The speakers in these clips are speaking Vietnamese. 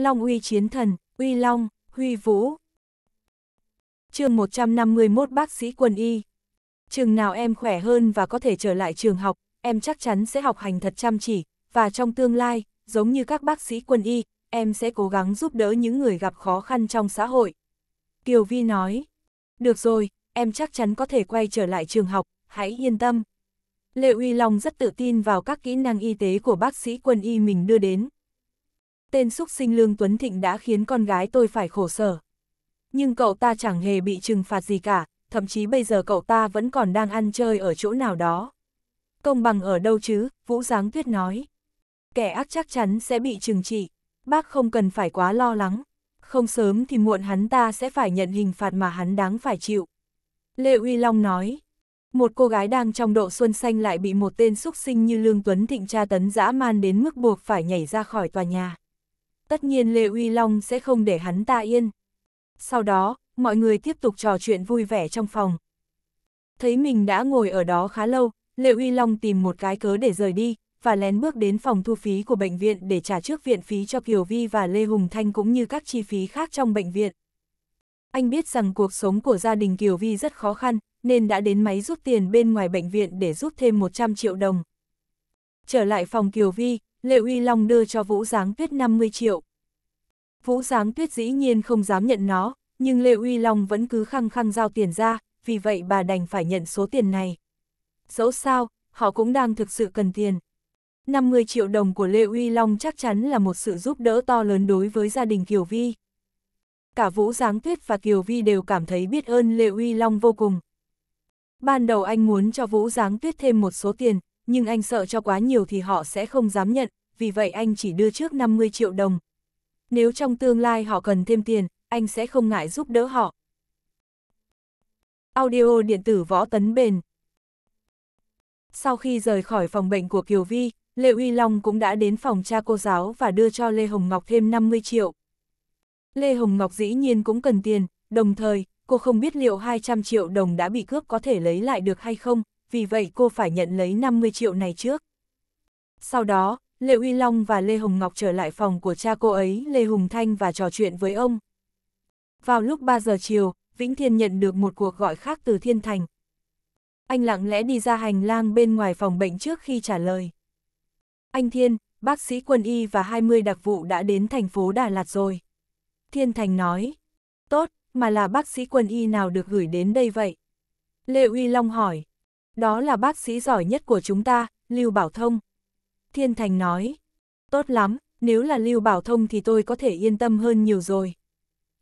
Long uy chiến thần, uy long, huy vũ. chương 151 bác sĩ quân y. Trường nào em khỏe hơn và có thể trở lại trường học, em chắc chắn sẽ học hành thật chăm chỉ, và trong tương lai, giống như các bác sĩ quân y, em sẽ cố gắng giúp đỡ những người gặp khó khăn trong xã hội. Kiều Vi nói, được rồi, em chắc chắn có thể quay trở lại trường học, hãy yên tâm. Lệ Uy Long rất tự tin vào các kỹ năng y tế của bác sĩ quân y mình đưa đến, tên xúc sinh Lương Tuấn Thịnh đã khiến con gái tôi phải khổ sở. Nhưng cậu ta chẳng hề bị trừng phạt gì cả, thậm chí bây giờ cậu ta vẫn còn đang ăn chơi ở chỗ nào đó. Công bằng ở đâu chứ, Vũ Giáng Tuyết nói. Kẻ ác chắc chắn sẽ bị trừng trị, bác không cần phải quá lo lắng. Không sớm thì muộn hắn ta sẽ phải nhận hình phạt mà hắn đáng phải chịu. Lê Uy Long nói, một cô gái đang trong độ xuân xanh lại bị một tên xúc sinh như Lương Tuấn Thịnh tra tấn dã man đến mức buộc phải nhảy ra khỏi tòa nhà tất nhiên Lê Uy Long sẽ không để hắn ta yên. Sau đó, mọi người tiếp tục trò chuyện vui vẻ trong phòng. Thấy mình đã ngồi ở đó khá lâu, Lê Uy Long tìm một cái cớ để rời đi, và lén bước đến phòng thu phí của bệnh viện để trả trước viện phí cho Kiều Vi và Lê Hùng Thanh cũng như các chi phí khác trong bệnh viện. Anh biết rằng cuộc sống của gia đình Kiều Vi rất khó khăn, nên đã đến máy rút tiền bên ngoài bệnh viện để rút thêm 100 triệu đồng. Trở lại phòng Kiều Vi, Lệ Uy Long đưa cho Vũ Giáng Tuyết 50 triệu. Vũ Giáng Tuyết dĩ nhiên không dám nhận nó, nhưng Lệ Uy Long vẫn cứ khăng khăng giao tiền ra, vì vậy bà đành phải nhận số tiền này. Dẫu sao, họ cũng đang thực sự cần tiền. 50 triệu đồng của Lê Uy Long chắc chắn là một sự giúp đỡ to lớn đối với gia đình Kiều Vi. Cả Vũ Giáng Tuyết và Kiều Vi đều cảm thấy biết ơn Lê Uy Long vô cùng. Ban đầu anh muốn cho Vũ Giáng Tuyết thêm một số tiền, nhưng anh sợ cho quá nhiều thì họ sẽ không dám nhận, vì vậy anh chỉ đưa trước 50 triệu đồng. Nếu trong tương lai họ cần thêm tiền, anh sẽ không ngại giúp đỡ họ. Audio điện tử Võ Tấn Bền Sau khi rời khỏi phòng bệnh của Kiều Vi, Lê Uy Long cũng đã đến phòng cha cô giáo và đưa cho Lê Hồng Ngọc thêm 50 triệu. Lê Hồng Ngọc dĩ nhiên cũng cần tiền, đồng thời, cô không biết liệu 200 triệu đồng đã bị cướp có thể lấy lại được hay không, vì vậy cô phải nhận lấy 50 triệu này trước. Sau đó, Lê Uy Long và Lê Hồng Ngọc trở lại phòng của cha cô ấy Lê Hùng Thanh và trò chuyện với ông. Vào lúc 3 giờ chiều, Vĩnh Thiên nhận được một cuộc gọi khác từ Thiên Thành. Anh lặng lẽ đi ra hành lang bên ngoài phòng bệnh trước khi trả lời. Anh Thiên, bác sĩ quân y và 20 đặc vụ đã đến thành phố Đà Lạt rồi. Thiên Thành nói, tốt, mà là bác sĩ quân y nào được gửi đến đây vậy? Lê Uy Long hỏi, đó là bác sĩ giỏi nhất của chúng ta, Lưu Bảo Thông. Thiên Thành nói, tốt lắm, nếu là Lưu Bảo Thông thì tôi có thể yên tâm hơn nhiều rồi.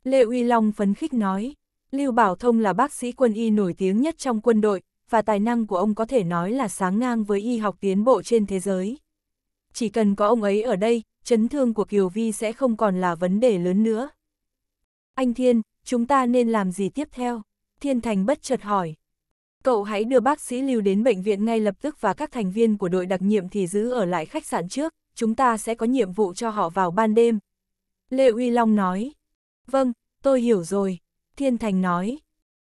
Lê Uy Long phấn khích nói, Lưu Bảo Thông là bác sĩ quân y nổi tiếng nhất trong quân đội, và tài năng của ông có thể nói là sáng ngang với y học tiến bộ trên thế giới. Chỉ cần có ông ấy ở đây, chấn thương của Kiều Vi sẽ không còn là vấn đề lớn nữa. Anh Thiên, chúng ta nên làm gì tiếp theo? Thiên Thành bất chợt hỏi. Cậu hãy đưa bác sĩ Lưu đến bệnh viện ngay lập tức và các thành viên của đội đặc nhiệm thì giữ ở lại khách sạn trước, chúng ta sẽ có nhiệm vụ cho họ vào ban đêm. Lê Uy Long nói. Vâng, tôi hiểu rồi. Thiên Thành nói.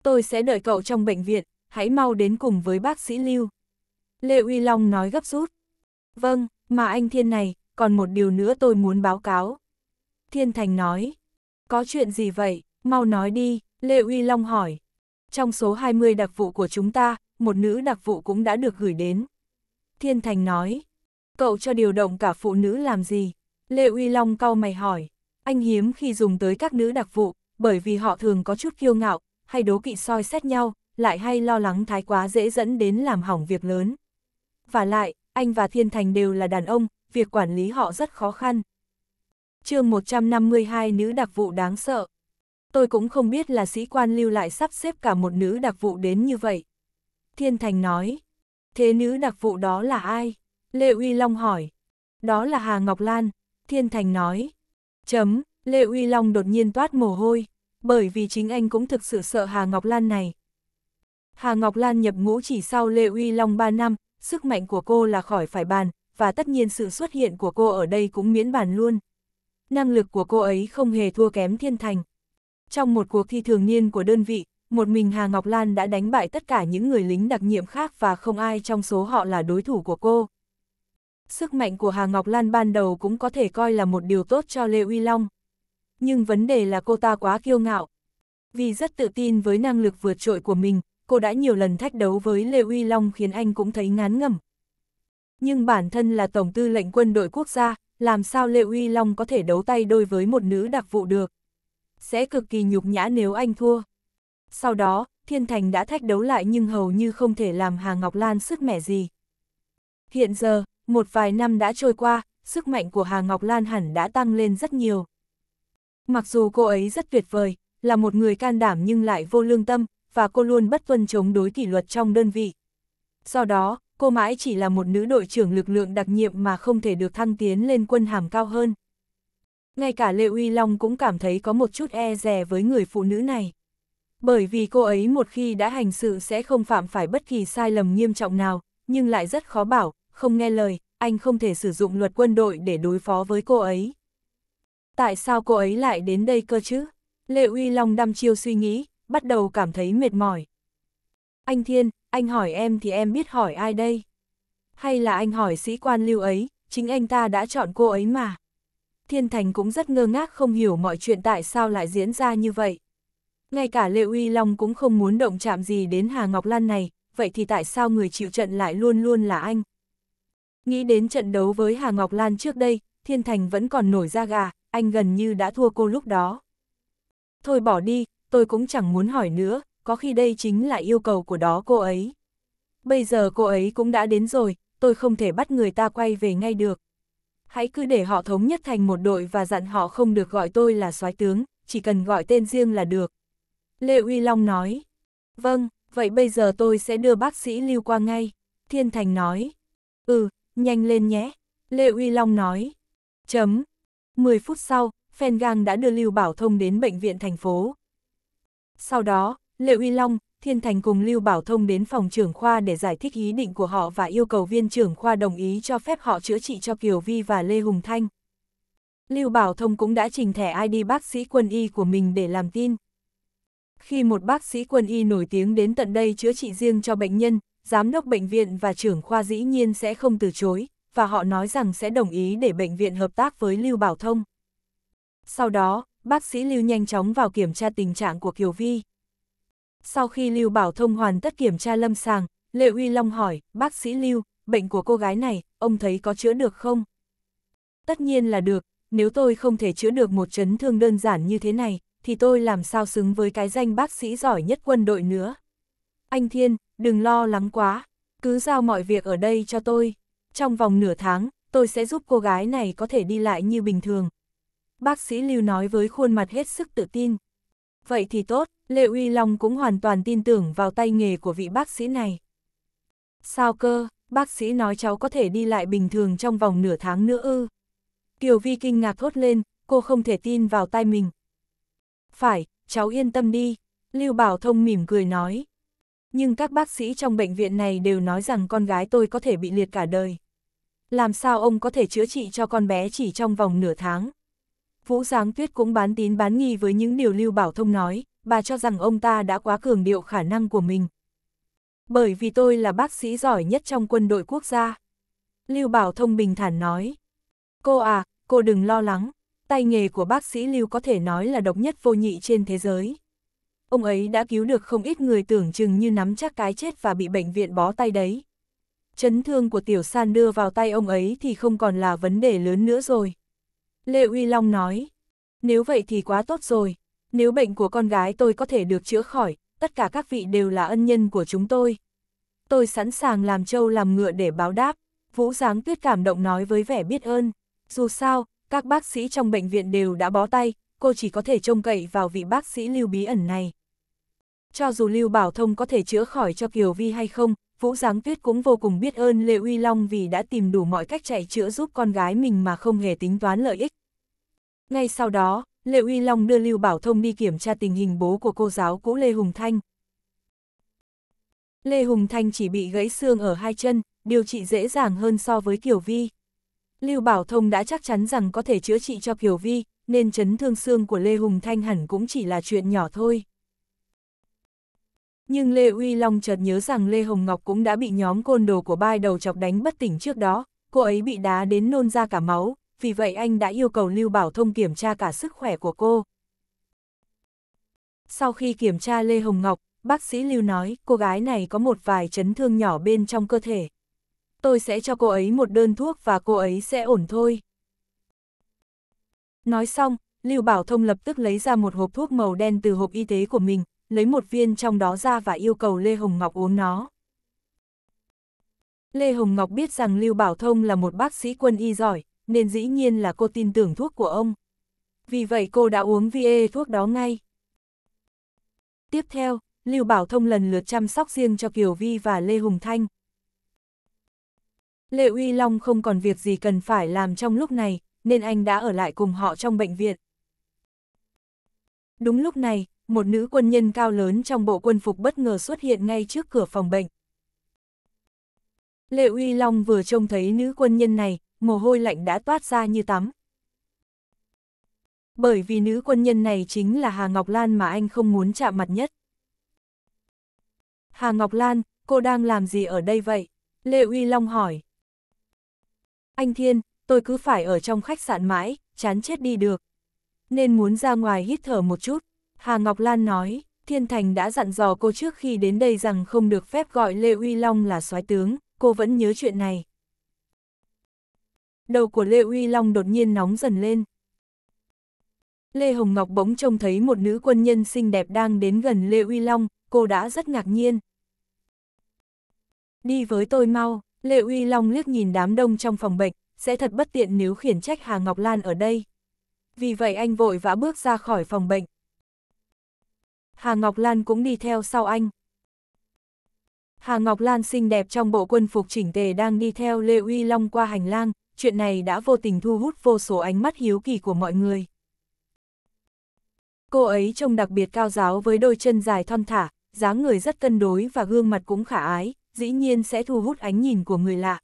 Tôi sẽ đợi cậu trong bệnh viện, hãy mau đến cùng với bác sĩ Lưu. Lê Uy Long nói gấp rút. Vâng, mà anh Thiên này, còn một điều nữa tôi muốn báo cáo. Thiên Thành nói. Có chuyện gì vậy, mau nói đi, Lê Uy Long hỏi trong số 20 đặc vụ của chúng ta, một nữ đặc vụ cũng đã được gửi đến. Thiên Thành nói, cậu cho điều động cả phụ nữ làm gì? Lê Uy Long cau mày hỏi, anh hiếm khi dùng tới các nữ đặc vụ, bởi vì họ thường có chút kiêu ngạo, hay đố kỵ soi xét nhau, lại hay lo lắng thái quá dễ dẫn đến làm hỏng việc lớn. Và lại, anh và Thiên Thành đều là đàn ông, việc quản lý họ rất khó khăn. chương 152 Nữ đặc vụ đáng sợ tôi cũng không biết là sĩ quan lưu lại sắp xếp cả một nữ đặc vụ đến như vậy. Thiên Thành nói, thế nữ đặc vụ đó là ai? Lê Uy Long hỏi, đó là Hà Ngọc Lan, Thiên Thành nói, chấm, Lê Uy Long đột nhiên toát mồ hôi, bởi vì chính anh cũng thực sự sợ Hà Ngọc Lan này. Hà Ngọc Lan nhập ngũ chỉ sau Lê Uy Long 3 năm, sức mạnh của cô là khỏi phải bàn, và tất nhiên sự xuất hiện của cô ở đây cũng miễn bàn luôn. Năng lực của cô ấy không hề thua kém Thiên Thành. Trong một cuộc thi thường niên của đơn vị, một mình Hà Ngọc Lan đã đánh bại tất cả những người lính đặc nhiệm khác và không ai trong số họ là đối thủ của cô. Sức mạnh của Hà Ngọc Lan ban đầu cũng có thể coi là một điều tốt cho Lê Uy Long. Nhưng vấn đề là cô ta quá kiêu ngạo. Vì rất tự tin với năng lực vượt trội của mình, cô đã nhiều lần thách đấu với Lê Uy Long khiến anh cũng thấy ngán ngẩm. Nhưng bản thân là Tổng tư lệnh quân đội quốc gia, làm sao Lê Uy Long có thể đấu tay đôi với một nữ đặc vụ được sẽ cực kỳ nhục nhã nếu anh thua. Sau đó, Thiên Thành đã thách đấu lại nhưng hầu như không thể làm Hà Ngọc Lan sức mẻ gì. Hiện giờ, một vài năm đã trôi qua, sức mạnh của Hà Ngọc Lan hẳn đã tăng lên rất nhiều. Mặc dù cô ấy rất tuyệt vời, là một người can đảm nhưng lại vô lương tâm, và cô luôn bất tuân chống đối kỷ luật trong đơn vị. Do đó, cô mãi chỉ là một nữ đội trưởng lực lượng đặc nhiệm mà không thể được thăng tiến lên quân hàm cao hơn. Ngay cả lê Uy Long cũng cảm thấy có một chút e rè với người phụ nữ này. Bởi vì cô ấy một khi đã hành sự sẽ không phạm phải bất kỳ sai lầm nghiêm trọng nào, nhưng lại rất khó bảo, không nghe lời, anh không thể sử dụng luật quân đội để đối phó với cô ấy. Tại sao cô ấy lại đến đây cơ chứ? lê Uy Long đăm chiêu suy nghĩ, bắt đầu cảm thấy mệt mỏi. Anh Thiên, anh hỏi em thì em biết hỏi ai đây? Hay là anh hỏi sĩ quan lưu ấy, chính anh ta đã chọn cô ấy mà? Thiên Thành cũng rất ngơ ngác không hiểu mọi chuyện tại sao lại diễn ra như vậy. Ngay cả Lệ Uy Long cũng không muốn động chạm gì đến Hà Ngọc Lan này, vậy thì tại sao người chịu trận lại luôn luôn là anh? Nghĩ đến trận đấu với Hà Ngọc Lan trước đây, Thiên Thành vẫn còn nổi da gà, anh gần như đã thua cô lúc đó. Thôi bỏ đi, tôi cũng chẳng muốn hỏi nữa, có khi đây chính là yêu cầu của đó cô ấy. Bây giờ cô ấy cũng đã đến rồi, tôi không thể bắt người ta quay về ngay được hãy cứ để họ thống nhất thành một đội và dặn họ không được gọi tôi là soái tướng, chỉ cần gọi tên riêng là được. Lê Uy Long nói, vâng, vậy bây giờ tôi sẽ đưa bác sĩ Lưu qua ngay. Thiên Thành nói, ừ, nhanh lên nhé. Lê Uy Long nói, chấm. 10 phút sau, Phen Gang đã đưa Lưu Bảo Thông đến bệnh viện thành phố. Sau đó, Lê Uy Long, Thiên Thành cùng Lưu Bảo Thông đến phòng trưởng khoa để giải thích ý định của họ và yêu cầu viên trưởng khoa đồng ý cho phép họ chữa trị cho Kiều Vi và Lê Hùng Thanh. Lưu Bảo Thông cũng đã trình thẻ ID bác sĩ quân y của mình để làm tin. Khi một bác sĩ quân y nổi tiếng đến tận đây chữa trị riêng cho bệnh nhân, giám đốc bệnh viện và trưởng khoa dĩ nhiên sẽ không từ chối, và họ nói rằng sẽ đồng ý để bệnh viện hợp tác với Lưu Bảo Thông. Sau đó, bác sĩ Lưu nhanh chóng vào kiểm tra tình trạng của Kiều Vi. Sau khi Lưu Bảo Thông hoàn tất kiểm tra lâm sàng, Lệ huy Long hỏi, bác sĩ Lưu, bệnh của cô gái này, ông thấy có chữa được không? Tất nhiên là được, nếu tôi không thể chữa được một chấn thương đơn giản như thế này, thì tôi làm sao xứng với cái danh bác sĩ giỏi nhất quân đội nữa. Anh Thiên, đừng lo lắng quá, cứ giao mọi việc ở đây cho tôi. Trong vòng nửa tháng, tôi sẽ giúp cô gái này có thể đi lại như bình thường. Bác sĩ Lưu nói với khuôn mặt hết sức tự tin. Vậy thì tốt, Lệ Uy Long cũng hoàn toàn tin tưởng vào tay nghề của vị bác sĩ này. Sao cơ, bác sĩ nói cháu có thể đi lại bình thường trong vòng nửa tháng nữa ư. Kiều Vi kinh ngạc thốt lên, cô không thể tin vào tay mình. Phải, cháu yên tâm đi, Lưu Bảo Thông mỉm cười nói. Nhưng các bác sĩ trong bệnh viện này đều nói rằng con gái tôi có thể bị liệt cả đời. Làm sao ông có thể chữa trị cho con bé chỉ trong vòng nửa tháng? Vũ Giáng Tuyết cũng bán tín bán nghi với những điều Lưu Bảo Thông nói, bà cho rằng ông ta đã quá cường điệu khả năng của mình. Bởi vì tôi là bác sĩ giỏi nhất trong quân đội quốc gia. Lưu Bảo Thông bình thản nói. Cô à, cô đừng lo lắng, tay nghề của bác sĩ Lưu có thể nói là độc nhất vô nhị trên thế giới. Ông ấy đã cứu được không ít người tưởng chừng như nắm chắc cái chết và bị bệnh viện bó tay đấy. Chấn thương của Tiểu San đưa vào tay ông ấy thì không còn là vấn đề lớn nữa rồi. Lê Uy Long nói, nếu vậy thì quá tốt rồi, nếu bệnh của con gái tôi có thể được chữa khỏi, tất cả các vị đều là ân nhân của chúng tôi. Tôi sẵn sàng làm trâu làm ngựa để báo đáp, Vũ Giáng Tuyết cảm động nói với vẻ biết ơn. Dù sao, các bác sĩ trong bệnh viện đều đã bó tay, cô chỉ có thể trông cậy vào vị bác sĩ lưu bí ẩn này. Cho dù Lưu Bảo Thông có thể chữa khỏi cho Kiều Vi hay không, Vũ Giáng Tuyết cũng vô cùng biết ơn Lê Uy Long vì đã tìm đủ mọi cách chạy chữa giúp con gái mình mà không hề tính toán lợi ích. Ngay sau đó, Lê Uy Long đưa Lưu Bảo Thông đi kiểm tra tình hình bố của cô giáo cũ Lê Hùng Thanh. Lê Hùng Thanh chỉ bị gãy xương ở hai chân, điều trị dễ dàng hơn so với Kiều Vi. Lưu Bảo Thông đã chắc chắn rằng có thể chữa trị cho Kiều Vi, nên chấn thương xương của Lê Hùng Thanh hẳn cũng chỉ là chuyện nhỏ thôi. Nhưng Lê Uy Long chợt nhớ rằng Lê Hồng Ngọc cũng đã bị nhóm côn đồ của bai đầu chọc đánh bất tỉnh trước đó, cô ấy bị đá đến nôn ra cả máu, vì vậy anh đã yêu cầu Lưu Bảo Thông kiểm tra cả sức khỏe của cô. Sau khi kiểm tra Lê Hồng Ngọc, bác sĩ Lưu nói cô gái này có một vài chấn thương nhỏ bên trong cơ thể. Tôi sẽ cho cô ấy một đơn thuốc và cô ấy sẽ ổn thôi. Nói xong, Lưu Bảo Thông lập tức lấy ra một hộp thuốc màu đen từ hộp y tế của mình, lấy một viên trong đó ra và yêu cầu Lê Hồng Ngọc uống nó. Lê Hồng Ngọc biết rằng Lưu Bảo Thông là một bác sĩ quân y giỏi, nên dĩ nhiên là cô tin tưởng thuốc của ông. Vì vậy cô đã uống VE thuốc đó ngay. Tiếp theo, Lưu Bảo Thông lần lượt chăm sóc riêng cho Kiều Vi và Lê Hùng Thanh. lê Uy Long không còn việc gì cần phải làm trong lúc này, nên anh đã ở lại cùng họ trong bệnh viện. Đúng lúc này, một nữ quân nhân cao lớn trong bộ quân phục bất ngờ xuất hiện ngay trước cửa phòng bệnh. Lệ Uy Long vừa trông thấy nữ quân nhân này, mồ hôi lạnh đã toát ra như tắm. Bởi vì nữ quân nhân này chính là Hà Ngọc Lan mà anh không muốn chạm mặt nhất. Hà Ngọc Lan, cô đang làm gì ở đây vậy? Lệ Uy Long hỏi. Anh Thiên, tôi cứ phải ở trong khách sạn mãi, chán chết đi được. Nên muốn ra ngoài hít thở một chút. Hà Ngọc Lan nói, Thiên Thành đã dặn dò cô trước khi đến đây rằng không được phép gọi Lê Uy Long là soái tướng, cô vẫn nhớ chuyện này. Đầu của Lê Uy Long đột nhiên nóng dần lên. Lê Hồng Ngọc bỗng trông thấy một nữ quân nhân xinh đẹp đang đến gần Lê Uy Long, cô đã rất ngạc nhiên. Đi với tôi mau, Lê Uy Long liếc nhìn đám đông trong phòng bệnh, sẽ thật bất tiện nếu khiển trách Hà Ngọc Lan ở đây. Vì vậy anh vội vã bước ra khỏi phòng bệnh. Hà Ngọc Lan cũng đi theo sau anh. Hà Ngọc Lan xinh đẹp trong bộ quân phục chỉnh tề đang đi theo Lê Uy Long qua hành lang, chuyện này đã vô tình thu hút vô số ánh mắt hiếu kỳ của mọi người. Cô ấy trông đặc biệt cao giáo với đôi chân dài thon thả, dáng người rất cân đối và gương mặt cũng khả ái, dĩ nhiên sẽ thu hút ánh nhìn của người lạ.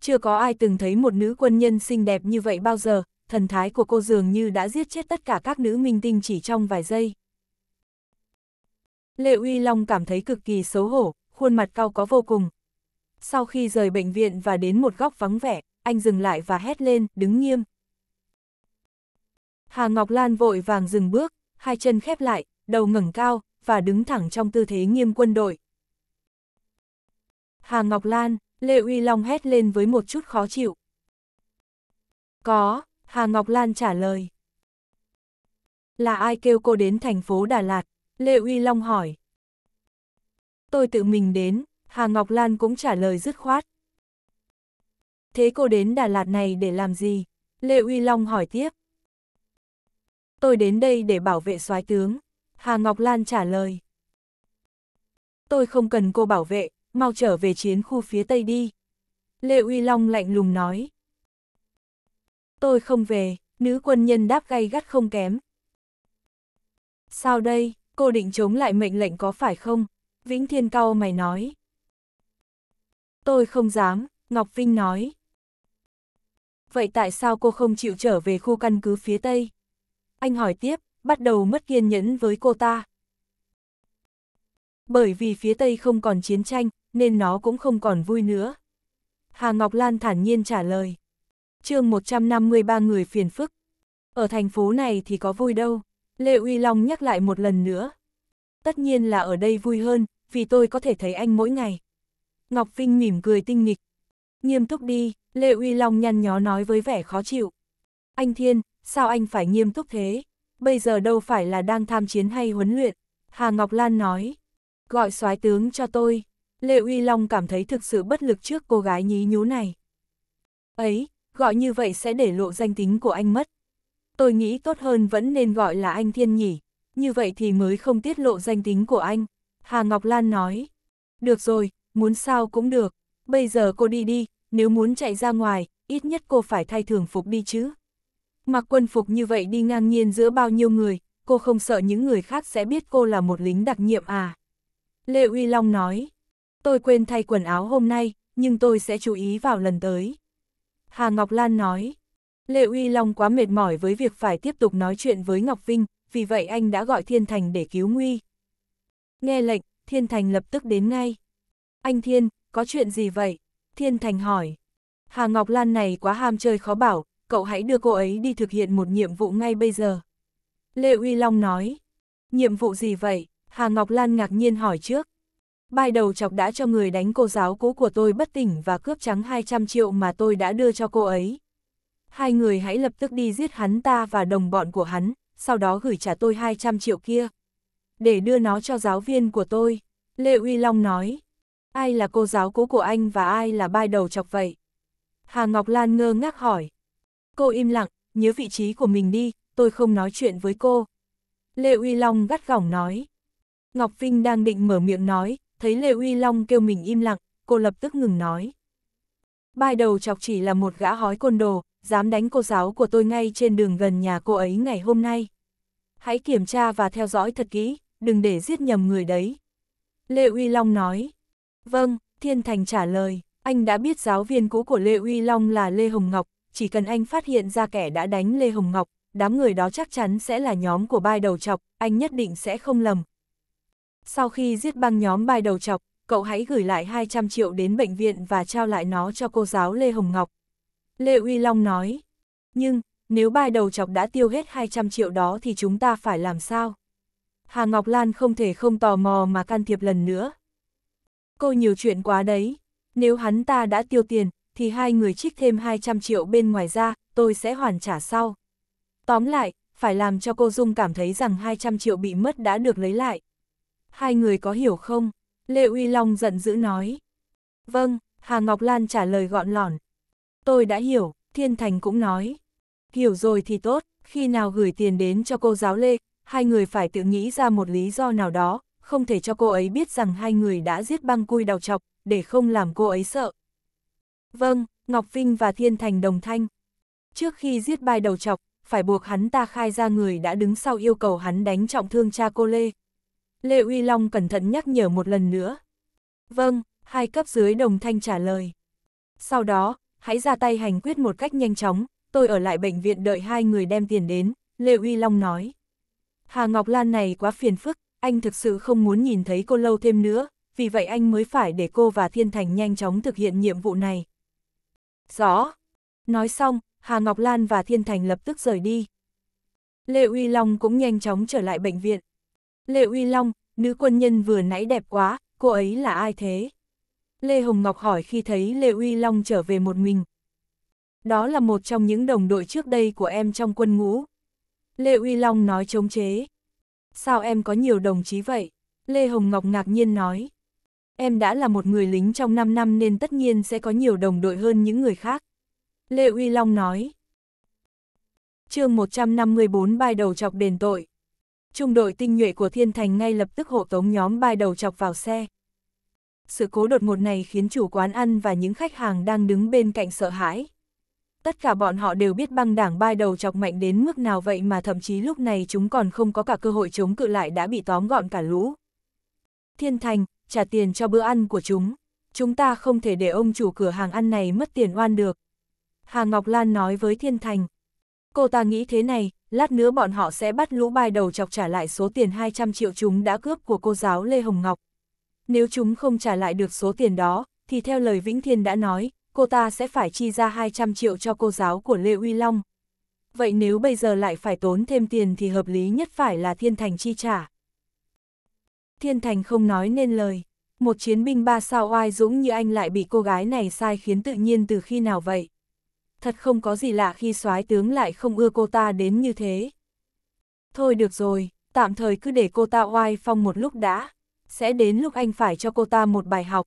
Chưa có ai từng thấy một nữ quân nhân xinh đẹp như vậy bao giờ, thần thái của cô dường như đã giết chết tất cả các nữ minh tinh chỉ trong vài giây. Lệ Uy Long cảm thấy cực kỳ xấu hổ, khuôn mặt cao có vô cùng. Sau khi rời bệnh viện và đến một góc vắng vẻ, anh dừng lại và hét lên, đứng nghiêm. Hà Ngọc Lan vội vàng dừng bước, hai chân khép lại, đầu ngẩng cao, và đứng thẳng trong tư thế nghiêm quân đội. Hà Ngọc Lan, Lệ Uy Long hét lên với một chút khó chịu. Có, Hà Ngọc Lan trả lời. Là ai kêu cô đến thành phố Đà Lạt? Lê Uy Long hỏi. Tôi tự mình đến, Hà Ngọc Lan cũng trả lời dứt khoát. Thế cô đến Đà Lạt này để làm gì? Lê Uy Long hỏi tiếp. Tôi đến đây để bảo vệ soái tướng, Hà Ngọc Lan trả lời. Tôi không cần cô bảo vệ, mau trở về chiến khu phía Tây đi. Lê Uy Long lạnh lùng nói tôi không về, nữ quân nhân đáp gay gắt không kém. Sao đây, cô định chống lại mệnh lệnh có phải không? Vĩnh Thiên Cao mày nói. Tôi không dám, Ngọc Vinh nói. Vậy tại sao cô không chịu trở về khu căn cứ phía Tây? Anh hỏi tiếp, bắt đầu mất kiên nhẫn với cô ta. Bởi vì phía Tây không còn chiến tranh, nên nó cũng không còn vui nữa. Hà Ngọc Lan thản nhiên trả lời chương 153 người phiền phức. Ở thành phố này thì có vui đâu, Lê Uy Long nhắc lại một lần nữa. Tất nhiên là ở đây vui hơn, vì tôi có thể thấy anh mỗi ngày. Ngọc Vinh mỉm cười tinh nghịch. Nghiêm túc đi, Lê Uy Long nhăn nhó nói với vẻ khó chịu. Anh Thiên, sao anh phải nghiêm túc thế? Bây giờ đâu phải là đang tham chiến hay huấn luyện. Hà Ngọc Lan nói. Gọi soái tướng cho tôi. Lê Uy Long cảm thấy thực sự bất lực trước cô gái nhí nhú này. Ấy, gọi như vậy sẽ để lộ danh tính của anh mất. Tôi nghĩ tốt hơn vẫn nên gọi là anh Thiên nhỉ, như vậy thì mới không tiết lộ danh tính của anh. Hà Ngọc Lan nói, được rồi, muốn sao cũng được, bây giờ cô đi đi, nếu muốn chạy ra ngoài, ít nhất cô phải thay thường phục đi chứ. Mặc quân phục như vậy đi ngang nhiên giữa bao nhiêu người, cô không sợ những người khác sẽ biết cô là một lính đặc nhiệm à. Lê Uy Long nói, tôi quên thay quần áo hôm nay, nhưng tôi sẽ chú ý vào lần tới. Hà Ngọc Lan nói. Lệ Uy Long quá mệt mỏi với việc phải tiếp tục nói chuyện với Ngọc Vinh, vì vậy anh đã gọi Thiên Thành để cứu nguy. Nghe lệnh, Thiên Thành lập tức đến ngay. Anh Thiên, có chuyện gì vậy? Thiên Thành hỏi. Hà Ngọc Lan này quá ham chơi khó bảo, cậu hãy đưa cô ấy đi thực hiện một nhiệm vụ ngay bây giờ. Lệ Uy Long nói. Nhiệm vụ gì vậy? Hà Ngọc Lan ngạc nhiên hỏi trước bai đầu chọc đã cho người đánh cô giáo cũ của tôi bất tỉnh và cướp trắng 200 triệu mà tôi đã đưa cho cô ấy. Hai người hãy lập tức đi giết hắn ta và đồng bọn của hắn, sau đó gửi trả tôi 200 triệu kia. Để đưa nó cho giáo viên của tôi, Lê Uy Long nói. Ai là cô giáo cũ của anh và ai là bai đầu chọc vậy? Hà Ngọc Lan ngơ ngác hỏi. Cô im lặng, nhớ vị trí của mình đi, tôi không nói chuyện với cô. Lê Uy Long gắt gỏng nói. Ngọc Vinh đang định mở miệng nói, thấy Lê Uy Long kêu mình im lặng, cô lập tức ngừng nói. bài đầu chọc chỉ là một gã hói côn đồ, dám đánh cô giáo của tôi ngay trên đường gần nhà cô ấy ngày hôm nay. Hãy kiểm tra và theo dõi thật kỹ, đừng để giết nhầm người đấy. Lê Uy Long nói. Vâng, Thiên Thành trả lời, anh đã biết giáo viên cũ của Lê Uy Long là Lê Hồng Ngọc, chỉ cần anh phát hiện ra kẻ đã đánh Lê Hồng Ngọc, đám người đó chắc chắn sẽ là nhóm của bai đầu chọc, anh nhất định sẽ không lầm, sau khi giết băng nhóm bài đầu chọc, cậu hãy gửi lại 200 triệu đến bệnh viện và trao lại nó cho cô giáo Lê Hồng Ngọc. Lê Uy Long nói, nhưng, nếu bài đầu chọc đã tiêu hết 200 triệu đó thì chúng ta phải làm sao? Hà Ngọc Lan không thể không tò mò mà can thiệp lần nữa. Cô nhiều chuyện quá đấy, nếu hắn ta đã tiêu tiền, thì hai người trích thêm 200 triệu bên ngoài ra, tôi sẽ hoàn trả sau. Tóm lại, phải làm cho cô Dung cảm thấy rằng 200 triệu bị mất đã được lấy lại hai người có hiểu không? Lê Uy Long giận dữ nói. Vâng, Hà Ngọc Lan trả lời gọn lỏn. Tôi đã hiểu, Thiên Thành cũng nói. Hiểu rồi thì tốt, khi nào gửi tiền đến cho cô giáo Lê, hai người phải tự nghĩ ra một lý do nào đó, không thể cho cô ấy biết rằng hai người đã giết băng cui đào chọc, để không làm cô ấy sợ. Vâng, Ngọc Vinh và Thiên Thành đồng thanh. Trước khi giết bài đầu chọc, phải buộc hắn ta khai ra người đã đứng sau yêu cầu hắn đánh trọng thương cha cô Lê. Lê Uy Long cẩn thận nhắc nhở một lần nữa. Vâng, hai cấp dưới đồng thanh trả lời. Sau đó, hãy ra tay hành quyết một cách nhanh chóng, tôi ở lại bệnh viện đợi hai người đem tiền đến, Lê Uy Long nói. Hà Ngọc Lan này quá phiền phức, anh thực sự không muốn nhìn thấy cô lâu thêm nữa, vì vậy anh mới phải để cô và Thiên Thành nhanh chóng thực hiện nhiệm vụ này. Rõ. Nói xong, Hà Ngọc Lan và Thiên Thành lập tức rời đi. Lê Uy Long cũng nhanh chóng trở lại bệnh viện. Lê Uy Long, nữ quân nhân vừa nãy đẹp quá, cô ấy là ai thế? Lê Hồng Ngọc hỏi khi thấy Lê Uy Long trở về một mình. Đó là một trong những đồng đội trước đây của em trong quân ngũ. Lê Uy Long nói chống chế. Sao em có nhiều đồng chí vậy? Lê Hồng Ngọc ngạc nhiên nói. Em đã là một người lính trong 5 năm nên tất nhiên sẽ có nhiều đồng đội hơn những người khác. Lê Uy Long nói. chương 154 bài đầu chọc đền tội trung đội tinh nhuệ của Thiên Thành ngay lập tức hộ tống nhóm bai đầu chọc vào xe. Sự cố đột ngột này khiến chủ quán ăn và những khách hàng đang đứng bên cạnh sợ hãi. Tất cả bọn họ đều biết băng đảng bai đầu chọc mạnh đến mức nào vậy mà thậm chí lúc này chúng còn không có cả cơ hội chống cự lại đã bị tóm gọn cả lũ. Thiên Thành, trả tiền cho bữa ăn của chúng. Chúng ta không thể để ông chủ cửa hàng ăn này mất tiền oan được. Hà Ngọc Lan nói với Thiên Thành. Cô ta nghĩ thế này, lát nữa bọn họ sẽ bắt lũ bài đầu chọc trả lại số tiền 200 triệu chúng đã cướp của cô giáo Lê Hồng Ngọc. Nếu chúng không trả lại được số tiền đó, thì theo lời Vĩnh Thiên đã nói, cô ta sẽ phải chi ra 200 triệu cho cô giáo của Lê Uy Long. Vậy nếu bây giờ lại phải tốn thêm tiền thì hợp lý nhất phải là Thiên Thành chi trả. Thiên Thành không nói nên lời. Một chiến binh ba sao oai dũng như anh lại bị cô gái này sai khiến tự nhiên từ khi nào vậy? thật không có gì lạ khi soái tướng lại không ưa cô ta đến như thế. Thôi được rồi, tạm thời cứ để cô ta oai phong một lúc đã, sẽ đến lúc anh phải cho cô ta một bài học.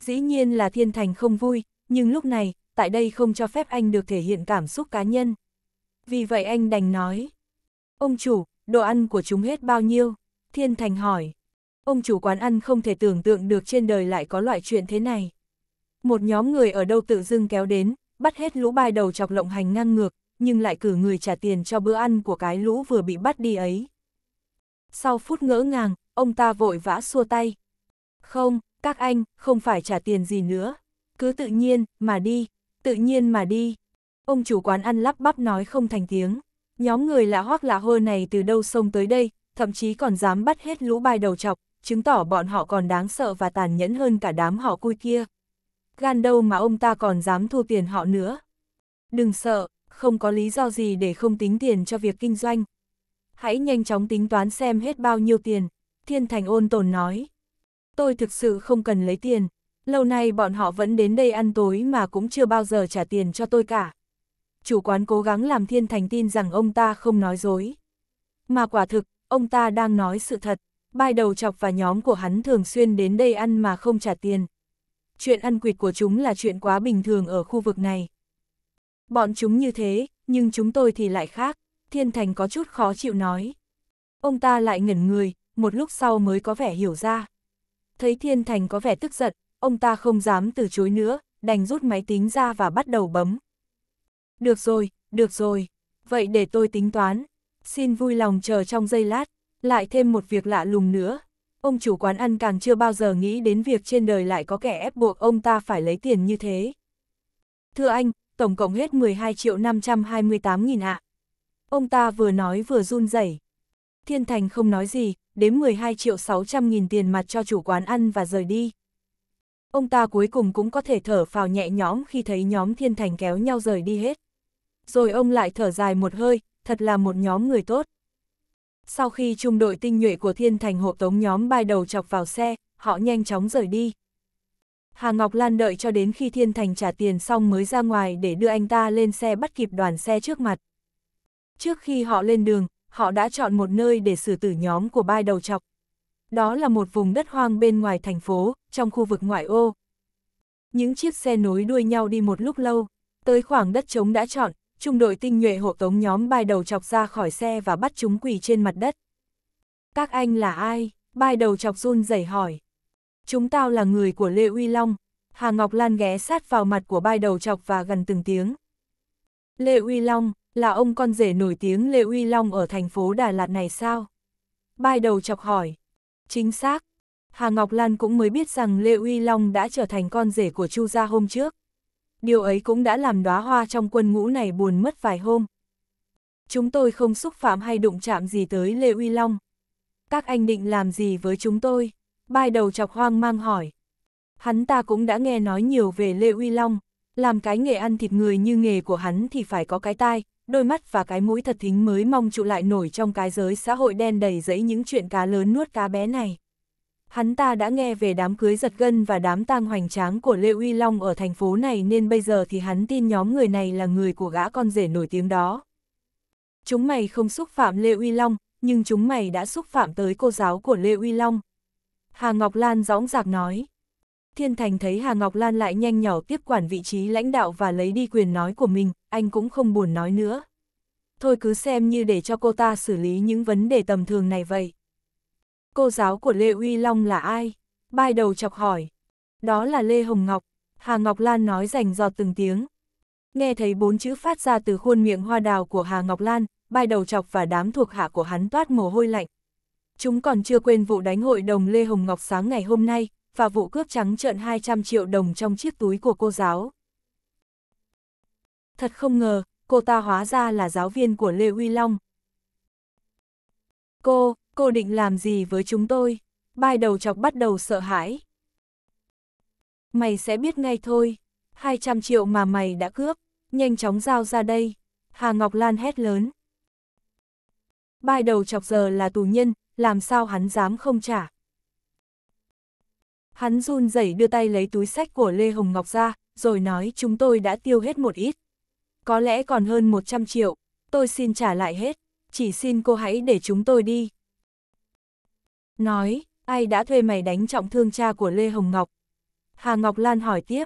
Dĩ nhiên là thiên thành không vui, nhưng lúc này, tại đây không cho phép anh được thể hiện cảm xúc cá nhân. Vì vậy anh đành nói, ông chủ, đồ ăn của chúng hết bao nhiêu? Thiên thành hỏi, ông chủ quán ăn không thể tưởng tượng được trên đời lại có loại chuyện thế này. Một nhóm người ở đâu tự dưng kéo đến, bắt hết lũ bài đầu chọc lộng hành ngang ngược, nhưng lại cử người trả tiền cho bữa ăn của cái lũ vừa bị bắt đi ấy. Sau phút ngỡ ngàng, ông ta vội vã xua tay. Không, các anh, không phải trả tiền gì nữa. Cứ tự nhiên, mà đi, tự nhiên mà đi. Ông chủ quán ăn lắp bắp nói không thành tiếng. Nhóm người lạ hoác lạ hơ này từ đâu xông tới đây, thậm chí còn dám bắt hết lũ bài đầu chọc, chứng tỏ bọn họ còn đáng sợ và tàn nhẫn hơn cả đám họ cui kia gan đâu mà ông ta còn dám thu tiền họ nữa. Đừng sợ, không có lý do gì để không tính tiền cho việc kinh doanh. Hãy nhanh chóng tính toán xem hết bao nhiêu tiền, Thiên Thành ôn tồn nói. Tôi thực sự không cần lấy tiền, lâu nay bọn họ vẫn đến đây ăn tối mà cũng chưa bao giờ trả tiền cho tôi cả. Chủ quán cố gắng làm Thiên Thành tin rằng ông ta không nói dối. Mà quả thực, ông ta đang nói sự thật, bai đầu chọc và nhóm của hắn thường xuyên đến đây ăn mà không trả tiền chuyện ăn quỵt của chúng là chuyện quá bình thường ở khu vực này. Bọn chúng như thế, nhưng chúng tôi thì lại khác, Thiên Thành có chút khó chịu nói. Ông ta lại ngẩn người, một lúc sau mới có vẻ hiểu ra. Thấy Thiên Thành có vẻ tức giận, ông ta không dám từ chối nữa, đành rút máy tính ra và bắt đầu bấm. Được rồi, được rồi, vậy để tôi tính toán. Xin vui lòng chờ trong giây lát, lại thêm một việc lạ lùng nữa, Ông chủ quán ăn càng chưa bao giờ nghĩ đến việc trên đời lại có kẻ ép buộc ông ta phải lấy tiền như thế. Thưa anh, tổng cộng hết 12 triệu 528 nghìn ạ. Ông ta vừa nói vừa run rẩy. Thiên Thành không nói gì, đếm 12 triệu 600 nghìn tiền mặt cho chủ quán ăn và rời đi. Ông ta cuối cùng cũng có thể thở phào nhẹ nhõm khi thấy nhóm Thiên Thành kéo nhau rời đi hết. Rồi ông lại thở dài một hơi, thật là một nhóm người tốt. Sau khi trung đội tinh nhuệ của thiên thành hộ tống nhóm bay đầu chọc vào xe, họ nhanh chóng rời đi. Hà Ngọc Lan đợi cho đến khi thiên thành trả tiền xong mới ra ngoài để đưa anh ta lên xe bắt kịp đoàn xe trước mặt. Trước khi họ lên đường, họ đã chọn một nơi để xử tử nhóm của bay đầu chọc. Đó là một vùng đất hoang bên ngoài thành phố, trong khu vực ngoại ô. Những chiếc xe nối đuôi nhau đi một lúc lâu, tới khoảng đất trống đã chọn, trung đội tinh nhuệ hộ tống nhóm bai đầu chọc ra khỏi xe và bắt chúng quỳ trên mặt đất. Các anh là ai? Bai đầu chọc run rẩy hỏi. Chúng tao là người của Lê Uy Long. Hà Ngọc Lan ghé sát vào mặt của bai đầu chọc và gần từng tiếng. Lê Uy Long, là ông con rể nổi tiếng Lê Uy Long ở thành phố Đà Lạt này sao? Bai đầu chọc hỏi. Chính xác. Hà Ngọc Lan cũng mới biết rằng Lê Uy Long đã trở thành con rể của Chu gia hôm trước điều ấy cũng đã làm đóa hoa trong quân ngũ này buồn mất vài hôm. Chúng tôi không xúc phạm hay đụng chạm gì tới Lê Uy Long. Các anh định làm gì với chúng tôi? Bai đầu chọc hoang mang hỏi. Hắn ta cũng đã nghe nói nhiều về Lê Uy Long, làm cái nghề ăn thịt người như nghề của hắn thì phải có cái tai, đôi mắt và cái mũi thật thính mới mong trụ lại nổi trong cái giới xã hội đen đầy dẫy những chuyện cá lớn nuốt cá bé này hắn ta đã nghe về đám cưới giật gân và đám tang hoành tráng của Lê Uy Long ở thành phố này nên bây giờ thì hắn tin nhóm người này là người của gã con rể nổi tiếng đó. Chúng mày không xúc phạm Lê Uy Long, nhưng chúng mày đã xúc phạm tới cô giáo của Lê Uy Long. Hà Ngọc Lan dõng dạc nói. Thiên Thành thấy Hà Ngọc Lan lại nhanh nhỏ tiếp quản vị trí lãnh đạo và lấy đi quyền nói của mình, anh cũng không buồn nói nữa. Thôi cứ xem như để cho cô ta xử lý những vấn đề tầm thường này vậy. Cô giáo của Lê Uy Long là ai? Bai đầu chọc hỏi. Đó là Lê Hồng Ngọc, Hà Ngọc Lan nói rành giọt từng tiếng. Nghe thấy bốn chữ phát ra từ khuôn miệng hoa đào của Hà Ngọc Lan, bai đầu chọc và đám thuộc hạ của hắn toát mồ hôi lạnh. Chúng còn chưa quên vụ đánh hội đồng Lê Hồng Ngọc sáng ngày hôm nay, và vụ cướp trắng trợn 200 triệu đồng trong chiếc túi của cô giáo. Thật không ngờ, cô ta hóa ra là giáo viên của Lê Uy Long. Cô, cô định làm gì với chúng tôi? Bai đầu chọc bắt đầu sợ hãi. Mày sẽ biết ngay thôi, 200 triệu mà mày đã cướp, nhanh chóng giao ra đây. Hà Ngọc Lan hét lớn. Bai đầu chọc giờ là tù nhân, làm sao hắn dám không trả. Hắn run rẩy đưa tay lấy túi sách của Lê Hồng Ngọc ra, rồi nói chúng tôi đã tiêu hết một ít. Có lẽ còn hơn 100 triệu, tôi xin trả lại hết, chỉ xin cô hãy để chúng tôi đi nói, ai đã thuê mày đánh trọng thương cha của Lê Hồng Ngọc? Hà Ngọc Lan hỏi tiếp.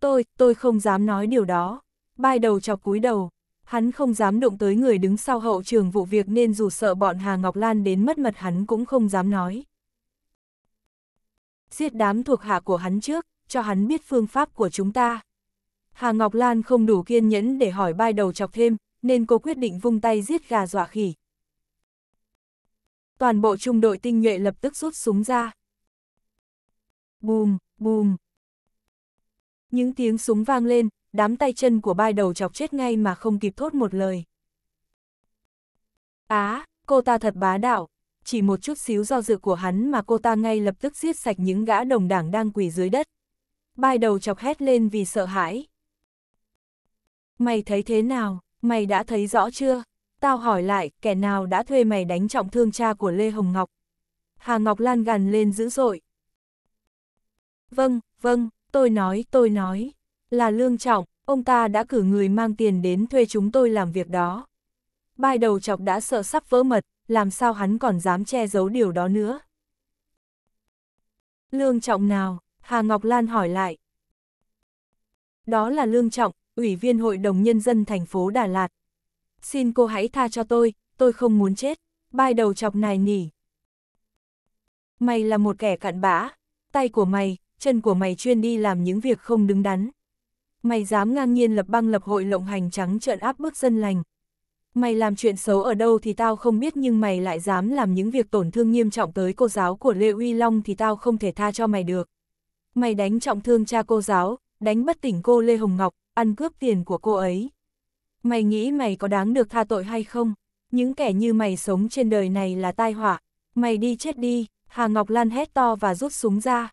Tôi, tôi không dám nói điều đó. Bai đầu chọc cúi đầu, hắn không dám đụng tới người đứng sau hậu trường vụ việc nên dù sợ bọn Hà Ngọc Lan đến mất mật hắn cũng không dám nói. Giết đám thuộc hạ của hắn trước, cho hắn biết phương pháp của chúng ta. Hà Ngọc Lan không đủ kiên nhẫn để hỏi bai đầu chọc thêm, nên cô quyết định vung tay giết gà dọa khỉ, toàn bộ trung đội tinh nhuệ lập tức rút súng ra. Bùm, bùm. Những tiếng súng vang lên, đám tay chân của bai đầu chọc chết ngay mà không kịp thốt một lời. Á, à, cô ta thật bá đạo, chỉ một chút xíu do dự của hắn mà cô ta ngay lập tức giết sạch những gã đồng đảng đang quỳ dưới đất. Bai đầu chọc hét lên vì sợ hãi. Mày thấy thế nào, mày đã thấy rõ chưa? Tao hỏi lại, kẻ nào đã thuê mày đánh trọng thương cha của Lê Hồng Ngọc? Hà Ngọc Lan gằn lên dữ dội. Vâng, vâng, tôi nói, tôi nói. Là Lương Trọng, ông ta đã cử người mang tiền đến thuê chúng tôi làm việc đó. Bai đầu chọc đã sợ sắp vỡ mật, làm sao hắn còn dám che giấu điều đó nữa. Lương Trọng nào? Hà Ngọc Lan hỏi lại. Đó là Lương Trọng, Ủy viên Hội đồng Nhân dân thành phố Đà Lạt, xin cô hãy tha cho tôi, tôi không muốn chết, bai đầu chọc nài nỉ. Mày là một kẻ cặn bã, tay của mày, chân của mày chuyên đi làm những việc không đứng đắn. Mày dám ngang nhiên lập băng lập hội lộng hành trắng trợn áp bức dân lành. Mày làm chuyện xấu ở đâu thì tao không biết nhưng mày lại dám làm những việc tổn thương nghiêm trọng tới cô giáo của Lê Uy Long thì tao không thể tha cho mày được. Mày đánh trọng thương cha cô giáo, đánh bất tỉnh cô Lê Hồng Ngọc, ăn cướp tiền của cô ấy. Mày nghĩ mày có đáng được tha tội hay không? Những kẻ như mày sống trên đời này là tai họa. Mày đi chết đi, Hà Ngọc Lan hét to và rút súng ra.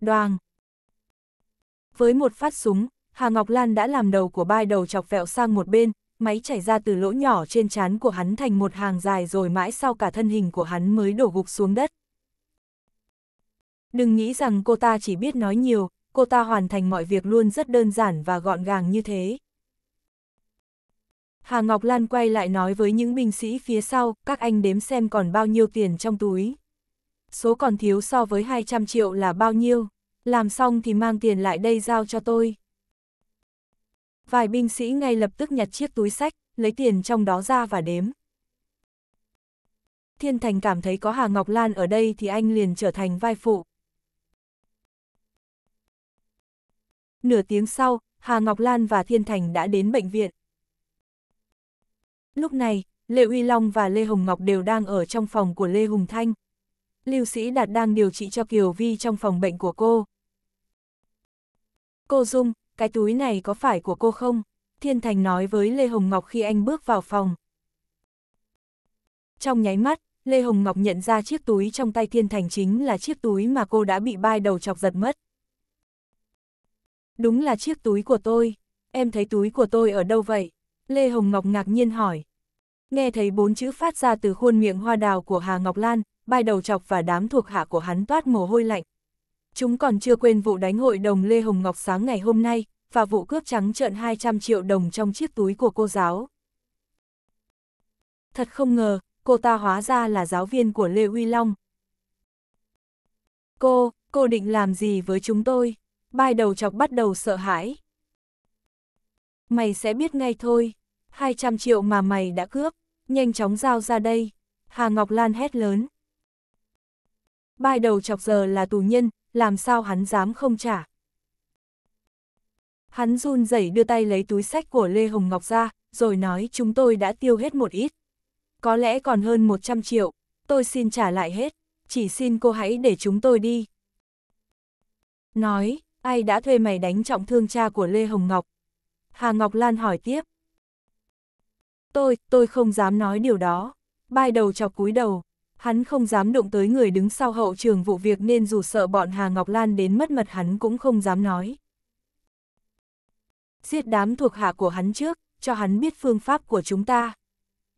Đoàn. Với một phát súng, Hà Ngọc Lan đã làm đầu của bai đầu chọc vẹo sang một bên, máy chảy ra từ lỗ nhỏ trên trán của hắn thành một hàng dài rồi mãi sau cả thân hình của hắn mới đổ gục xuống đất. Đừng nghĩ rằng cô ta chỉ biết nói nhiều, cô ta hoàn thành mọi việc luôn rất đơn giản và gọn gàng như thế. Hà Ngọc Lan quay lại nói với những binh sĩ phía sau, các anh đếm xem còn bao nhiêu tiền trong túi. Số còn thiếu so với 200 triệu là bao nhiêu, làm xong thì mang tiền lại đây giao cho tôi. Vài binh sĩ ngay lập tức nhặt chiếc túi sách, lấy tiền trong đó ra và đếm. Thiên Thành cảm thấy có Hà Ngọc Lan ở đây thì anh liền trở thành vai phụ. Nửa tiếng sau, Hà Ngọc Lan và Thiên Thành đã đến bệnh viện. Lúc này, Lê Uy Long và Lê Hồng Ngọc đều đang ở trong phòng của Lê Hùng Thanh. Lưu Sĩ Đạt đang điều trị cho Kiều Vi trong phòng bệnh của cô. Cô Dung, cái túi này có phải của cô không? Thiên Thành nói với Lê Hồng Ngọc khi anh bước vào phòng. Trong nháy mắt, Lê Hồng Ngọc nhận ra chiếc túi trong tay Thiên Thành chính là chiếc túi mà cô đã bị bai đầu chọc giật mất. Đúng là chiếc túi của tôi. Em thấy túi của tôi ở đâu vậy? Lê Hồng Ngọc ngạc nhiên hỏi. Nghe thấy bốn chữ phát ra từ khuôn miệng hoa đào của Hà Ngọc Lan, bài đầu chọc và đám thuộc hạ của hắn toát mồ hôi lạnh. Chúng còn chưa quên vụ đánh hội đồng Lê Hồng Ngọc sáng ngày hôm nay, và vụ cướp trắng trợn 200 triệu đồng trong chiếc túi của cô giáo. Thật không ngờ, cô ta hóa ra là giáo viên của Lê Huy Long. Cô, cô định làm gì với chúng tôi? Bài đầu chọc bắt đầu sợ hãi mày sẽ biết ngay thôi. 200 triệu mà mày đã cướp, nhanh chóng giao ra đây. Hà Ngọc Lan hét lớn. Bai đầu chọc giờ là tù nhân, làm sao hắn dám không trả. Hắn run rẩy đưa tay lấy túi sách của Lê Hồng Ngọc ra, rồi nói chúng tôi đã tiêu hết một ít. Có lẽ còn hơn 100 triệu, tôi xin trả lại hết, chỉ xin cô hãy để chúng tôi đi. Nói, ai đã thuê mày đánh trọng thương cha của Lê Hồng Ngọc, Hà Ngọc Lan hỏi tiếp. Tôi, tôi không dám nói điều đó. Bai đầu chọc cúi đầu, hắn không dám đụng tới người đứng sau hậu trường vụ việc nên dù sợ bọn Hà Ngọc Lan đến mất mật hắn cũng không dám nói. Giết đám thuộc hạ của hắn trước, cho hắn biết phương pháp của chúng ta.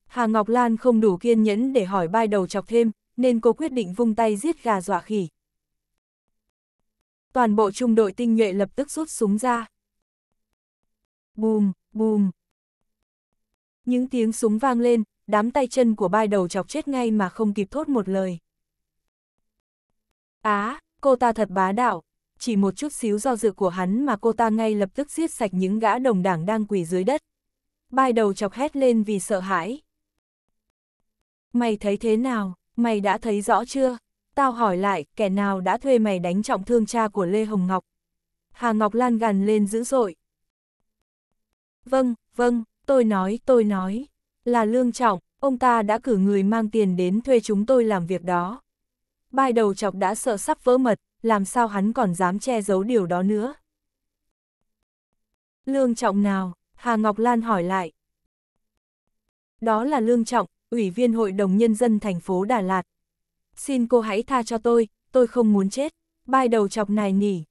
Hà Ngọc Lan không đủ kiên nhẫn để hỏi bai đầu chọc thêm, nên cô quyết định vung tay giết gà dọa khỉ. Toàn bộ trung đội tinh nhuệ lập tức rút súng ra. Bùm, bùm. Những tiếng súng vang lên, đám tay chân của bai đầu chọc chết ngay mà không kịp thốt một lời. Á, à, cô ta thật bá đạo, chỉ một chút xíu do dự của hắn mà cô ta ngay lập tức giết sạch những gã đồng đảng đang quỳ dưới đất. Bai đầu chọc hét lên vì sợ hãi. Mày thấy thế nào, mày đã thấy rõ chưa? Tao hỏi lại, kẻ nào đã thuê mày đánh trọng thương cha của Lê Hồng Ngọc? Hà Ngọc Lan gằn lên dữ dội. Vâng, vâng, tôi nói, tôi nói. Là lương trọng, ông ta đã cử người mang tiền đến thuê chúng tôi làm việc đó. bài đầu chọc đã sợ sắp vỡ mật, làm sao hắn còn dám che giấu điều đó nữa. Lương trọng nào? Hà Ngọc Lan hỏi lại. Đó là lương trọng, Ủy viên Hội đồng Nhân dân thành phố Đà Lạt. Xin cô hãy tha cho tôi, tôi không muốn chết. bài đầu chọc này nỉ.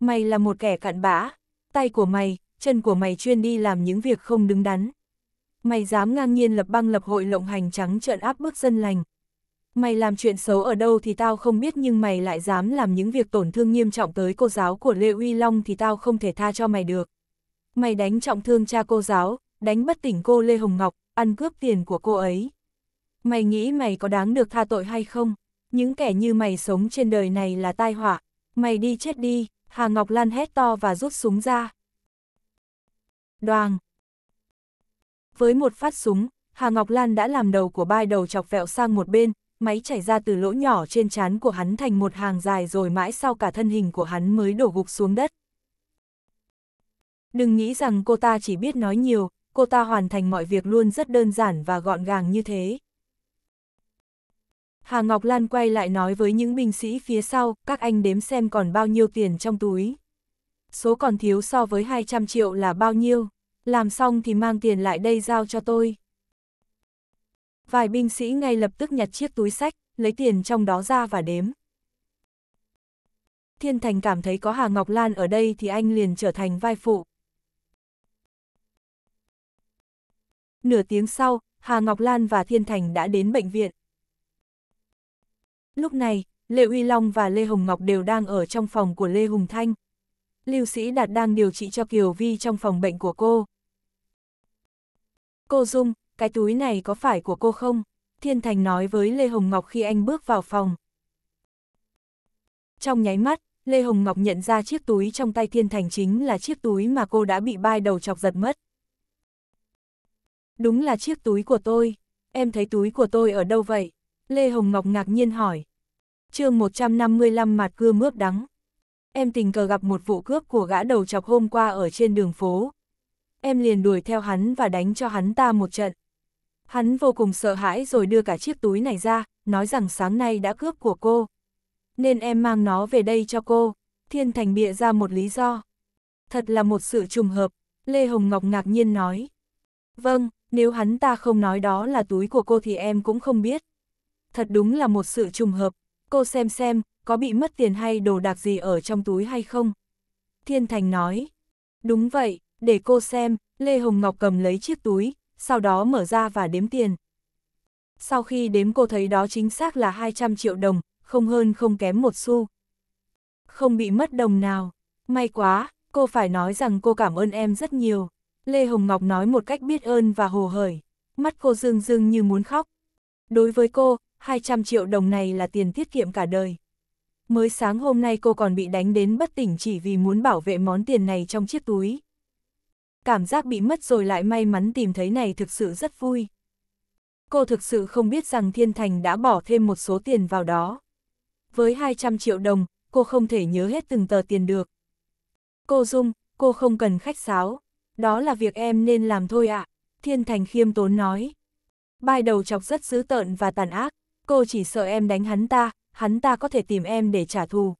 Mày là một kẻ cặn bã. Tay của mày, chân của mày chuyên đi làm những việc không đứng đắn. Mày dám ngang nhiên lập băng lập hội lộng hành trắng trợn áp bức dân lành. Mày làm chuyện xấu ở đâu thì tao không biết nhưng mày lại dám làm những việc tổn thương nghiêm trọng tới cô giáo của Lê Uy Long thì tao không thể tha cho mày được. Mày đánh trọng thương cha cô giáo, đánh bất tỉnh cô Lê Hồng Ngọc, ăn cướp tiền của cô ấy. Mày nghĩ mày có đáng được tha tội hay không? Những kẻ như mày sống trên đời này là tai họa. Mày đi chết đi, Hà Ngọc Lan hét to và rút súng ra. Đoàng! Với một phát súng, Hà Ngọc Lan đã làm đầu của bai đầu chọc vẹo sang một bên, máy chảy ra từ lỗ nhỏ trên trán của hắn thành một hàng dài rồi mãi sau cả thân hình của hắn mới đổ gục xuống đất. Đừng nghĩ rằng cô ta chỉ biết nói nhiều, cô ta hoàn thành mọi việc luôn rất đơn giản và gọn gàng như thế. Hà Ngọc Lan quay lại nói với những binh sĩ phía sau, các anh đếm xem còn bao nhiêu tiền trong túi số còn thiếu so với 200 triệu là bao nhiêu, làm xong thì mang tiền lại đây giao cho tôi. Vài binh sĩ ngay lập tức nhặt chiếc túi sách, lấy tiền trong đó ra và đếm. Thiên Thành cảm thấy có Hà Ngọc Lan ở đây thì anh liền trở thành vai phụ. Nửa tiếng sau, Hà Ngọc Lan và Thiên Thành đã đến bệnh viện. Lúc này, Lê Uy Long và Lê Hồng Ngọc đều đang ở trong phòng của Lê Hùng Thanh, Lưu Sĩ Đạt đang điều trị cho Kiều Vi trong phòng bệnh của cô. Cô Dung, cái túi này có phải của cô không? Thiên Thành nói với Lê Hồng Ngọc khi anh bước vào phòng. Trong nháy mắt, Lê Hồng Ngọc nhận ra chiếc túi trong tay Thiên Thành chính là chiếc túi mà cô đã bị bai đầu chọc giật mất. Đúng là chiếc túi của tôi. Em thấy túi của tôi ở đâu vậy? Lê Hồng Ngọc ngạc nhiên hỏi. chương 155 mặt cưa mướp đắng em tình cờ gặp một vụ cướp của gã đầu chọc hôm qua ở trên đường phố. Em liền đuổi theo hắn và đánh cho hắn ta một trận. Hắn vô cùng sợ hãi rồi đưa cả chiếc túi này ra, nói rằng sáng nay đã cướp của cô. Nên em mang nó về đây cho cô. Thiên Thành bịa ra một lý do. Thật là một sự trùng hợp, Lê Hồng Ngọc ngạc nhiên nói. Vâng, nếu hắn ta không nói đó là túi của cô thì em cũng không biết. Thật đúng là một sự trùng hợp, cô xem xem, có bị mất tiền hay đồ đạc gì ở trong túi hay không? Thiên Thành nói, đúng vậy, để cô xem, Lê Hồng Ngọc cầm lấy chiếc túi, sau đó mở ra và đếm tiền. Sau khi đếm cô thấy đó chính xác là 200 triệu đồng, không hơn không kém một xu. Không bị mất đồng nào, may quá, cô phải nói rằng cô cảm ơn em rất nhiều. Lê Hồng Ngọc nói một cách biết ơn và hồ hởi, mắt cô dương dương như muốn khóc. Đối với cô, 200 triệu đồng này là tiền tiết kiệm cả đời mới sáng hôm nay cô còn bị đánh đến bất tỉnh chỉ vì muốn bảo vệ món tiền này trong chiếc túi. Cảm giác bị mất rồi lại may mắn tìm thấy này thực sự rất vui. Cô thực sự không biết rằng Thiên Thành đã bỏ thêm một số tiền vào đó. Với 200 triệu đồng, cô không thể nhớ hết từng tờ tiền được. Cô Dung, cô không cần khách sáo. Đó là việc em nên làm thôi ạ. À. Thiên Thành khiêm tốn nói. Bài đầu chọc rất dữ tợn và tàn ác. Cô chỉ sợ em đánh hắn ta, hắn ta có thể tìm em để trả thù.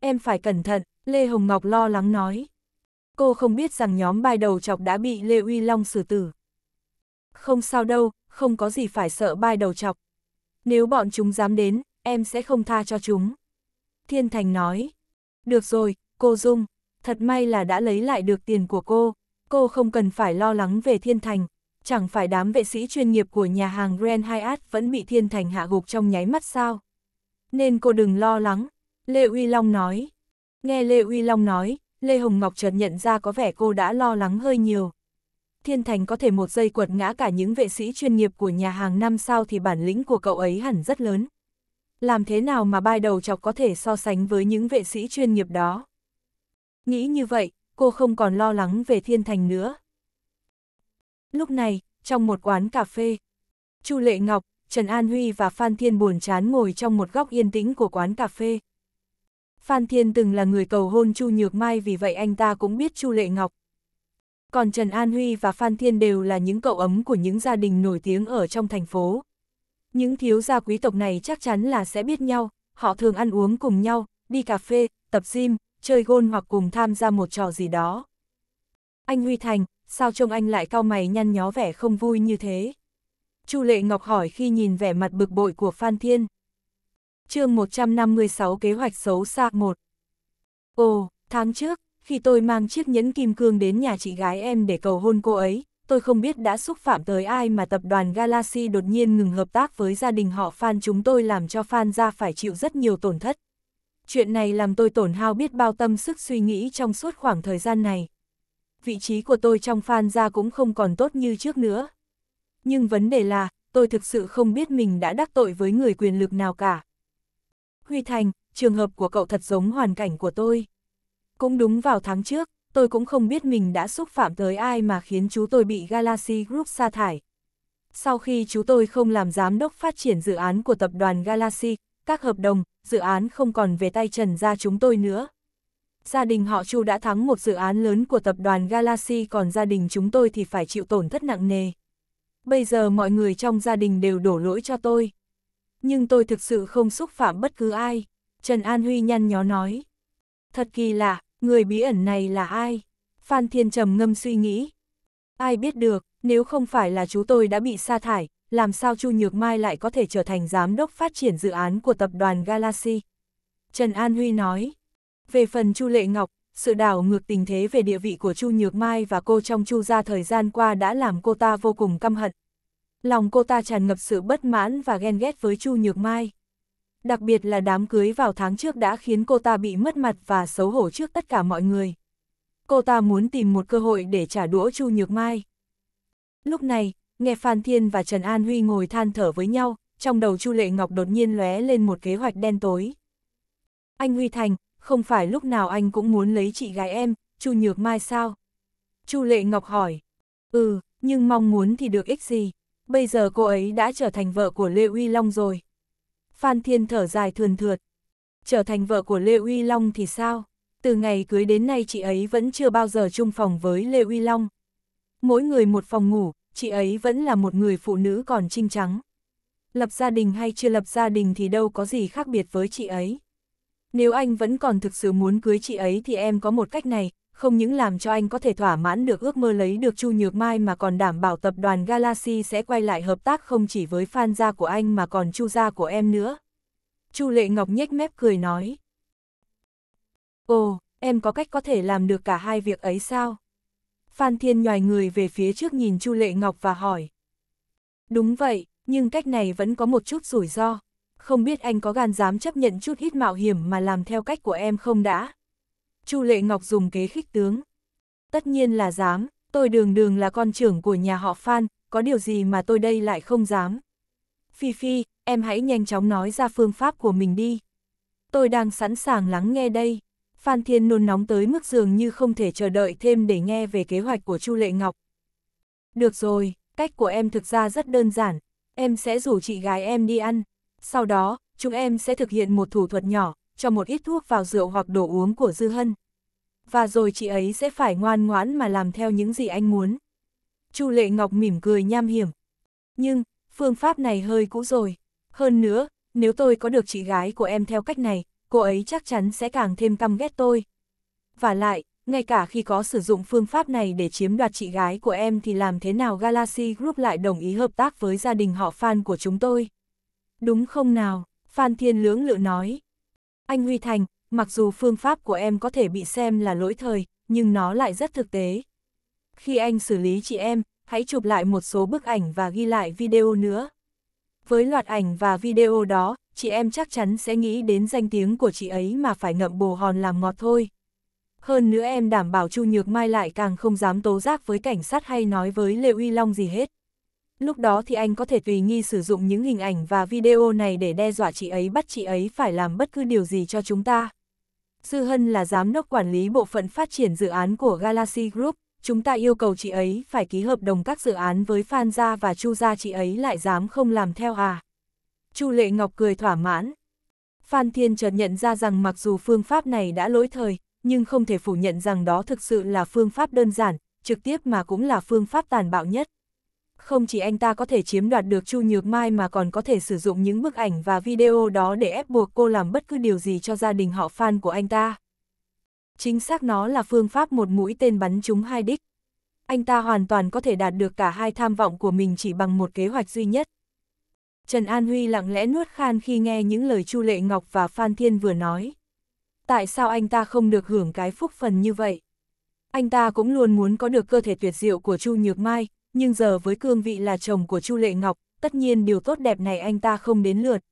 Em phải cẩn thận, Lê Hồng Ngọc lo lắng nói. Cô không biết rằng nhóm bài đầu chọc đã bị Lê Uy Long xử tử. Không sao đâu, không có gì phải sợ bài đầu chọc. Nếu bọn chúng dám đến, em sẽ không tha cho chúng. Thiên Thành nói. Được rồi, cô Dung, thật may là đã lấy lại được tiền của cô. Cô không cần phải lo lắng về Thiên Thành. Chẳng phải đám vệ sĩ chuyên nghiệp của nhà hàng Grand Hyatt vẫn bị Thiên Thành hạ gục trong nháy mắt sao? nên cô đừng lo lắng, Lê Uy Long nói. Nghe Lê Uy Long nói, Lê Hồng Ngọc chợt nhận ra có vẻ cô đã lo lắng hơi nhiều. Thiên Thành có thể một giây quật ngã cả những vệ sĩ chuyên nghiệp của nhà hàng năm sao thì bản lĩnh của cậu ấy hẳn rất lớn. Làm thế nào mà bai đầu chọc có thể so sánh với những vệ sĩ chuyên nghiệp đó? Nghĩ như vậy, cô không còn lo lắng về Thiên Thành nữa. Lúc này, trong một quán cà phê, Chu Lệ Ngọc, Trần An Huy và Phan Thiên buồn chán ngồi trong một góc yên tĩnh của quán cà phê. Phan Thiên từng là người cầu hôn Chu Nhược Mai vì vậy anh ta cũng biết Chu Lệ Ngọc. Còn Trần An Huy và Phan Thiên đều là những cậu ấm của những gia đình nổi tiếng ở trong thành phố. Những thiếu gia quý tộc này chắc chắn là sẽ biết nhau, họ thường ăn uống cùng nhau, đi cà phê, tập gym, chơi gôn hoặc cùng tham gia một trò gì đó. Anh Huy Thành, sao trông anh lại cau mày nhăn nhó vẻ không vui như thế? Chu Lệ Ngọc hỏi khi nhìn vẻ mặt bực bội của Phan Thiên. chương 156 kế hoạch xấu xa 1 Ồ, tháng trước, khi tôi mang chiếc nhẫn kim cương đến nhà chị gái em để cầu hôn cô ấy, tôi không biết đã xúc phạm tới ai mà tập đoàn Galaxy đột nhiên ngừng hợp tác với gia đình họ Phan chúng tôi làm cho Phan ra phải chịu rất nhiều tổn thất. Chuyện này làm tôi tổn hao biết bao tâm sức suy nghĩ trong suốt khoảng thời gian này. Vị trí của tôi trong Phan ra cũng không còn tốt như trước nữa, nhưng vấn đề là, tôi thực sự không biết mình đã đắc tội với người quyền lực nào cả. Huy Thành, trường hợp của cậu thật giống hoàn cảnh của tôi. Cũng đúng vào tháng trước, tôi cũng không biết mình đã xúc phạm tới ai mà khiến chú tôi bị Galaxy Group sa thải. Sau khi chú tôi không làm giám đốc phát triển dự án của tập đoàn Galaxy, các hợp đồng, dự án không còn về tay Trần gia chúng tôi nữa. Gia đình họ Chu đã thắng một dự án lớn của tập đoàn Galaxy còn gia đình chúng tôi thì phải chịu tổn thất nặng nề bây giờ mọi người trong gia đình đều đổ lỗi cho tôi. Nhưng tôi thực sự không xúc phạm bất cứ ai, Trần An Huy nhăn nhó nói. Thật kỳ lạ, người bí ẩn này là ai? Phan Thiên trầm ngâm suy nghĩ. Ai biết được, nếu không phải là chú tôi đã bị sa thải, làm sao Chu Nhược Mai lại có thể trở thành giám đốc phát triển dự án của tập đoàn Galaxy? Trần An Huy nói. Về phần Chu Lệ Ngọc, sự đảo ngược tình thế về địa vị của Chu Nhược Mai và cô trong Chu gia thời gian qua đã làm cô ta vô cùng căm hận. Lòng cô ta tràn ngập sự bất mãn và ghen ghét với Chu Nhược Mai. Đặc biệt là đám cưới vào tháng trước đã khiến cô ta bị mất mặt và xấu hổ trước tất cả mọi người. Cô ta muốn tìm một cơ hội để trả đũa Chu Nhược Mai. Lúc này, nghe Phan Thiên và Trần An Huy ngồi than thở với nhau, trong đầu Chu Lệ Ngọc đột nhiên lóe lên một kế hoạch đen tối. Anh Huy Thành, không phải lúc nào anh cũng muốn lấy chị gái em, Chu Nhược Mai sao? Chu Lệ Ngọc hỏi, ừ, nhưng mong muốn thì được ích gì, bây giờ cô ấy đã trở thành vợ của Lê Uy Long rồi. Phan Thiên thở dài thườn thượt, trở thành vợ của Lê Uy Long thì sao? Từ ngày cưới đến nay chị ấy vẫn chưa bao giờ chung phòng với Lê Uy Long. Mỗi người một phòng ngủ, chị ấy vẫn là một người phụ nữ còn trinh trắng. Lập gia đình hay chưa lập gia đình thì đâu có gì khác biệt với chị ấy. Nếu anh vẫn còn thực sự muốn cưới chị ấy thì em có một cách này, không những làm cho anh có thể thỏa mãn được ước mơ lấy được Chu Nhược Mai mà còn đảm bảo tập đoàn Galaxy sẽ quay lại hợp tác không chỉ với fan gia của anh mà còn Chu gia của em nữa. Chu Lệ Ngọc nhếch mép cười nói. Ồ, em có cách có thể làm được cả hai việc ấy sao? Phan Thiên nhòi người về phía trước nhìn Chu Lệ Ngọc và hỏi. Đúng vậy, nhưng cách này vẫn có một chút rủi ro không biết anh có gan dám chấp nhận chút ít mạo hiểm mà làm theo cách của em không đã. Chu Lệ Ngọc dùng kế khích tướng. Tất nhiên là dám, tôi đường đường là con trưởng của nhà họ Phan, có điều gì mà tôi đây lại không dám. Phi Phi, em hãy nhanh chóng nói ra phương pháp của mình đi. Tôi đang sẵn sàng lắng nghe đây. Phan Thiên nôn nóng tới mức dường như không thể chờ đợi thêm để nghe về kế hoạch của Chu Lệ Ngọc. Được rồi, cách của em thực ra rất đơn giản. Em sẽ rủ chị gái em đi ăn, sau đó, chúng em sẽ thực hiện một thủ thuật nhỏ, cho một ít thuốc vào rượu hoặc đồ uống của Dư Hân. Và rồi chị ấy sẽ phải ngoan ngoãn mà làm theo những gì anh muốn. Chu Lệ Ngọc mỉm cười nham hiểm. Nhưng, phương pháp này hơi cũ rồi. Hơn nữa, nếu tôi có được chị gái của em theo cách này, cô ấy chắc chắn sẽ càng thêm căm ghét tôi. Và lại, ngay cả khi có sử dụng phương pháp này để chiếm đoạt chị gái của em thì làm thế nào Galaxy Group lại đồng ý hợp tác với gia đình họ fan của chúng tôi? đúng không nào? Phan Thiên lưỡng lự nói. Anh Huy Thành, mặc dù phương pháp của em có thể bị xem là lỗi thời, nhưng nó lại rất thực tế. Khi anh xử lý chị em, hãy chụp lại một số bức ảnh và ghi lại video nữa. Với loạt ảnh và video đó, chị em chắc chắn sẽ nghĩ đến danh tiếng của chị ấy mà phải ngậm bồ hòn làm ngọt thôi. Hơn nữa em đảm bảo Chu Nhược Mai lại càng không dám tố giác với cảnh sát hay nói với Lê Uy Long gì hết lúc đó thì anh có thể tùy nghi sử dụng những hình ảnh và video này để đe dọa chị ấy bắt chị ấy phải làm bất cứ điều gì cho chúng ta. Sư Hân là giám đốc quản lý bộ phận phát triển dự án của Galaxy Group, chúng ta yêu cầu chị ấy phải ký hợp đồng các dự án với Phan Gia và Chu Gia chị ấy lại dám không làm theo à. Chu Lệ Ngọc cười thỏa mãn. Phan Thiên chợt nhận ra rằng mặc dù phương pháp này đã lỗi thời, nhưng không thể phủ nhận rằng đó thực sự là phương pháp đơn giản, trực tiếp mà cũng là phương pháp tàn bạo nhất không chỉ anh ta có thể chiếm đoạt được Chu Nhược Mai mà còn có thể sử dụng những bức ảnh và video đó để ép buộc cô làm bất cứ điều gì cho gia đình họ fan của anh ta. Chính xác nó là phương pháp một mũi tên bắn trúng hai đích. Anh ta hoàn toàn có thể đạt được cả hai tham vọng của mình chỉ bằng một kế hoạch duy nhất. Trần An Huy lặng lẽ nuốt khan khi nghe những lời Chu Lệ Ngọc và Phan Thiên vừa nói. Tại sao anh ta không được hưởng cái phúc phần như vậy? Anh ta cũng luôn muốn có được cơ thể tuyệt diệu của Chu Nhược Mai, nhưng giờ với cương vị là chồng của Chu Lệ Ngọc, tất nhiên điều tốt đẹp này anh ta không đến lượt.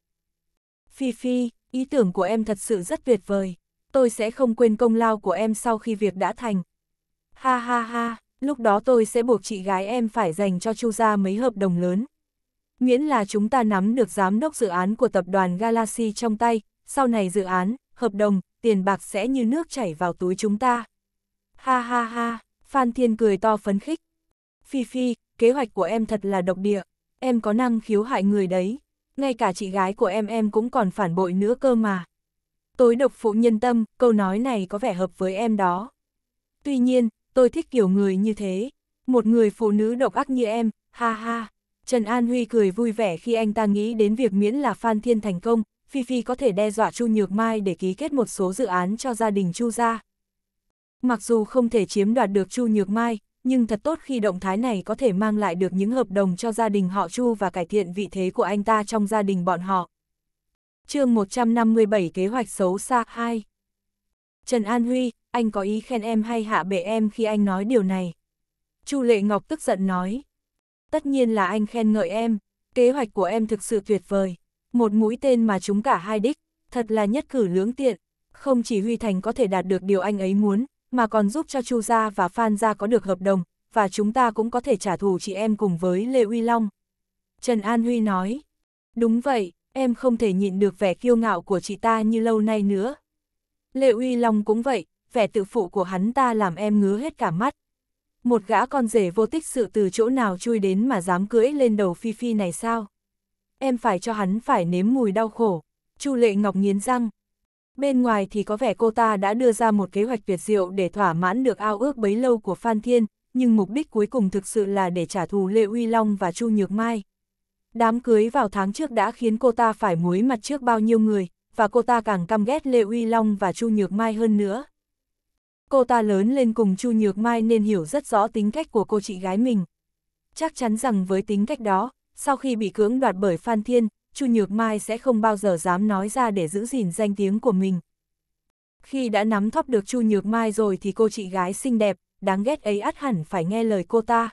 Phi Phi, ý tưởng của em thật sự rất tuyệt vời, tôi sẽ không quên công lao của em sau khi việc đã thành. Ha ha ha, lúc đó tôi sẽ buộc chị gái em phải dành cho Chu gia mấy hợp đồng lớn. Miễn là chúng ta nắm được giám đốc dự án của tập đoàn Galaxy trong tay, sau này dự án, hợp đồng, tiền bạc sẽ như nước chảy vào túi chúng ta. Ha ha ha, Phan Thiên cười to phấn khích. Phi Phi, kế hoạch của em thật là độc địa, em có năng khiếu hại người đấy, ngay cả chị gái của em em cũng còn phản bội nữa cơ mà. Tối độc phụ nhân tâm, câu nói này có vẻ hợp với em đó. Tuy nhiên, tôi thích kiểu người như thế, một người phụ nữ độc ác như em, ha ha. Trần An Huy cười vui vẻ khi anh ta nghĩ đến việc miễn là Phan Thiên thành công, Phi Phi có thể đe dọa Chu Nhược Mai để ký kết một số dự án cho gia đình Chu gia. Mặc dù không thể chiếm đoạt được Chu Nhược Mai, nhưng thật tốt khi động thái này có thể mang lại được những hợp đồng cho gia đình họ Chu và cải thiện vị thế của anh ta trong gia đình bọn họ. chương 157 Kế hoạch xấu xa 2 Trần An Huy, anh có ý khen em hay hạ bệ em khi anh nói điều này? Chu Lệ Ngọc tức giận nói. Tất nhiên là anh khen ngợi em, kế hoạch của em thực sự tuyệt vời. Một mũi tên mà chúng cả hai đích, thật là nhất cử lưỡng tiện. Không chỉ Huy Thành có thể đạt được điều anh ấy muốn, mà còn giúp cho Chu gia và Phan gia có được hợp đồng, và chúng ta cũng có thể trả thù chị em cùng với Lê Uy Long. Trần An Huy nói, đúng vậy, em không thể nhịn được vẻ kiêu ngạo của chị ta như lâu nay nữa. Lê Uy Long cũng vậy, vẻ tự phụ của hắn ta làm em ngứa hết cả mắt. Một gã con rể vô tích sự từ chỗ nào chui đến mà dám cưỡi lên đầu Phi Phi này sao? Em phải cho hắn phải nếm mùi đau khổ. Chu Lệ Ngọc nghiến răng, Bên ngoài thì có vẻ cô ta đã đưa ra một kế hoạch tuyệt diệu để thỏa mãn được ao ước bấy lâu của Phan Thiên, nhưng mục đích cuối cùng thực sự là để trả thù Lệ Uy Long và Chu Nhược Mai. Đám cưới vào tháng trước đã khiến cô ta phải muối mặt trước bao nhiêu người, và cô ta càng căm ghét Lệ Uy Long và Chu Nhược Mai hơn nữa. Cô ta lớn lên cùng Chu Nhược Mai nên hiểu rất rõ tính cách của cô chị gái mình. Chắc chắn rằng với tính cách đó, sau khi bị cưỡng đoạt bởi Phan Thiên, Chu Nhược Mai sẽ không bao giờ dám nói ra để giữ gìn danh tiếng của mình. Khi đã nắm thóp được Chu Nhược Mai rồi thì cô chị gái xinh đẹp, đáng ghét ấy ắt hẳn phải nghe lời cô ta.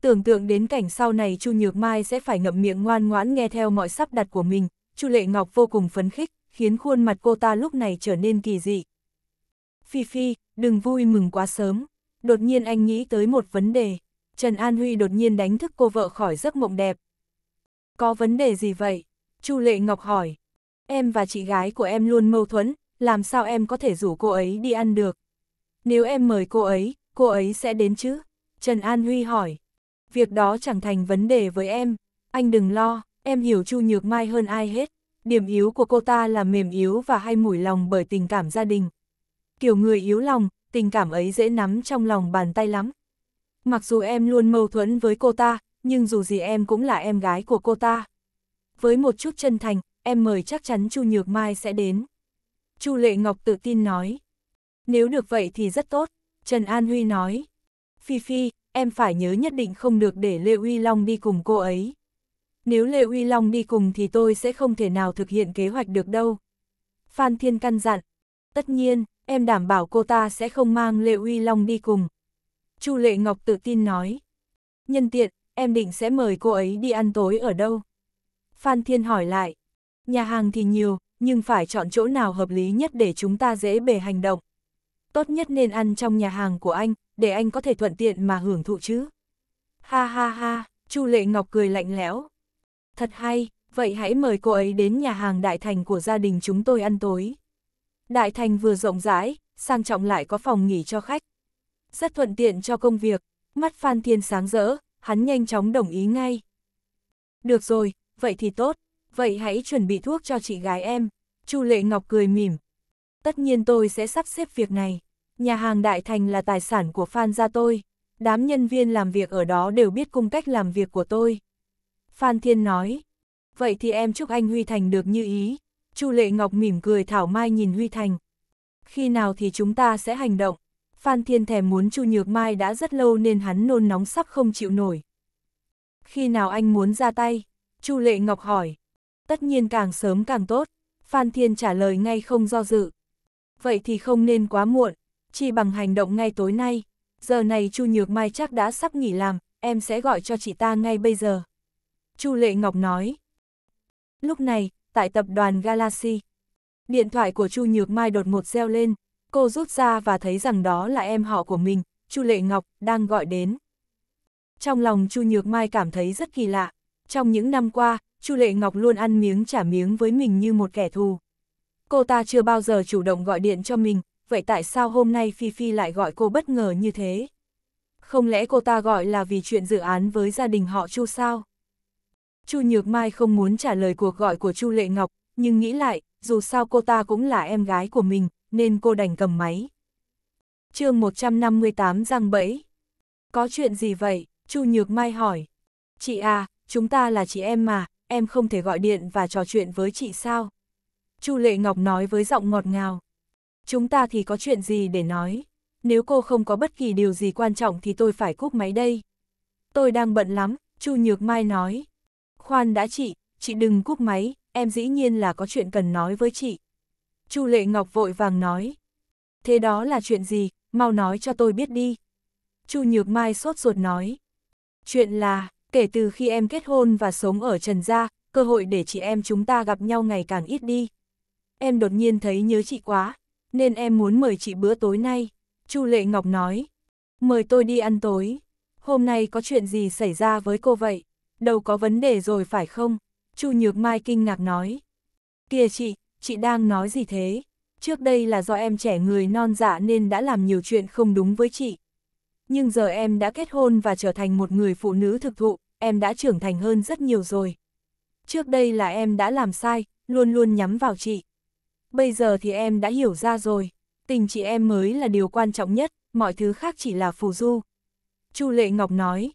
Tưởng tượng đến cảnh sau này Chu Nhược Mai sẽ phải ngậm miệng ngoan ngoãn nghe theo mọi sắp đặt của mình, Chu Lệ Ngọc vô cùng phấn khích, khiến khuôn mặt cô ta lúc này trở nên kỳ dị. Phi Phi, đừng vui mừng quá sớm. Đột nhiên anh nghĩ tới một vấn đề. Trần An Huy đột nhiên đánh thức cô vợ khỏi giấc mộng đẹp, có vấn đề gì vậy? Chu Lệ Ngọc hỏi. Em và chị gái của em luôn mâu thuẫn, làm sao em có thể rủ cô ấy đi ăn được? Nếu em mời cô ấy, cô ấy sẽ đến chứ? Trần An Huy hỏi. Việc đó chẳng thành vấn đề với em. Anh đừng lo, em hiểu Chu Nhược Mai hơn ai hết. Điểm yếu của cô ta là mềm yếu và hay mủi lòng bởi tình cảm gia đình. Kiểu người yếu lòng, tình cảm ấy dễ nắm trong lòng bàn tay lắm. Mặc dù em luôn mâu thuẫn với cô ta, nhưng dù gì em cũng là em gái của cô ta. Với một chút chân thành, em mời chắc chắn Chu Nhược Mai sẽ đến. Chu Lệ Ngọc tự tin nói. Nếu được vậy thì rất tốt, Trần An Huy nói. Phi Phi, em phải nhớ nhất định không được để Lê Uy Long đi cùng cô ấy. Nếu Lê Uy Long đi cùng thì tôi sẽ không thể nào thực hiện kế hoạch được đâu. Phan Thiên căn dặn. Tất nhiên, em đảm bảo cô ta sẽ không mang Lê Uy Long đi cùng. Chu Lệ Ngọc tự tin nói. Nhân tiện, em định sẽ mời cô ấy đi ăn tối ở đâu? Phan Thiên hỏi lại, nhà hàng thì nhiều, nhưng phải chọn chỗ nào hợp lý nhất để chúng ta dễ bề hành động. Tốt nhất nên ăn trong nhà hàng của anh, để anh có thể thuận tiện mà hưởng thụ chứ. Ha ha ha, Chu Lệ Ngọc cười lạnh lẽo. Thật hay, vậy hãy mời cô ấy đến nhà hàng Đại Thành của gia đình chúng tôi ăn tối. Đại Thành vừa rộng rãi, sang trọng lại có phòng nghỉ cho khách. Rất thuận tiện cho công việc, mắt Phan Thiên sáng rỡ, hắn nhanh chóng đồng ý ngay. Được rồi, vậy thì tốt, vậy hãy chuẩn bị thuốc cho chị gái em. Chu Lệ Ngọc cười mỉm. Tất nhiên tôi sẽ sắp xếp việc này. Nhà hàng Đại Thành là tài sản của Phan gia tôi. Đám nhân viên làm việc ở đó đều biết cung cách làm việc của tôi. Phan Thiên nói. Vậy thì em chúc anh Huy Thành được như ý. Chu Lệ Ngọc mỉm cười thảo mai nhìn Huy Thành. Khi nào thì chúng ta sẽ hành động? Phan Thiên thèm muốn Chu Nhược Mai đã rất lâu nên hắn nôn nóng sắp không chịu nổi. Khi nào anh muốn ra tay? Chu Lệ Ngọc hỏi. Tất nhiên càng sớm càng tốt, Phan Thiên trả lời ngay không do dự. Vậy thì không nên quá muộn, chỉ bằng hành động ngay tối nay. Giờ này Chu Nhược Mai chắc đã sắp nghỉ làm, em sẽ gọi cho chị ta ngay bây giờ. Chu Lệ Ngọc nói. Lúc này, tại tập đoàn Galaxy, điện thoại của Chu Nhược Mai đột ngột reo lên, Cô rút ra và thấy rằng đó là em họ của mình, Chu Lệ Ngọc, đang gọi đến. Trong lòng Chu Nhược Mai cảm thấy rất kỳ lạ. Trong những năm qua, Chu Lệ Ngọc luôn ăn miếng trả miếng với mình như một kẻ thù. Cô ta chưa bao giờ chủ động gọi điện cho mình, vậy tại sao hôm nay Phi Phi lại gọi cô bất ngờ như thế? Không lẽ cô ta gọi là vì chuyện dự án với gia đình họ Chu sao? Chu Nhược Mai không muốn trả lời cuộc gọi của Chu Lệ Ngọc, nhưng nghĩ lại, dù sao cô ta cũng là em gái của mình, nên cô đành cầm máy. chương 158 răng bẫy. Có chuyện gì vậy? Chu Nhược Mai hỏi. Chị à, chúng ta là chị em mà, em không thể gọi điện và trò chuyện với chị sao? Chu Lệ Ngọc nói với giọng ngọt ngào. Chúng ta thì có chuyện gì để nói? Nếu cô không có bất kỳ điều gì quan trọng thì tôi phải cúp máy đây. Tôi đang bận lắm, Chu Nhược Mai nói. Khoan đã chị, chị đừng cúp máy, em dĩ nhiên là có chuyện cần nói với chị. Chu Lệ Ngọc vội vàng nói. Thế đó là chuyện gì, mau nói cho tôi biết đi. Chu Nhược Mai sốt ruột nói. Chuyện là, kể từ khi em kết hôn và sống ở Trần Gia, cơ hội để chị em chúng ta gặp nhau ngày càng ít đi. Em đột nhiên thấy nhớ chị quá, nên em muốn mời chị bữa tối nay. Chu Lệ Ngọc nói. Mời tôi đi ăn tối. Hôm nay có chuyện gì xảy ra với cô vậy? Đâu có vấn đề rồi phải không? Chu Nhược Mai kinh ngạc nói. Kìa chị, chị đang nói gì thế? Trước đây là do em trẻ người non dạ nên đã làm nhiều chuyện không đúng với chị. Nhưng giờ em đã kết hôn và trở thành một người phụ nữ thực thụ, em đã trưởng thành hơn rất nhiều rồi. Trước đây là em đã làm sai, luôn luôn nhắm vào chị. Bây giờ thì em đã hiểu ra rồi, tình chị em mới là điều quan trọng nhất, mọi thứ khác chỉ là phù du. Chu Lệ Ngọc nói,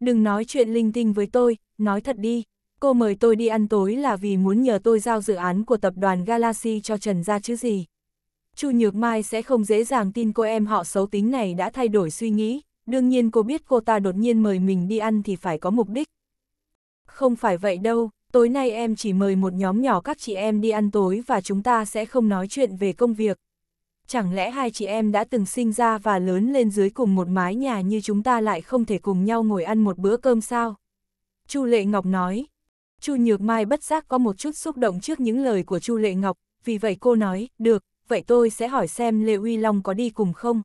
đừng nói chuyện linh tinh với tôi, nói thật đi, cô mời tôi đi ăn tối là vì muốn nhờ tôi giao dự án của tập đoàn Galaxy cho Trần ra chứ gì. Chu Nhược Mai sẽ không dễ dàng tin cô em họ xấu tính này đã thay đổi suy nghĩ, đương nhiên cô biết cô ta đột nhiên mời mình đi ăn thì phải có mục đích. Không phải vậy đâu, tối nay em chỉ mời một nhóm nhỏ các chị em đi ăn tối và chúng ta sẽ không nói chuyện về công việc. Chẳng lẽ hai chị em đã từng sinh ra và lớn lên dưới cùng một mái nhà như chúng ta lại không thể cùng nhau ngồi ăn một bữa cơm sao? Chu Lệ Ngọc nói, Chu Nhược Mai bất giác có một chút xúc động trước những lời của Chu Lệ Ngọc, vì vậy cô nói, được, vậy tôi sẽ hỏi xem Lệ Uy Long có đi cùng không.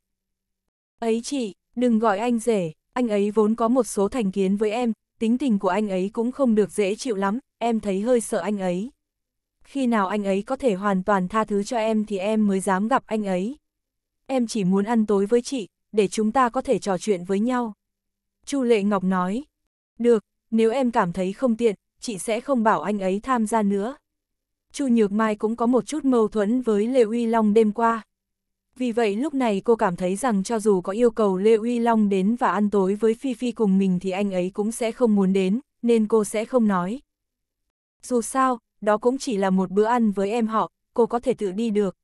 Ấy chị, đừng gọi anh rể, anh ấy vốn có một số thành kiến với em, tính tình của anh ấy cũng không được dễ chịu lắm, em thấy hơi sợ anh ấy. Khi nào anh ấy có thể hoàn toàn tha thứ cho em thì em mới dám gặp anh ấy. Em chỉ muốn ăn tối với chị, để chúng ta có thể trò chuyện với nhau. Chu Lệ Ngọc nói, được, nếu em cảm thấy không tiện, chị sẽ không bảo anh ấy tham gia nữa. Chu Nhược Mai cũng có một chút mâu thuẫn với Lê Uy Long đêm qua. Vì vậy lúc này cô cảm thấy rằng cho dù có yêu cầu Lê Uy Long đến và ăn tối với Phi Phi cùng mình thì anh ấy cũng sẽ không muốn đến, nên cô sẽ không nói. Dù sao, đó cũng chỉ là một bữa ăn với em họ, cô có thể tự đi được.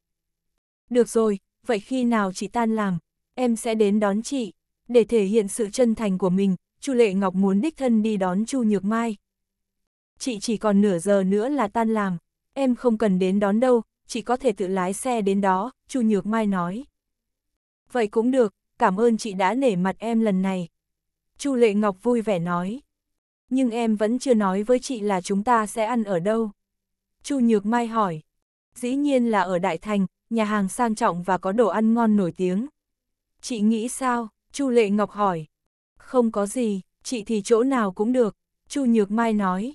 Được rồi, vậy khi nào chị tan làm, em sẽ đến đón chị. Để thể hiện sự chân thành của mình, Chu Lệ Ngọc muốn đích thân đi đón Chu Nhược Mai chị chỉ còn nửa giờ nữa là tan làm, em không cần đến đón đâu, chị có thể tự lái xe đến đó, Chu Nhược Mai nói. Vậy cũng được, cảm ơn chị đã nể mặt em lần này. Chu Lệ Ngọc vui vẻ nói. Nhưng em vẫn chưa nói với chị là chúng ta sẽ ăn ở đâu. Chu Nhược Mai hỏi. Dĩ nhiên là ở Đại Thành, nhà hàng sang trọng và có đồ ăn ngon nổi tiếng. Chị nghĩ sao? Chu Lệ Ngọc hỏi. Không có gì, chị thì chỗ nào cũng được. Chu Nhược Mai nói.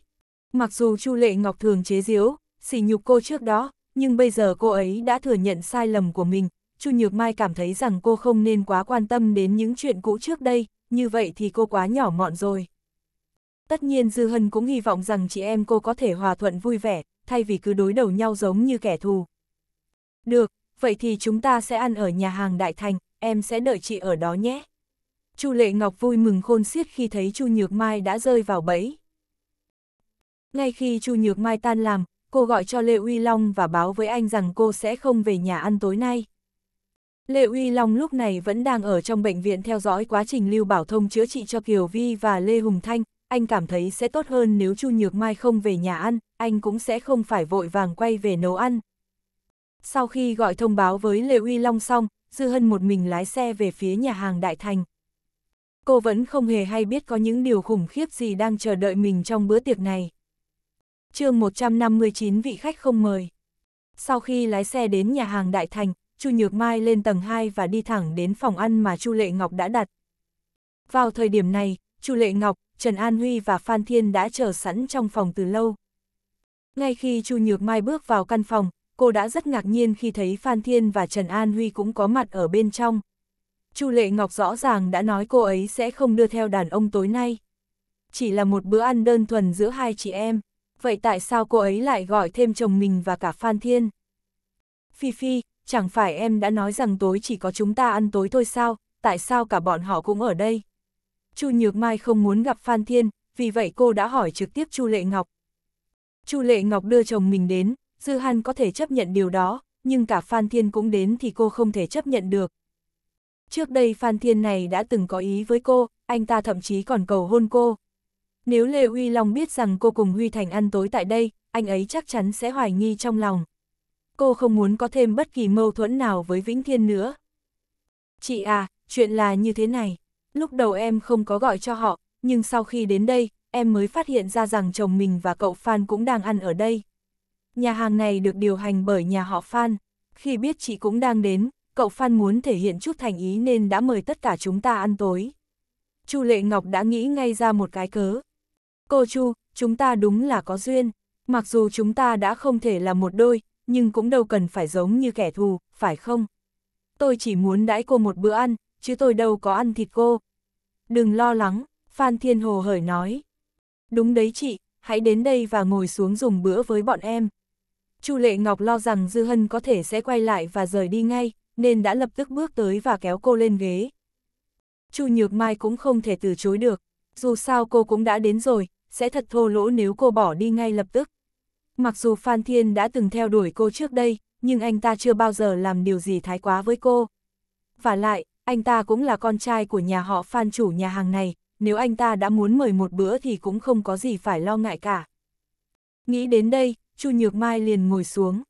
Mặc dù Chu Lệ Ngọc thường chế giễu, sỉ nhục cô trước đó, nhưng bây giờ cô ấy đã thừa nhận sai lầm của mình. Chu Nhược Mai cảm thấy rằng cô không nên quá quan tâm đến những chuyện cũ trước đây, như vậy thì cô quá nhỏ mọn rồi. Tất nhiên Dư Hân cũng hy vọng rằng chị em cô có thể hòa thuận vui vẻ, thay vì cứ đối đầu nhau giống như kẻ thù. Được, vậy thì chúng ta sẽ ăn ở nhà hàng Đại Thành, em sẽ đợi chị ở đó nhé. Chu Lệ Ngọc vui mừng khôn xiết khi thấy Chu Nhược Mai đã rơi vào bẫy. Ngay khi Chu Nhược Mai tan làm, cô gọi cho Lệ Uy Long và báo với anh rằng cô sẽ không về nhà ăn tối nay. Lệ Uy Long lúc này vẫn đang ở trong bệnh viện theo dõi quá trình Lưu Bảo Thông chữa trị cho Kiều Vi và Lê Hùng Thanh, anh cảm thấy sẽ tốt hơn nếu Chu Nhược Mai không về nhà ăn, anh cũng sẽ không phải vội vàng quay về nấu ăn. Sau khi gọi thông báo với Lê Uy Long xong, Dư Hân một mình lái xe về phía nhà hàng Đại Thành. Cô vẫn không hề hay biết có những điều khủng khiếp gì đang chờ đợi mình trong bữa tiệc này chương 159 vị khách không mời. Sau khi lái xe đến nhà hàng Đại Thành, Chu Nhược Mai lên tầng 2 và đi thẳng đến phòng ăn mà Chu Lệ Ngọc đã đặt. Vào thời điểm này, Chu Lệ Ngọc, Trần An Huy và Phan Thiên đã chờ sẵn trong phòng từ lâu. Ngay khi Chu Nhược Mai bước vào căn phòng, cô đã rất ngạc nhiên khi thấy Phan Thiên và Trần An Huy cũng có mặt ở bên trong. Chu Lệ Ngọc rõ ràng đã nói cô ấy sẽ không đưa theo đàn ông tối nay. Chỉ là một bữa ăn đơn thuần giữa hai chị em vậy tại sao cô ấy lại gọi thêm chồng mình và cả Phan Thiên? Phi Phi, chẳng phải em đã nói rằng tối chỉ có chúng ta ăn tối thôi sao, tại sao cả bọn họ cũng ở đây? Chu Nhược Mai không muốn gặp Phan Thiên, vì vậy cô đã hỏi trực tiếp Chu Lệ Ngọc. Chu Lệ Ngọc đưa chồng mình đến, Dư Hăn có thể chấp nhận điều đó, nhưng cả Phan Thiên cũng đến thì cô không thể chấp nhận được. Trước đây Phan Thiên này đã từng có ý với cô, anh ta thậm chí còn cầu hôn cô. Nếu Lê Huy Long biết rằng cô cùng Huy Thành ăn tối tại đây, anh ấy chắc chắn sẽ hoài nghi trong lòng. Cô không muốn có thêm bất kỳ mâu thuẫn nào với Vĩnh Thiên nữa. Chị à, chuyện là như thế này. Lúc đầu em không có gọi cho họ, nhưng sau khi đến đây, em mới phát hiện ra rằng chồng mình và cậu Phan cũng đang ăn ở đây. Nhà hàng này được điều hành bởi nhà họ Phan. Khi biết chị cũng đang đến, cậu Phan muốn thể hiện chút thành ý nên đã mời tất cả chúng ta ăn tối. Chu Lệ Ngọc đã nghĩ ngay ra một cái cớ, Cô Chu, chúng ta đúng là có duyên, mặc dù chúng ta đã không thể là một đôi, nhưng cũng đâu cần phải giống như kẻ thù, phải không? Tôi chỉ muốn đãi cô một bữa ăn, chứ tôi đâu có ăn thịt cô. Đừng lo lắng, Phan Thiên Hồ hởi nói. Đúng đấy chị, hãy đến đây và ngồi xuống dùng bữa với bọn em. Chu Lệ Ngọc lo rằng Dư Hân có thể sẽ quay lại và rời đi ngay, nên đã lập tức bước tới và kéo cô lên ghế. Chu Nhược Mai cũng không thể từ chối được, dù sao cô cũng đã đến rồi, sẽ thật thô lỗ nếu cô bỏ đi ngay lập tức. Mặc dù Phan Thiên đã từng theo đuổi cô trước đây, nhưng anh ta chưa bao giờ làm điều gì thái quá với cô. Và lại, anh ta cũng là con trai của nhà họ Phan chủ nhà hàng này, nếu anh ta đã muốn mời một bữa thì cũng không có gì phải lo ngại cả. Nghĩ đến đây, Chu Nhược Mai liền ngồi xuống.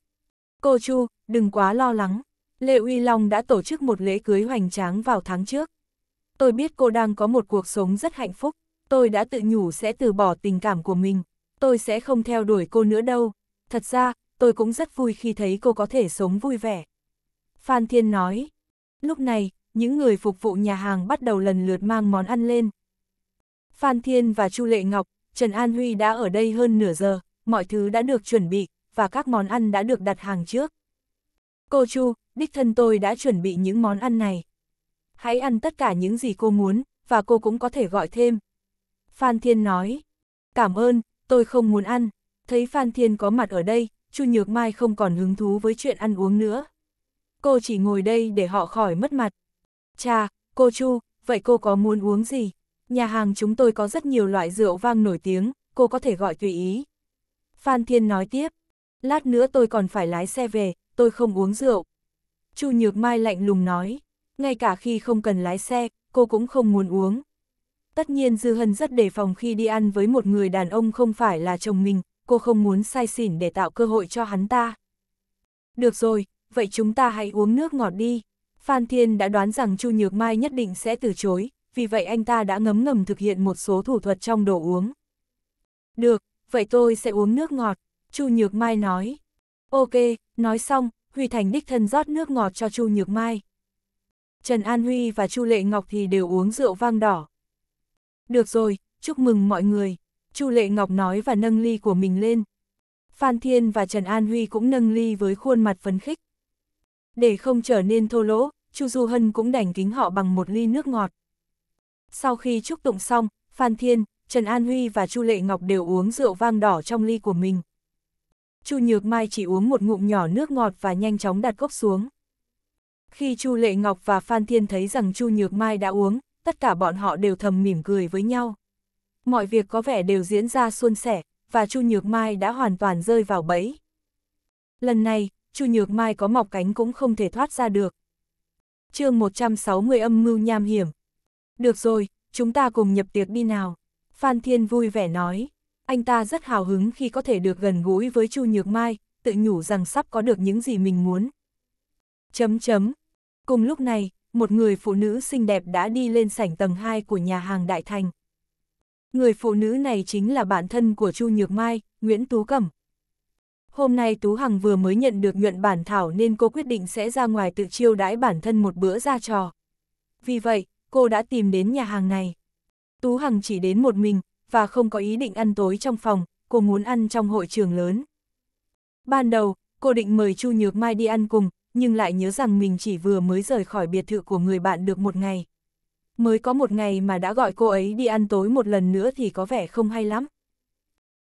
Cô Chu, đừng quá lo lắng. Lệ Uy Long đã tổ chức một lễ cưới hoành tráng vào tháng trước. Tôi biết cô đang có một cuộc sống rất hạnh phúc tôi đã tự nhủ sẽ từ bỏ tình cảm của mình, tôi sẽ không theo đuổi cô nữa đâu. Thật ra, tôi cũng rất vui khi thấy cô có thể sống vui vẻ. Phan Thiên nói, lúc này, những người phục vụ nhà hàng bắt đầu lần lượt mang món ăn lên. Phan Thiên và Chu Lệ Ngọc, Trần An Huy đã ở đây hơn nửa giờ, mọi thứ đã được chuẩn bị, và các món ăn đã được đặt hàng trước. Cô Chu, đích thân tôi đã chuẩn bị những món ăn này. Hãy ăn tất cả những gì cô muốn, và cô cũng có thể gọi thêm, Phan Thiên nói. Cảm ơn, tôi không muốn ăn. Thấy Phan Thiên có mặt ở đây, Chu Nhược Mai không còn hứng thú với chuyện ăn uống nữa. Cô chỉ ngồi đây để họ khỏi mất mặt. Cha, cô Chu, vậy cô có muốn uống gì? Nhà hàng chúng tôi có rất nhiều loại rượu vang nổi tiếng, cô có thể gọi tùy ý. Phan Thiên nói tiếp, lát nữa tôi còn phải lái xe về, tôi không uống rượu. Chu Nhược Mai lạnh lùng nói, ngay cả khi không cần lái xe, cô cũng không muốn uống. Tất nhiên Dư Hân rất đề phòng khi đi ăn với một người đàn ông không phải là chồng mình, cô không muốn sai xỉn để tạo cơ hội cho hắn ta. Được rồi, vậy chúng ta hãy uống nước ngọt đi. Phan Thiên đã đoán rằng Chu Nhược Mai nhất định sẽ từ chối, vì vậy anh ta đã ngấm ngầm thực hiện một số thủ thuật trong đồ uống. Được, vậy tôi sẽ uống nước ngọt, Chu Nhược Mai nói. Ok, nói xong, Huy Thành đích thân rót nước ngọt cho Chu Nhược Mai. Trần An Huy và Chu Lệ Ngọc thì đều uống rượu vang đỏ, được rồi, chúc mừng mọi người. Chu Lệ Ngọc nói và nâng ly của mình lên. Phan Thiên và Trần An Huy cũng nâng ly với khuôn mặt phấn khích. Để không trở nên thô lỗ, Chu Du Hân cũng đành kính họ bằng một ly nước ngọt. Sau khi chúc tụng xong, Phan Thiên, Trần An Huy và Chu Lệ Ngọc đều uống rượu vang đỏ trong ly của mình. Chu Nhược Mai chỉ uống một ngụm nhỏ nước ngọt và nhanh chóng đặt cốc xuống. Khi Chu Lệ Ngọc và Phan Thiên thấy rằng Chu Nhược Mai đã uống, tất cả bọn họ đều thầm mỉm cười với nhau. Mọi việc có vẻ đều diễn ra suôn sẻ, và Chu Nhược Mai đã hoàn toàn rơi vào bẫy. Lần này, Chu Nhược Mai có mọc cánh cũng không thể thoát ra được. chương 160 âm mưu nham hiểm. Được rồi, chúng ta cùng nhập tiệc đi nào. Phan Thiên vui vẻ nói. Anh ta rất hào hứng khi có thể được gần gũi với Chu Nhược Mai, tự nhủ rằng sắp có được những gì mình muốn. Chấm chấm. Cùng lúc này, một người phụ nữ xinh đẹp đã đi lên sảnh tầng 2 của nhà hàng Đại Thành. Người phụ nữ này chính là bạn thân của Chu Nhược Mai, Nguyễn Tú Cẩm. Hôm nay Tú Hằng vừa mới nhận được nhuận bản thảo nên cô quyết định sẽ ra ngoài tự chiêu đãi bản thân một bữa ra trò. Vì vậy, cô đã tìm đến nhà hàng này. Tú Hằng chỉ đến một mình, và không có ý định ăn tối trong phòng, cô muốn ăn trong hội trường lớn. Ban đầu, cô định mời Chu Nhược Mai đi ăn cùng, nhưng lại nhớ rằng mình chỉ vừa mới rời khỏi biệt thự của người bạn được một ngày. Mới có một ngày mà đã gọi cô ấy đi ăn tối một lần nữa thì có vẻ không hay lắm.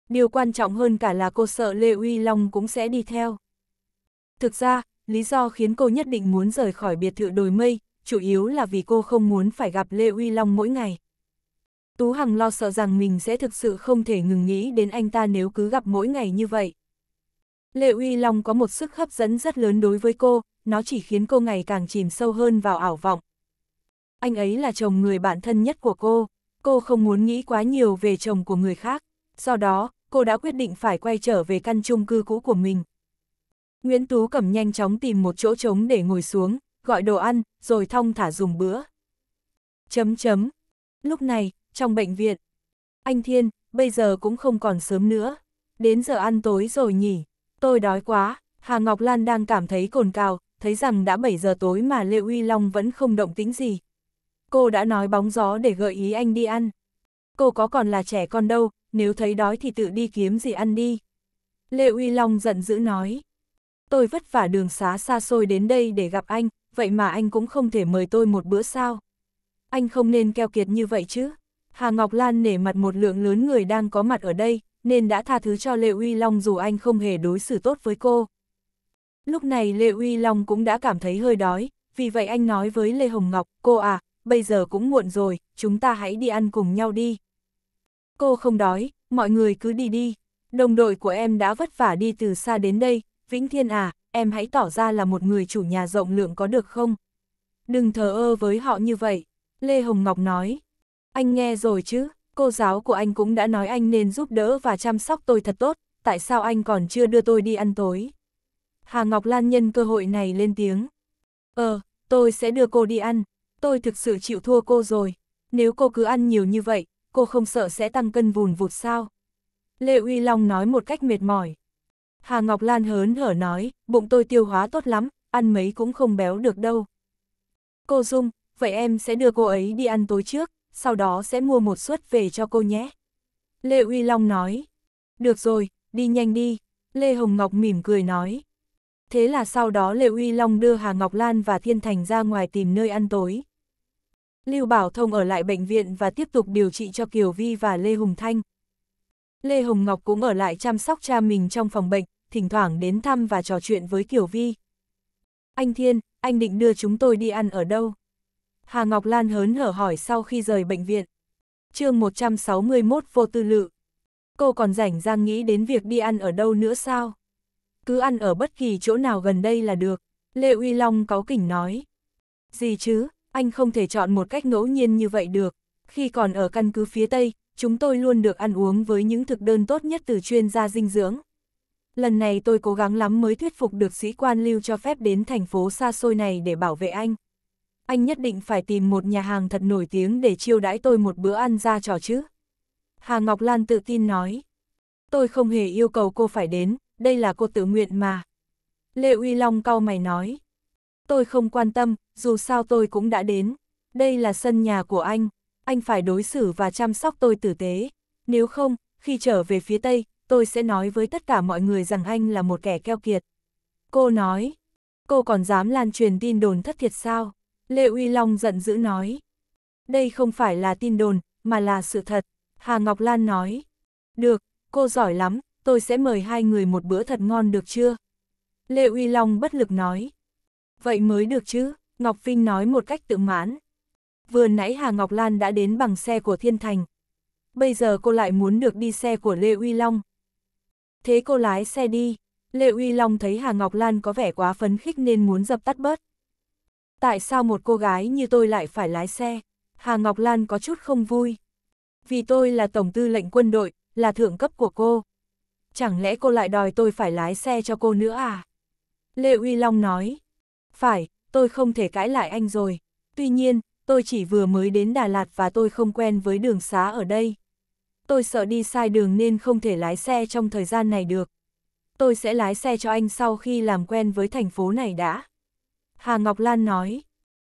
Điều quan trọng hơn cả là cô sợ Lê Uy Long cũng sẽ đi theo. Thực ra, lý do khiến cô nhất định muốn rời khỏi biệt thự đồi mây, chủ yếu là vì cô không muốn phải gặp Lê Uy Long mỗi ngày. Tú Hằng lo sợ rằng mình sẽ thực sự không thể ngừng nghĩ đến anh ta nếu cứ gặp mỗi ngày như vậy. Lệ Uy Long có một sức hấp dẫn rất lớn đối với cô, nó chỉ khiến cô ngày càng chìm sâu hơn vào ảo vọng. Anh ấy là chồng người bạn thân nhất của cô, cô không muốn nghĩ quá nhiều về chồng của người khác, do đó, cô đã quyết định phải quay trở về căn chung cư cũ của mình. Nguyễn Tú Cẩm nhanh chóng tìm một chỗ trống để ngồi xuống, gọi đồ ăn, rồi thong thả dùng bữa. Chấm chấm. Lúc này, trong bệnh viện, anh Thiên, bây giờ cũng không còn sớm nữa, đến giờ ăn tối rồi nhỉ. Tôi đói quá, Hà Ngọc Lan đang cảm thấy cồn cào, thấy rằng đã 7 giờ tối mà Lê Uy Long vẫn không động tĩnh gì. Cô đã nói bóng gió để gợi ý anh đi ăn. Cô có còn là trẻ con đâu, nếu thấy đói thì tự đi kiếm gì ăn đi. Lê Uy Long giận dữ nói. Tôi vất vả đường xá xa xôi đến đây để gặp anh, vậy mà anh cũng không thể mời tôi một bữa sao. Anh không nên keo kiệt như vậy chứ. Hà Ngọc Lan nể mặt một lượng lớn người đang có mặt ở đây, nên đã tha thứ cho Lệ Uy Long dù anh không hề đối xử tốt với cô. Lúc này Lệ Uy Long cũng đã cảm thấy hơi đói, vì vậy anh nói với Lê Hồng Ngọc, cô à, bây giờ cũng muộn rồi, chúng ta hãy đi ăn cùng nhau đi. Cô không đói, mọi người cứ đi đi. Đồng đội của em đã vất vả đi từ xa đến đây, Vĩnh Thiên à, em hãy tỏ ra là một người chủ nhà rộng lượng có được không? Đừng thờ ơ với họ như vậy, Lê Hồng Ngọc nói. Anh nghe rồi chứ, cô giáo của anh cũng đã nói anh nên giúp đỡ và chăm sóc tôi thật tốt, tại sao anh còn chưa đưa tôi đi ăn tối? Hà Ngọc Lan nhân cơ hội này lên tiếng. Ờ, tôi sẽ đưa cô đi ăn, tôi thực sự chịu thua cô rồi, nếu cô cứ ăn nhiều như vậy, cô không sợ sẽ tăng cân vùn vụt sao? Lệ Uy Long nói một cách mệt mỏi. Hà Ngọc Lan hớn hở nói, bụng tôi tiêu hóa tốt lắm, ăn mấy cũng không béo được đâu. Cô Dung, vậy em sẽ đưa cô ấy đi ăn tối trước sau đó sẽ mua một suất về cho cô nhé. Lê Uy Long nói, được rồi, đi nhanh đi, Lê Hồng Ngọc mỉm cười nói. Thế là sau đó Lê Uy Long đưa Hà Ngọc Lan và Thiên Thành ra ngoài tìm nơi ăn tối. Lưu Bảo Thông ở lại bệnh viện và tiếp tục điều trị cho Kiều Vi và Lê Hùng Thanh. Lê Hồng Ngọc cũng ở lại chăm sóc cha mình trong phòng bệnh, thỉnh thoảng đến thăm và trò chuyện với Kiều Vi. Anh Thiên, anh định đưa chúng tôi đi ăn ở đâu? Hà Ngọc Lan hớn hở hỏi sau khi rời bệnh viện. chương 161 vô tư lự. Cô còn rảnh ra nghĩ đến việc đi ăn ở đâu nữa sao? Cứ ăn ở bất kỳ chỗ nào gần đây là được. Lê Uy Long cáu kỉnh nói. Gì chứ, anh không thể chọn một cách ngẫu nhiên như vậy được. Khi còn ở căn cứ phía Tây, chúng tôi luôn được ăn uống với những thực đơn tốt nhất từ chuyên gia dinh dưỡng. Lần này tôi cố gắng lắm mới thuyết phục được sĩ quan lưu cho phép đến thành phố xa xôi này để bảo vệ anh anh nhất định phải tìm một nhà hàng thật nổi tiếng để chiêu đãi tôi một bữa ăn ra trò chứ. Hà Ngọc Lan tự tin nói, tôi không hề yêu cầu cô phải đến, đây là cô tự nguyện mà. Lê Uy Long cau mày nói, tôi không quan tâm, dù sao tôi cũng đã đến, đây là sân nhà của anh, anh phải đối xử và chăm sóc tôi tử tế, nếu không, khi trở về phía Tây, tôi sẽ nói với tất cả mọi người rằng anh là một kẻ keo kiệt. Cô nói, cô còn dám lan truyền tin đồn thất thiệt sao? Lê Uy Long giận dữ nói. Đây không phải là tin đồn, mà là sự thật. Hà Ngọc Lan nói. Được, cô giỏi lắm, tôi sẽ mời hai người một bữa thật ngon được chưa? Lê Uy Long bất lực nói. Vậy mới được chứ, Ngọc Vinh nói một cách tự mãn. Vừa nãy Hà Ngọc Lan đã đến bằng xe của Thiên Thành. Bây giờ cô lại muốn được đi xe của Lê Uy Long. Thế cô lái xe đi. Lê Uy Long thấy Hà Ngọc Lan có vẻ quá phấn khích nên muốn dập tắt bớt. Tại sao một cô gái như tôi lại phải lái xe? Hà Ngọc Lan có chút không vui. Vì tôi là tổng tư lệnh quân đội, là thượng cấp của cô. Chẳng lẽ cô lại đòi tôi phải lái xe cho cô nữa à? Lê Uy Long nói. Phải, tôi không thể cãi lại anh rồi. Tuy nhiên, tôi chỉ vừa mới đến Đà Lạt và tôi không quen với đường xá ở đây. Tôi sợ đi sai đường nên không thể lái xe trong thời gian này được. Tôi sẽ lái xe cho anh sau khi làm quen với thành phố này đã. Hà Ngọc Lan nói.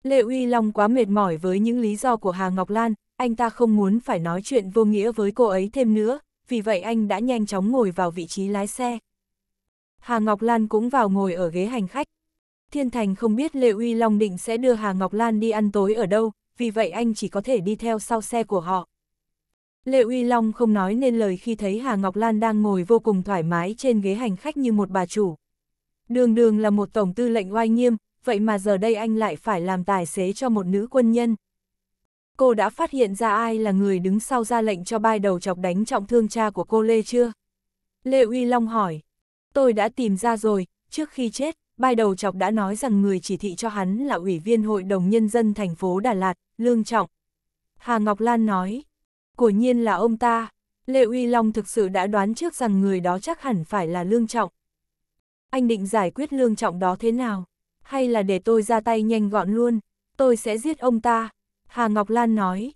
Lệ Uy Long quá mệt mỏi với những lý do của Hà Ngọc Lan, anh ta không muốn phải nói chuyện vô nghĩa với cô ấy thêm nữa, vì vậy anh đã nhanh chóng ngồi vào vị trí lái xe. Hà Ngọc Lan cũng vào ngồi ở ghế hành khách. Thiên Thành không biết Lệ Uy Long định sẽ đưa Hà Ngọc Lan đi ăn tối ở đâu, vì vậy anh chỉ có thể đi theo sau xe của họ. Lệ Uy Long không nói nên lời khi thấy Hà Ngọc Lan đang ngồi vô cùng thoải mái trên ghế hành khách như một bà chủ. Đường đường là một tổng tư lệnh oai nghiêm, vậy mà giờ đây anh lại phải làm tài xế cho một nữ quân nhân. Cô đã phát hiện ra ai là người đứng sau ra lệnh cho bai đầu chọc đánh trọng thương cha của cô Lê chưa? Lê Uy Long hỏi. Tôi đã tìm ra rồi, trước khi chết, bai đầu chọc đã nói rằng người chỉ thị cho hắn là Ủy viên Hội đồng Nhân dân thành phố Đà Lạt, Lương Trọng. Hà Ngọc Lan nói. Của nhiên là ông ta. Lê Uy Long thực sự đã đoán trước rằng người đó chắc hẳn phải là Lương Trọng. Anh định giải quyết Lương Trọng đó thế nào? hay là để tôi ra tay nhanh gọn luôn, tôi sẽ giết ông ta. Hà Ngọc Lan nói,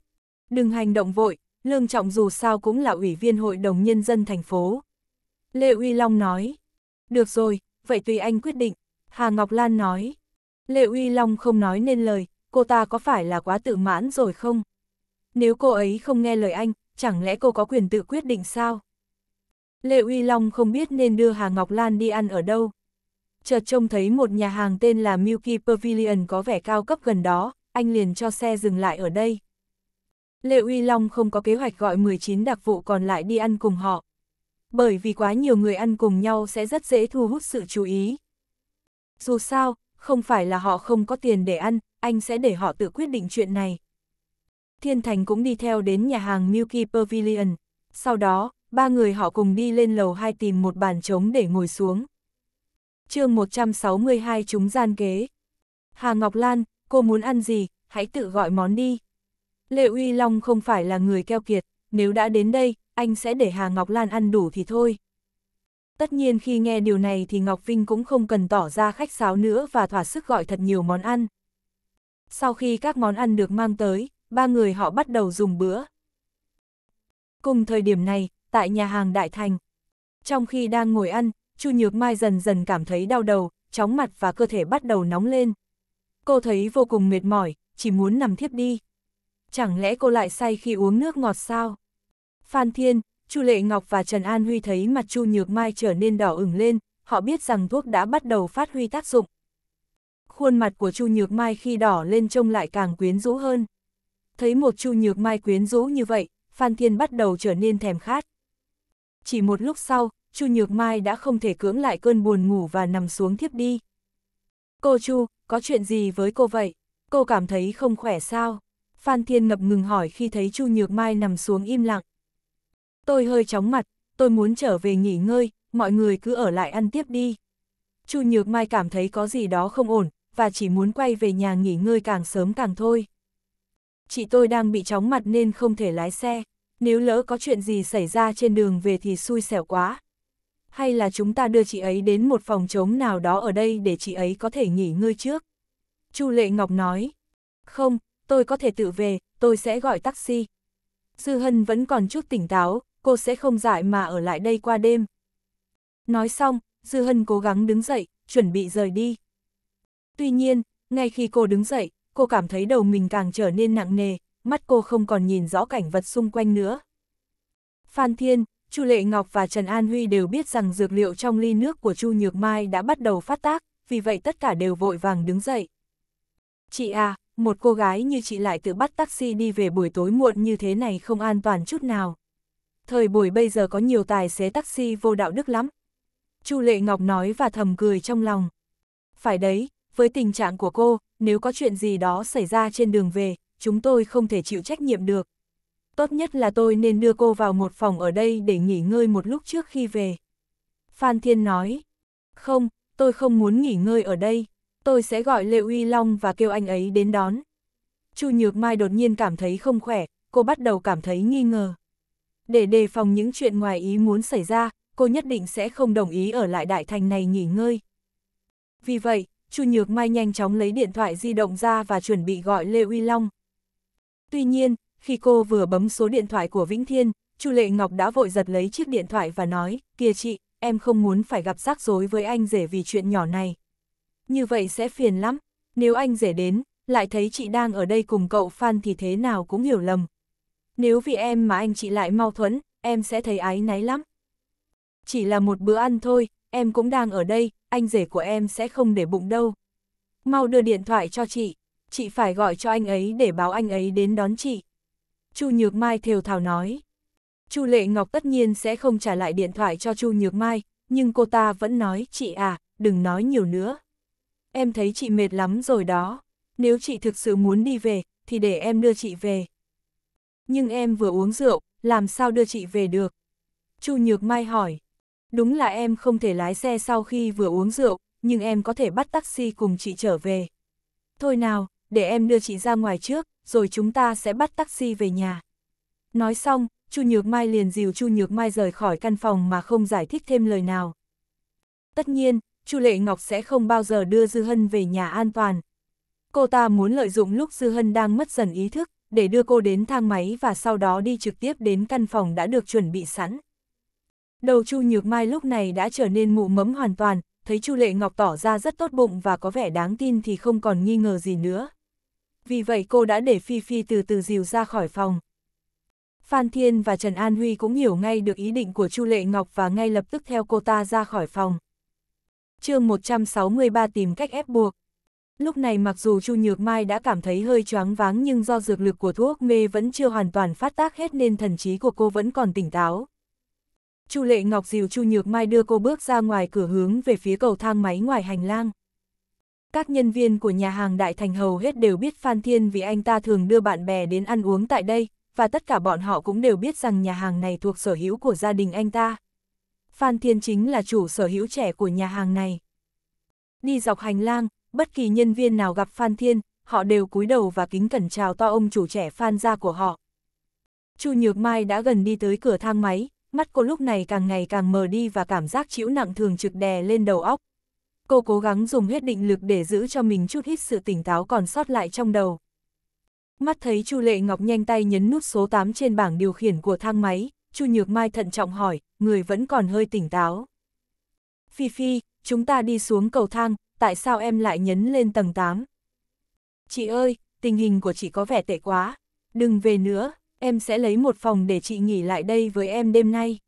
đừng hành động vội, Lương Trọng dù sao cũng là ủy viên hội đồng nhân dân thành phố. Lê Uy Long nói, được rồi, vậy tùy anh quyết định. Hà Ngọc Lan nói, Lê Uy Long không nói nên lời, cô ta có phải là quá tự mãn rồi không? Nếu cô ấy không nghe lời anh, chẳng lẽ cô có quyền tự quyết định sao? Lê Uy Long không biết nên đưa Hà Ngọc Lan đi ăn ở đâu, chợt trông thấy một nhà hàng tên là Milky Pavilion có vẻ cao cấp gần đó, anh liền cho xe dừng lại ở đây. Lệ Uy Long không có kế hoạch gọi 19 đặc vụ còn lại đi ăn cùng họ. Bởi vì quá nhiều người ăn cùng nhau sẽ rất dễ thu hút sự chú ý. Dù sao, không phải là họ không có tiền để ăn, anh sẽ để họ tự quyết định chuyện này. Thiên Thành cũng đi theo đến nhà hàng Milky Pavilion. Sau đó, ba người họ cùng đi lên lầu 2 tìm một bàn trống để ngồi xuống chương 162 chúng gian kế. Hà Ngọc Lan, cô muốn ăn gì, hãy tự gọi món đi. Lệ Uy Long không phải là người keo kiệt, nếu đã đến đây, anh sẽ để Hà Ngọc Lan ăn đủ thì thôi. Tất nhiên khi nghe điều này thì Ngọc Vinh cũng không cần tỏ ra khách sáo nữa và thỏa sức gọi thật nhiều món ăn. Sau khi các món ăn được mang tới, ba người họ bắt đầu dùng bữa. Cùng thời điểm này, tại nhà hàng Đại Thành, trong khi đang ngồi ăn, Chu Nhược Mai dần dần cảm thấy đau đầu, chóng mặt và cơ thể bắt đầu nóng lên. Cô thấy vô cùng mệt mỏi, chỉ muốn nằm thiếp đi. Chẳng lẽ cô lại say khi uống nước ngọt sao? Phan Thiên, Chu Lệ Ngọc và Trần An Huy thấy mặt Chu Nhược Mai trở nên đỏ ửng lên, họ biết rằng thuốc đã bắt đầu phát huy tác dụng. Khuôn mặt của Chu Nhược Mai khi đỏ lên trông lại càng quyến rũ hơn. Thấy một Chu Nhược Mai quyến rũ như vậy, Phan Thiên bắt đầu trở nên thèm khát. Chỉ một lúc sau, Chu Nhược Mai đã không thể cưỡng lại cơn buồn ngủ và nằm xuống thiếp đi. Cô Chu, có chuyện gì với cô vậy? Cô cảm thấy không khỏe sao? Phan Thiên ngập ngừng hỏi khi thấy Chu Nhược Mai nằm xuống im lặng. Tôi hơi chóng mặt, tôi muốn trở về nghỉ ngơi, mọi người cứ ở lại ăn tiếp đi. Chu Nhược Mai cảm thấy có gì đó không ổn, và chỉ muốn quay về nhà nghỉ ngơi càng sớm càng thôi. Chị tôi đang bị chóng mặt nên không thể lái xe, nếu lỡ có chuyện gì xảy ra trên đường về thì xui xẻo quá hay là chúng ta đưa chị ấy đến một phòng trống nào đó ở đây để chị ấy có thể nghỉ ngơi trước. Chu Lệ Ngọc nói, không, tôi có thể tự về, tôi sẽ gọi taxi. Dư Hân vẫn còn chút tỉnh táo, cô sẽ không dại mà ở lại đây qua đêm. Nói xong, Dư Hân cố gắng đứng dậy, chuẩn bị rời đi. Tuy nhiên, ngay khi cô đứng dậy, cô cảm thấy đầu mình càng trở nên nặng nề, mắt cô không còn nhìn rõ cảnh vật xung quanh nữa. Phan Thiên, Chu Lệ Ngọc và Trần An Huy đều biết rằng dược liệu trong ly nước của Chu Nhược Mai đã bắt đầu phát tác, vì vậy tất cả đều vội vàng đứng dậy. Chị à, một cô gái như chị lại tự bắt taxi đi về buổi tối muộn như thế này không an toàn chút nào. Thời buổi bây giờ có nhiều tài xế taxi vô đạo đức lắm. Chu Lệ Ngọc nói và thầm cười trong lòng. Phải đấy, với tình trạng của cô, nếu có chuyện gì đó xảy ra trên đường về, chúng tôi không thể chịu trách nhiệm được tốt nhất là tôi nên đưa cô vào một phòng ở đây để nghỉ ngơi một lúc trước khi về. Phan Thiên nói, không, tôi không muốn nghỉ ngơi ở đây, tôi sẽ gọi Lê Uy Long và kêu anh ấy đến đón. Chu Nhược Mai đột nhiên cảm thấy không khỏe, cô bắt đầu cảm thấy nghi ngờ. Để đề phòng những chuyện ngoài ý muốn xảy ra, cô nhất định sẽ không đồng ý ở lại đại thành này nghỉ ngơi. Vì vậy, Chu Nhược Mai nhanh chóng lấy điện thoại di động ra và chuẩn bị gọi Lê Uy Long. Tuy nhiên, khi cô vừa bấm số điện thoại của Vĩnh Thiên, Chu Lệ Ngọc đã vội giật lấy chiếc điện thoại và nói, Kìa chị, em không muốn phải gặp rắc rối với anh rể vì chuyện nhỏ này. Như vậy sẽ phiền lắm, nếu anh rể đến, lại thấy chị đang ở đây cùng cậu Phan thì thế nào cũng hiểu lầm. Nếu vì em mà anh chị lại mau thuẫn, em sẽ thấy ái náy lắm. Chỉ là một bữa ăn thôi, em cũng đang ở đây, anh rể của em sẽ không để bụng đâu. Mau đưa điện thoại cho chị, chị phải gọi cho anh ấy để báo anh ấy đến đón chị. Chu Nhược Mai thều thào nói. Chu Lệ Ngọc tất nhiên sẽ không trả lại điện thoại cho Chu Nhược Mai, nhưng cô ta vẫn nói, chị à, đừng nói nhiều nữa. Em thấy chị mệt lắm rồi đó, nếu chị thực sự muốn đi về, thì để em đưa chị về. Nhưng em vừa uống rượu, làm sao đưa chị về được? Chu Nhược Mai hỏi. Đúng là em không thể lái xe sau khi vừa uống rượu, nhưng em có thể bắt taxi cùng chị trở về. Thôi nào, để em đưa chị ra ngoài trước, rồi chúng ta sẽ bắt taxi về nhà. Nói xong, Chu Nhược Mai liền dìu Chu Nhược Mai rời khỏi căn phòng mà không giải thích thêm lời nào. Tất nhiên, Chu Lệ Ngọc sẽ không bao giờ đưa Dư Hân về nhà an toàn. Cô ta muốn lợi dụng lúc Dư Hân đang mất dần ý thức, để đưa cô đến thang máy và sau đó đi trực tiếp đến căn phòng đã được chuẩn bị sẵn. Đầu Chu Nhược Mai lúc này đã trở nên mụ mẫm hoàn toàn, thấy Chu Lệ Ngọc tỏ ra rất tốt bụng và có vẻ đáng tin thì không còn nghi ngờ gì nữa vì vậy cô đã để Phi Phi từ từ dìu ra khỏi phòng. Phan Thiên và Trần An Huy cũng hiểu ngay được ý định của Chu Lệ Ngọc và ngay lập tức theo cô ta ra khỏi phòng. chương 163 tìm cách ép buộc. Lúc này mặc dù Chu Nhược Mai đã cảm thấy hơi choáng váng nhưng do dược lực của thuốc mê vẫn chưa hoàn toàn phát tác hết nên thần trí của cô vẫn còn tỉnh táo. Chu Lệ Ngọc dìu Chu Nhược Mai đưa cô bước ra ngoài cửa hướng về phía cầu thang máy ngoài hành lang. Các nhân viên của nhà hàng Đại Thành hầu hết đều biết Phan Thiên vì anh ta thường đưa bạn bè đến ăn uống tại đây, và tất cả bọn họ cũng đều biết rằng nhà hàng này thuộc sở hữu của gia đình anh ta. Phan Thiên chính là chủ sở hữu trẻ của nhà hàng này. Đi dọc hành lang, bất kỳ nhân viên nào gặp Phan Thiên, họ đều cúi đầu và kính cẩn chào to ông chủ trẻ Phan gia của họ. Chu Nhược Mai đã gần đi tới cửa thang máy, mắt cô lúc này càng ngày càng mờ đi và cảm giác chịu nặng thường trực đè lên đầu óc, cô cố gắng dùng hết định lực để giữ cho mình chút ít sự tỉnh táo còn sót lại trong đầu. Mắt thấy Chu Lệ Ngọc nhanh tay nhấn nút số 8 trên bảng điều khiển của thang máy, Chu Nhược Mai thận trọng hỏi, người vẫn còn hơi tỉnh táo. Phi Phi, chúng ta đi xuống cầu thang, tại sao em lại nhấn lên tầng 8? Chị ơi, tình hình của chị có vẻ tệ quá, đừng về nữa, em sẽ lấy một phòng để chị nghỉ lại đây với em đêm nay.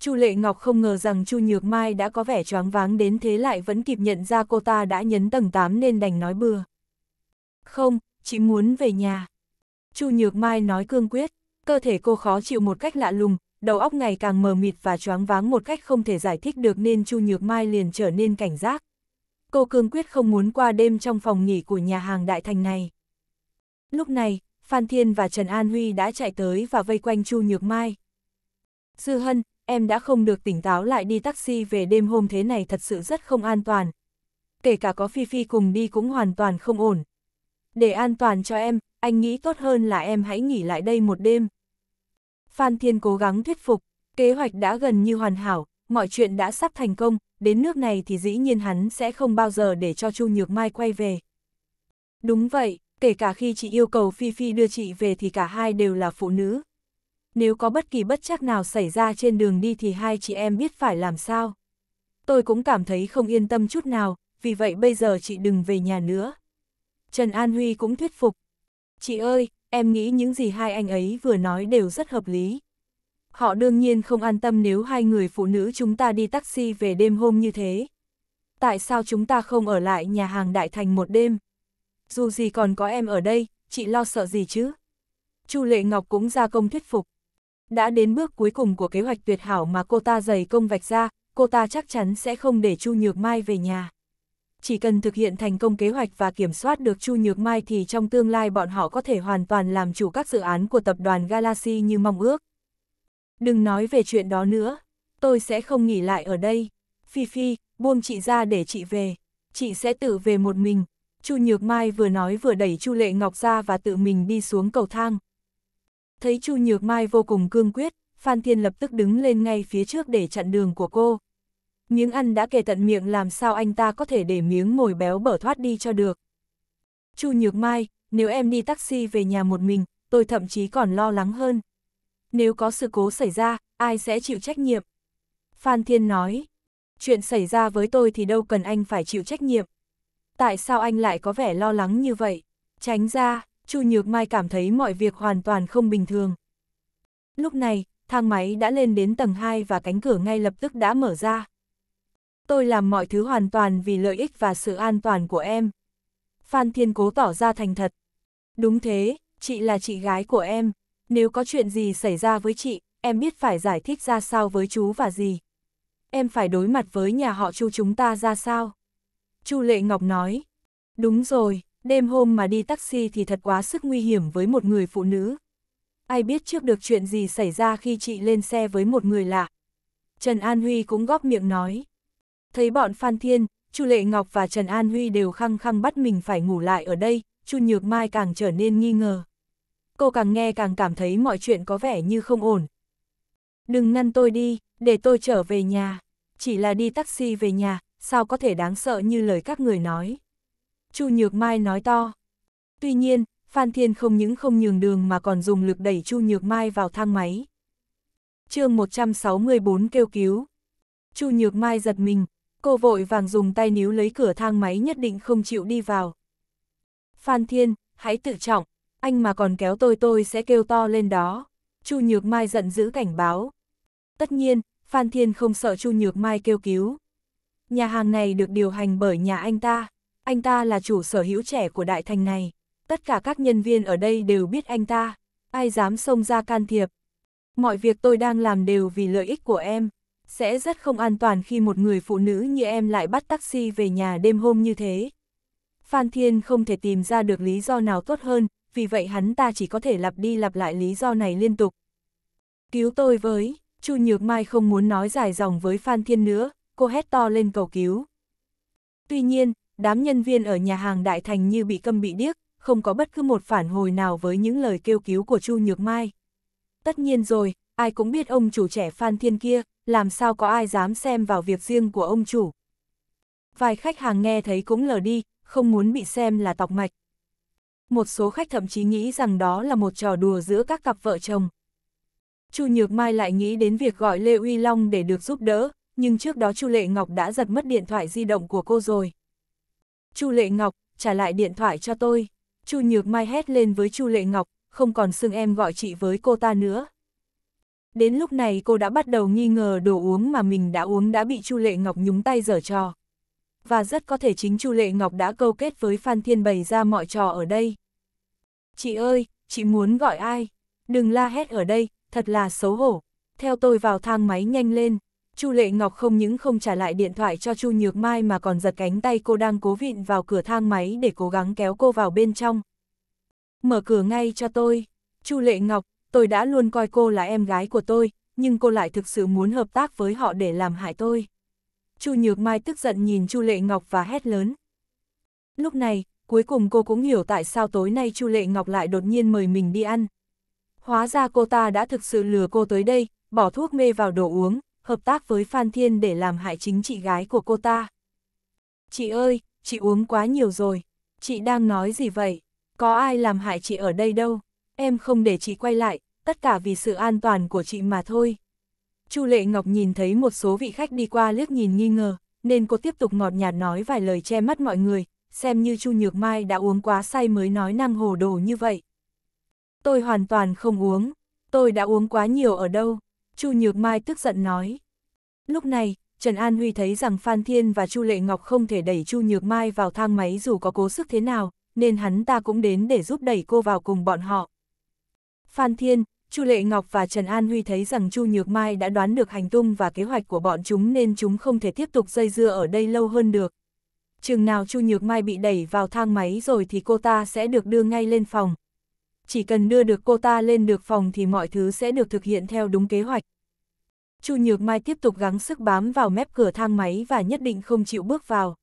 Chu Lệ Ngọc không ngờ rằng Chu Nhược Mai đã có vẻ choáng váng đến thế lại vẫn kịp nhận ra cô ta đã nhấn tầng 8 nên đành nói bừa. Không, chị muốn về nhà. Chu Nhược Mai nói cương quyết, cơ thể cô khó chịu một cách lạ lùng, đầu óc ngày càng mờ mịt và choáng váng một cách không thể giải thích được nên Chu Nhược Mai liền trở nên cảnh giác. Cô cương quyết không muốn qua đêm trong phòng nghỉ của nhà hàng đại thành này. Lúc này, Phan Thiên và Trần An Huy đã chạy tới và vây quanh Chu Nhược Mai. Dư Hân, em đã không được tỉnh táo lại đi taxi về đêm hôm thế này thật sự rất không an toàn. Kể cả có Phi Phi cùng đi cũng hoàn toàn không ổn. Để an toàn cho em, anh nghĩ tốt hơn là em hãy nghỉ lại đây một đêm. Phan Thiên cố gắng thuyết phục, kế hoạch đã gần như hoàn hảo, mọi chuyện đã sắp thành công, đến nước này thì dĩ nhiên hắn sẽ không bao giờ để cho Chu Nhược Mai quay về. Đúng vậy, kể cả khi chị yêu cầu Phi Phi đưa chị về thì cả hai đều là phụ nữ, nếu có bất kỳ bất chắc nào xảy ra trên đường đi thì hai chị em biết phải làm sao. Tôi cũng cảm thấy không yên tâm chút nào, vì vậy bây giờ chị đừng về nhà nữa. Trần An Huy cũng thuyết phục. Chị ơi, em nghĩ những gì hai anh ấy vừa nói đều rất hợp lý. Họ đương nhiên không an tâm nếu hai người phụ nữ chúng ta đi taxi về đêm hôm như thế. Tại sao chúng ta không ở lại nhà hàng Đại Thành một đêm? Dù gì còn có em ở đây, chị lo sợ gì chứ? Chu Lệ Ngọc cũng ra công thuyết phục. Đã đến bước cuối cùng của kế hoạch tuyệt hảo mà cô ta dày công vạch ra, cô ta chắc chắn sẽ không để Chu Nhược Mai về nhà. Chỉ cần thực hiện thành công kế hoạch và kiểm soát được Chu Nhược Mai thì trong tương lai bọn họ có thể hoàn toàn làm chủ các dự án của tập đoàn Galaxy như mong ước. Đừng nói về chuyện đó nữa, tôi sẽ không nghỉ lại ở đây. Phi Phi, buông chị ra để chị về, chị sẽ tự về một mình. Chu Nhược Mai vừa nói vừa đẩy Chu Lệ Ngọc ra và tự mình đi xuống cầu thang. Thấy Chu Nhược Mai vô cùng cương quyết, Phan Thiên lập tức đứng lên ngay phía trước để chặn đường của cô. Miếng ăn đã kề tận miệng làm sao anh ta có thể để miếng mồi béo bở thoát đi cho được. Chu Nhược Mai, nếu em đi taxi về nhà một mình, tôi thậm chí còn lo lắng hơn. Nếu có sự cố xảy ra, ai sẽ chịu trách nhiệm? Phan Thiên nói, chuyện xảy ra với tôi thì đâu cần anh phải chịu trách nhiệm. Tại sao anh lại có vẻ lo lắng như vậy? Tránh ra, Chu Nhược Mai cảm thấy mọi việc hoàn toàn không bình thường. Lúc này, thang máy đã lên đến tầng 2 và cánh cửa ngay lập tức đã mở ra. Tôi làm mọi thứ hoàn toàn vì lợi ích và sự an toàn của em. Phan Thiên Cố tỏ ra thành thật. Đúng thế, chị là chị gái của em. Nếu có chuyện gì xảy ra với chị, em biết phải giải thích ra sao với chú và gì. Em phải đối mặt với nhà họ chu chúng ta ra sao. Chu Lệ Ngọc nói. Đúng rồi, đêm hôm mà đi taxi thì thật quá sức nguy hiểm với một người phụ nữ. Ai biết trước được chuyện gì xảy ra khi chị lên xe với một người lạ. Trần An Huy cũng góp miệng nói. Thấy bọn Phan Thiên, Chu Lệ Ngọc và Trần An Huy đều khăng khăng bắt mình phải ngủ lại ở đây, Chu Nhược Mai càng trở nên nghi ngờ. Cô càng nghe càng cảm thấy mọi chuyện có vẻ như không ổn. Đừng ngăn tôi đi, để tôi trở về nhà. Chỉ là đi taxi về nhà, sao có thể đáng sợ như lời các người nói. Chu Nhược Mai nói to. Tuy nhiên, Phan Thiên không những không nhường đường mà còn dùng lực đẩy Chu Nhược Mai vào thang máy. chương 164 kêu cứu. Chu Nhược Mai giật mình, cô vội vàng dùng tay níu lấy cửa thang máy nhất định không chịu đi vào. Phan Thiên, hãy tự trọng, anh mà còn kéo tôi tôi sẽ kêu to lên đó. Chu Nhược Mai giận dữ cảnh báo. Tất nhiên, Phan Thiên không sợ Chu Nhược Mai kêu cứu. Nhà hàng này được điều hành bởi nhà anh ta anh ta là chủ sở hữu trẻ của đại thành này. Tất cả các nhân viên ở đây đều biết anh ta, ai dám xông ra can thiệp. Mọi việc tôi đang làm đều vì lợi ích của em. Sẽ rất không an toàn khi một người phụ nữ như em lại bắt taxi về nhà đêm hôm như thế. Phan Thiên không thể tìm ra được lý do nào tốt hơn, vì vậy hắn ta chỉ có thể lặp đi lặp lại lý do này liên tục. Cứu tôi với, Chu Nhược Mai không muốn nói dài dòng với Phan Thiên nữa, cô hét to lên cầu cứu. Tuy nhiên, đám nhân viên ở nhà hàng Đại Thành như bị câm bị điếc, không có bất cứ một phản hồi nào với những lời kêu cứu của Chu Nhược Mai. Tất nhiên rồi, ai cũng biết ông chủ trẻ Phan Thiên kia, làm sao có ai dám xem vào việc riêng của ông chủ. Vài khách hàng nghe thấy cũng lờ đi, không muốn bị xem là tọc mạch. Một số khách thậm chí nghĩ rằng đó là một trò đùa giữa các cặp vợ chồng. Chu Nhược Mai lại nghĩ đến việc gọi Lê Uy Long để được giúp đỡ, nhưng trước đó Chu Lệ Ngọc đã giật mất điện thoại di động của cô rồi. Chu Lệ Ngọc, trả lại điện thoại cho tôi. Chu Nhược Mai hét lên với Chu Lệ Ngọc, không còn xưng em gọi chị với cô ta nữa. Đến lúc này cô đã bắt đầu nghi ngờ đồ uống mà mình đã uống đã bị Chu Lệ Ngọc nhúng tay dở trò. Và rất có thể chính Chu Lệ Ngọc đã câu kết với Phan Thiên bày ra mọi trò ở đây. Chị ơi, chị muốn gọi ai? Đừng la hét ở đây, thật là xấu hổ. Theo tôi vào thang máy nhanh lên. Chu Lệ Ngọc không những không trả lại điện thoại cho Chu Nhược Mai mà còn giật cánh tay cô đang cố vịn vào cửa thang máy để cố gắng kéo cô vào bên trong. Mở cửa ngay cho tôi. Chu Lệ Ngọc, tôi đã luôn coi cô là em gái của tôi, nhưng cô lại thực sự muốn hợp tác với họ để làm hại tôi. Chu Nhược Mai tức giận nhìn Chu Lệ Ngọc và hét lớn. Lúc này, cuối cùng cô cũng hiểu tại sao tối nay Chu Lệ Ngọc lại đột nhiên mời mình đi ăn. Hóa ra cô ta đã thực sự lừa cô tới đây, bỏ thuốc mê vào đồ uống, hợp tác với Phan Thiên để làm hại chính chị gái của cô ta. Chị ơi, chị uống quá nhiều rồi, chị đang nói gì vậy? Có ai làm hại chị ở đây đâu, em không để chị quay lại, tất cả vì sự an toàn của chị mà thôi. Chu Lệ Ngọc nhìn thấy một số vị khách đi qua liếc nhìn nghi ngờ, nên cô tiếp tục ngọt nhạt nói vài lời che mắt mọi người, xem như Chu Nhược Mai đã uống quá say mới nói năng hồ đồ như vậy. Tôi hoàn toàn không uống, tôi đã uống quá nhiều ở đâu, Chu Nhược Mai tức giận nói. Lúc này, Trần An Huy thấy rằng Phan Thiên và Chu Lệ Ngọc không thể đẩy Chu Nhược Mai vào thang máy dù có cố sức thế nào, nên hắn ta cũng đến để giúp đẩy cô vào cùng bọn họ. Phan Thiên, Chu Lệ Ngọc và Trần An Huy thấy rằng Chu Nhược Mai đã đoán được hành tung và kế hoạch của bọn chúng nên chúng không thể tiếp tục dây dưa ở đây lâu hơn được. Chừng nào Chu Nhược Mai bị đẩy vào thang máy rồi thì cô ta sẽ được đưa ngay lên phòng, chỉ cần đưa được cô ta lên được phòng thì mọi thứ sẽ được thực hiện theo đúng kế hoạch. Chu Nhược Mai tiếp tục gắng sức bám vào mép cửa thang máy và nhất định không chịu bước vào.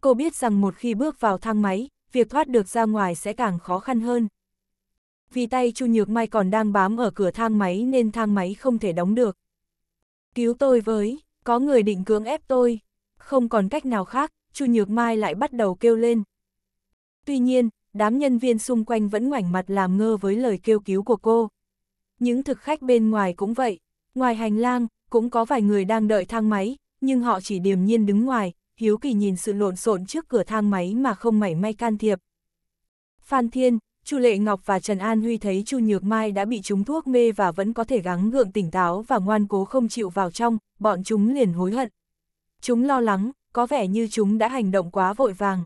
Cô biết rằng một khi bước vào thang máy, việc thoát được ra ngoài sẽ càng khó khăn hơn. Vì tay Chu Nhược Mai còn đang bám ở cửa thang máy nên thang máy không thể đóng được. Cứu tôi với, có người định cưỡng ép tôi. Không còn cách nào khác, Chu Nhược Mai lại bắt đầu kêu lên. Tuy nhiên, đám nhân viên xung quanh vẫn ngoảnh mặt làm ngơ với lời kêu cứu của cô. Những thực khách bên ngoài cũng vậy, ngoài hành lang, cũng có vài người đang đợi thang máy, nhưng họ chỉ điềm nhiên đứng ngoài, hiếu kỳ nhìn sự lộn xộn trước cửa thang máy mà không mảy may can thiệp. Phan Thiên, Chu Lệ Ngọc và Trần An Huy thấy Chu Nhược Mai đã bị trúng thuốc mê và vẫn có thể gắng gượng tỉnh táo và ngoan cố không chịu vào trong, bọn chúng liền hối hận. Chúng lo lắng, có vẻ như chúng đã hành động quá vội vàng.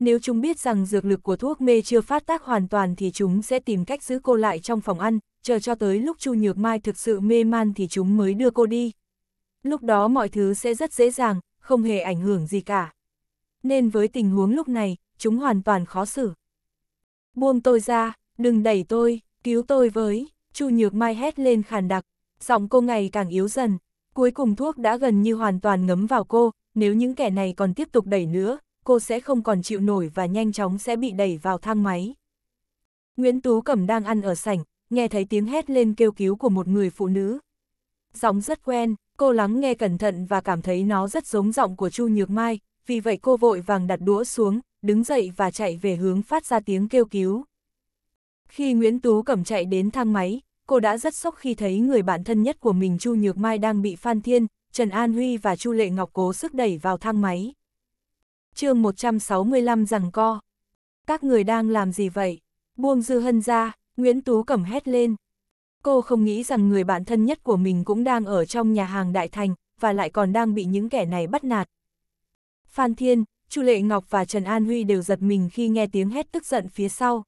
Nếu chúng biết rằng dược lực của thuốc mê chưa phát tác hoàn toàn thì chúng sẽ tìm cách giữ cô lại trong phòng ăn, chờ cho tới lúc Chu Nhược Mai thực sự mê man thì chúng mới đưa cô đi. Lúc đó mọi thứ sẽ rất dễ dàng, không hề ảnh hưởng gì cả. Nên với tình huống lúc này, chúng hoàn toàn khó xử. Buông tôi ra, đừng đẩy tôi, cứu tôi với, Chu Nhược Mai hét lên khàn đặc, giọng cô ngày càng yếu dần, cuối cùng thuốc đã gần như hoàn toàn ngấm vào cô, nếu những kẻ này còn tiếp tục đẩy nữa cô sẽ không còn chịu nổi và nhanh chóng sẽ bị đẩy vào thang máy. Nguyễn Tú Cẩm đang ăn ở sảnh, nghe thấy tiếng hét lên kêu cứu của một người phụ nữ. Giọng rất quen, cô lắng nghe cẩn thận và cảm thấy nó rất giống giọng của Chu Nhược Mai, vì vậy cô vội vàng đặt đũa xuống, đứng dậy và chạy về hướng phát ra tiếng kêu cứu. Khi Nguyễn Tú Cẩm chạy đến thang máy, cô đã rất sốc khi thấy người bạn thân nhất của mình Chu Nhược Mai đang bị Phan Thiên, Trần An Huy và Chu Lệ Ngọc cố sức đẩy vào thang máy chương 165 rằng co. Các người đang làm gì vậy? Buông dư hân ra, Nguyễn Tú cẩm hét lên. Cô không nghĩ rằng người bạn thân nhất của mình cũng đang ở trong nhà hàng Đại Thành, và lại còn đang bị những kẻ này bắt nạt. Phan Thiên, Chu Lệ Ngọc và Trần An Huy đều giật mình khi nghe tiếng hét tức giận phía sau.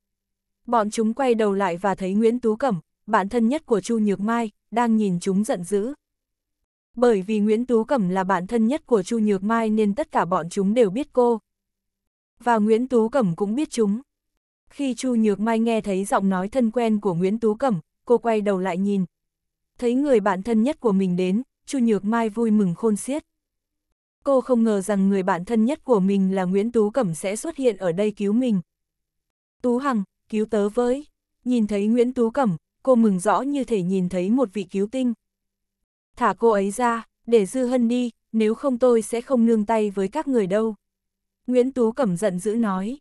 Bọn chúng quay đầu lại và thấy Nguyễn Tú Cẩm, bạn thân nhất của Chu Nhược Mai, đang nhìn chúng giận dữ bởi vì Nguyễn Tú Cẩm là bạn thân nhất của Chu Nhược Mai nên tất cả bọn chúng đều biết cô. Và Nguyễn Tú Cẩm cũng biết chúng. Khi Chu Nhược Mai nghe thấy giọng nói thân quen của Nguyễn Tú Cẩm, cô quay đầu lại nhìn. Thấy người bạn thân nhất của mình đến, Chu Nhược Mai vui mừng khôn xiết. Cô không ngờ rằng người bạn thân nhất của mình là Nguyễn Tú Cẩm sẽ xuất hiện ở đây cứu mình. Tú Hằng, cứu tớ với. Nhìn thấy Nguyễn Tú Cẩm, cô mừng rõ như thể nhìn thấy một vị cứu tinh thả cô ấy ra, để Dư Hân đi, nếu không tôi sẽ không nương tay với các người đâu. Nguyễn Tú Cẩm giận dữ nói.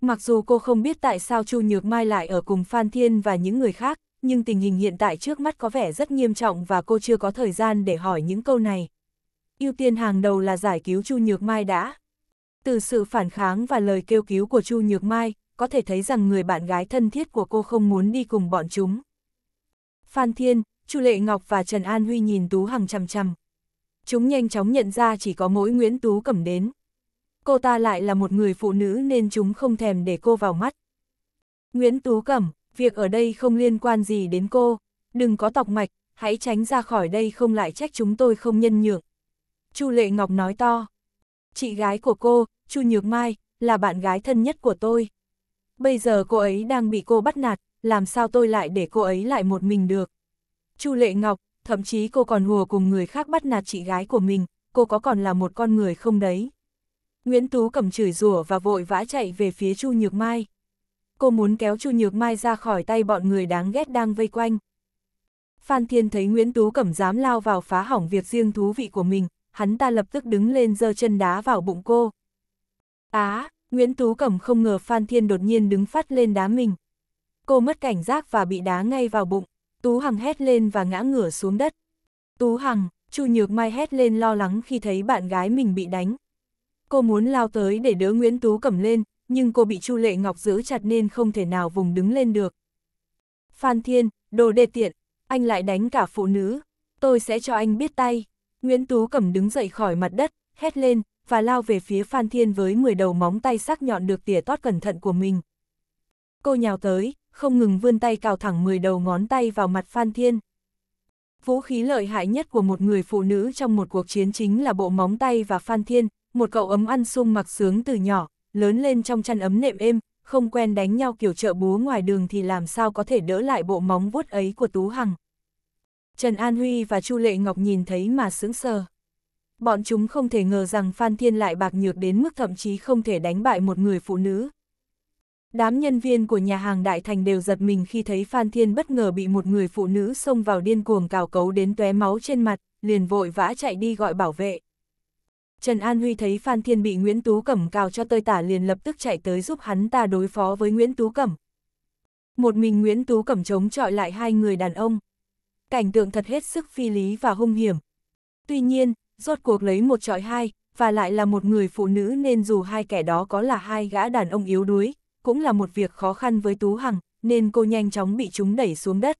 Mặc dù cô không biết tại sao Chu Nhược Mai lại ở cùng Phan Thiên và những người khác, nhưng tình hình hiện tại trước mắt có vẻ rất nghiêm trọng và cô chưa có thời gian để hỏi những câu này. Ưu tiên hàng đầu là giải cứu Chu Nhược Mai đã. Từ sự phản kháng và lời kêu cứu của Chu Nhược Mai, có thể thấy rằng người bạn gái thân thiết của cô không muốn đi cùng bọn chúng. Phan Thiên, Chu Lệ Ngọc và Trần An Huy nhìn Tú Hằng chằm chằm. Chúng nhanh chóng nhận ra chỉ có mỗi Nguyễn Tú cầm đến. Cô ta lại là một người phụ nữ nên chúng không thèm để cô vào mắt. Nguyễn Tú Cẩm, việc ở đây không liên quan gì đến cô, đừng có tọc mạch, hãy tránh ra khỏi đây không lại trách chúng tôi không nhân nhượng. Chu Lệ Ngọc nói to. Chị gái của cô, Chu Nhược Mai, là bạn gái thân nhất của tôi. Bây giờ cô ấy đang bị cô bắt nạt, làm sao tôi lại để cô ấy lại một mình được. Chu Lệ Ngọc, thậm chí cô còn hùa cùng người khác bắt nạt chị gái của mình, cô có còn là một con người không đấy? Nguyễn Tú cầm chửi rủa và vội vã chạy về phía Chu Nhược Mai. Cô muốn kéo Chu Nhược Mai ra khỏi tay bọn người đáng ghét đang vây quanh. Phan Thiên thấy Nguyễn Tú Cẩm dám lao vào phá hỏng việc riêng thú vị của mình, hắn ta lập tức đứng lên giơ chân đá vào bụng cô. Á, à, Nguyễn Tú Cẩm không ngờ Phan Thiên đột nhiên đứng phát lên đá mình. Cô mất cảnh giác và bị đá ngay vào bụng. Tú Hằng hét lên và ngã ngửa xuống đất. Tú Hằng, Chu Nhược Mai hét lên lo lắng khi thấy bạn gái mình bị đánh. Cô muốn lao tới để đỡ Nguyễn Tú cầm lên, nhưng cô bị Chu Lệ Ngọc giữ chặt nên không thể nào vùng đứng lên được. Phan Thiên, đồ đê tiện, anh lại đánh cả phụ nữ, tôi sẽ cho anh biết tay. Nguyễn Tú cầm đứng dậy khỏi mặt đất, hét lên, và lao về phía Phan Thiên với 10 đầu móng tay sắc nhọn được tỉa tót cẩn thận của mình. Cô nhào tới, không ngừng vươn tay cào thẳng 10 đầu ngón tay vào mặt Phan Thiên. Vũ khí lợi hại nhất của một người phụ nữ trong một cuộc chiến chính là bộ móng tay và Phan Thiên, một cậu ấm ăn sung mặc sướng từ nhỏ, lớn lên trong chăn ấm nệm êm, không quen đánh nhau kiểu trợ búa ngoài đường thì làm sao có thể đỡ lại bộ móng vuốt ấy của Tú Hằng. Trần An Huy và Chu Lệ Ngọc nhìn thấy mà sững sờ. Bọn chúng không thể ngờ rằng Phan Thiên lại bạc nhược đến mức thậm chí không thể đánh bại một người phụ nữ, Đám nhân viên của nhà hàng Đại Thành đều giật mình khi thấy Phan Thiên bất ngờ bị một người phụ nữ xông vào điên cuồng cào cấu đến tóe máu trên mặt, liền vội vã chạy đi gọi bảo vệ. Trần An Huy thấy Phan Thiên bị Nguyễn Tú Cẩm cào cho tơi tả liền lập tức chạy tới giúp hắn ta đối phó với Nguyễn Tú Cẩm. Một mình Nguyễn Tú Cẩm chống chọi lại hai người đàn ông. Cảnh tượng thật hết sức phi lý và hung hiểm. Tuy nhiên, rốt cuộc lấy một chọi hai, và lại là một người phụ nữ nên dù hai kẻ đó có là hai gã đàn ông yếu đuối, cũng là một việc khó khăn với Tú Hằng, nên cô nhanh chóng bị chúng đẩy xuống đất.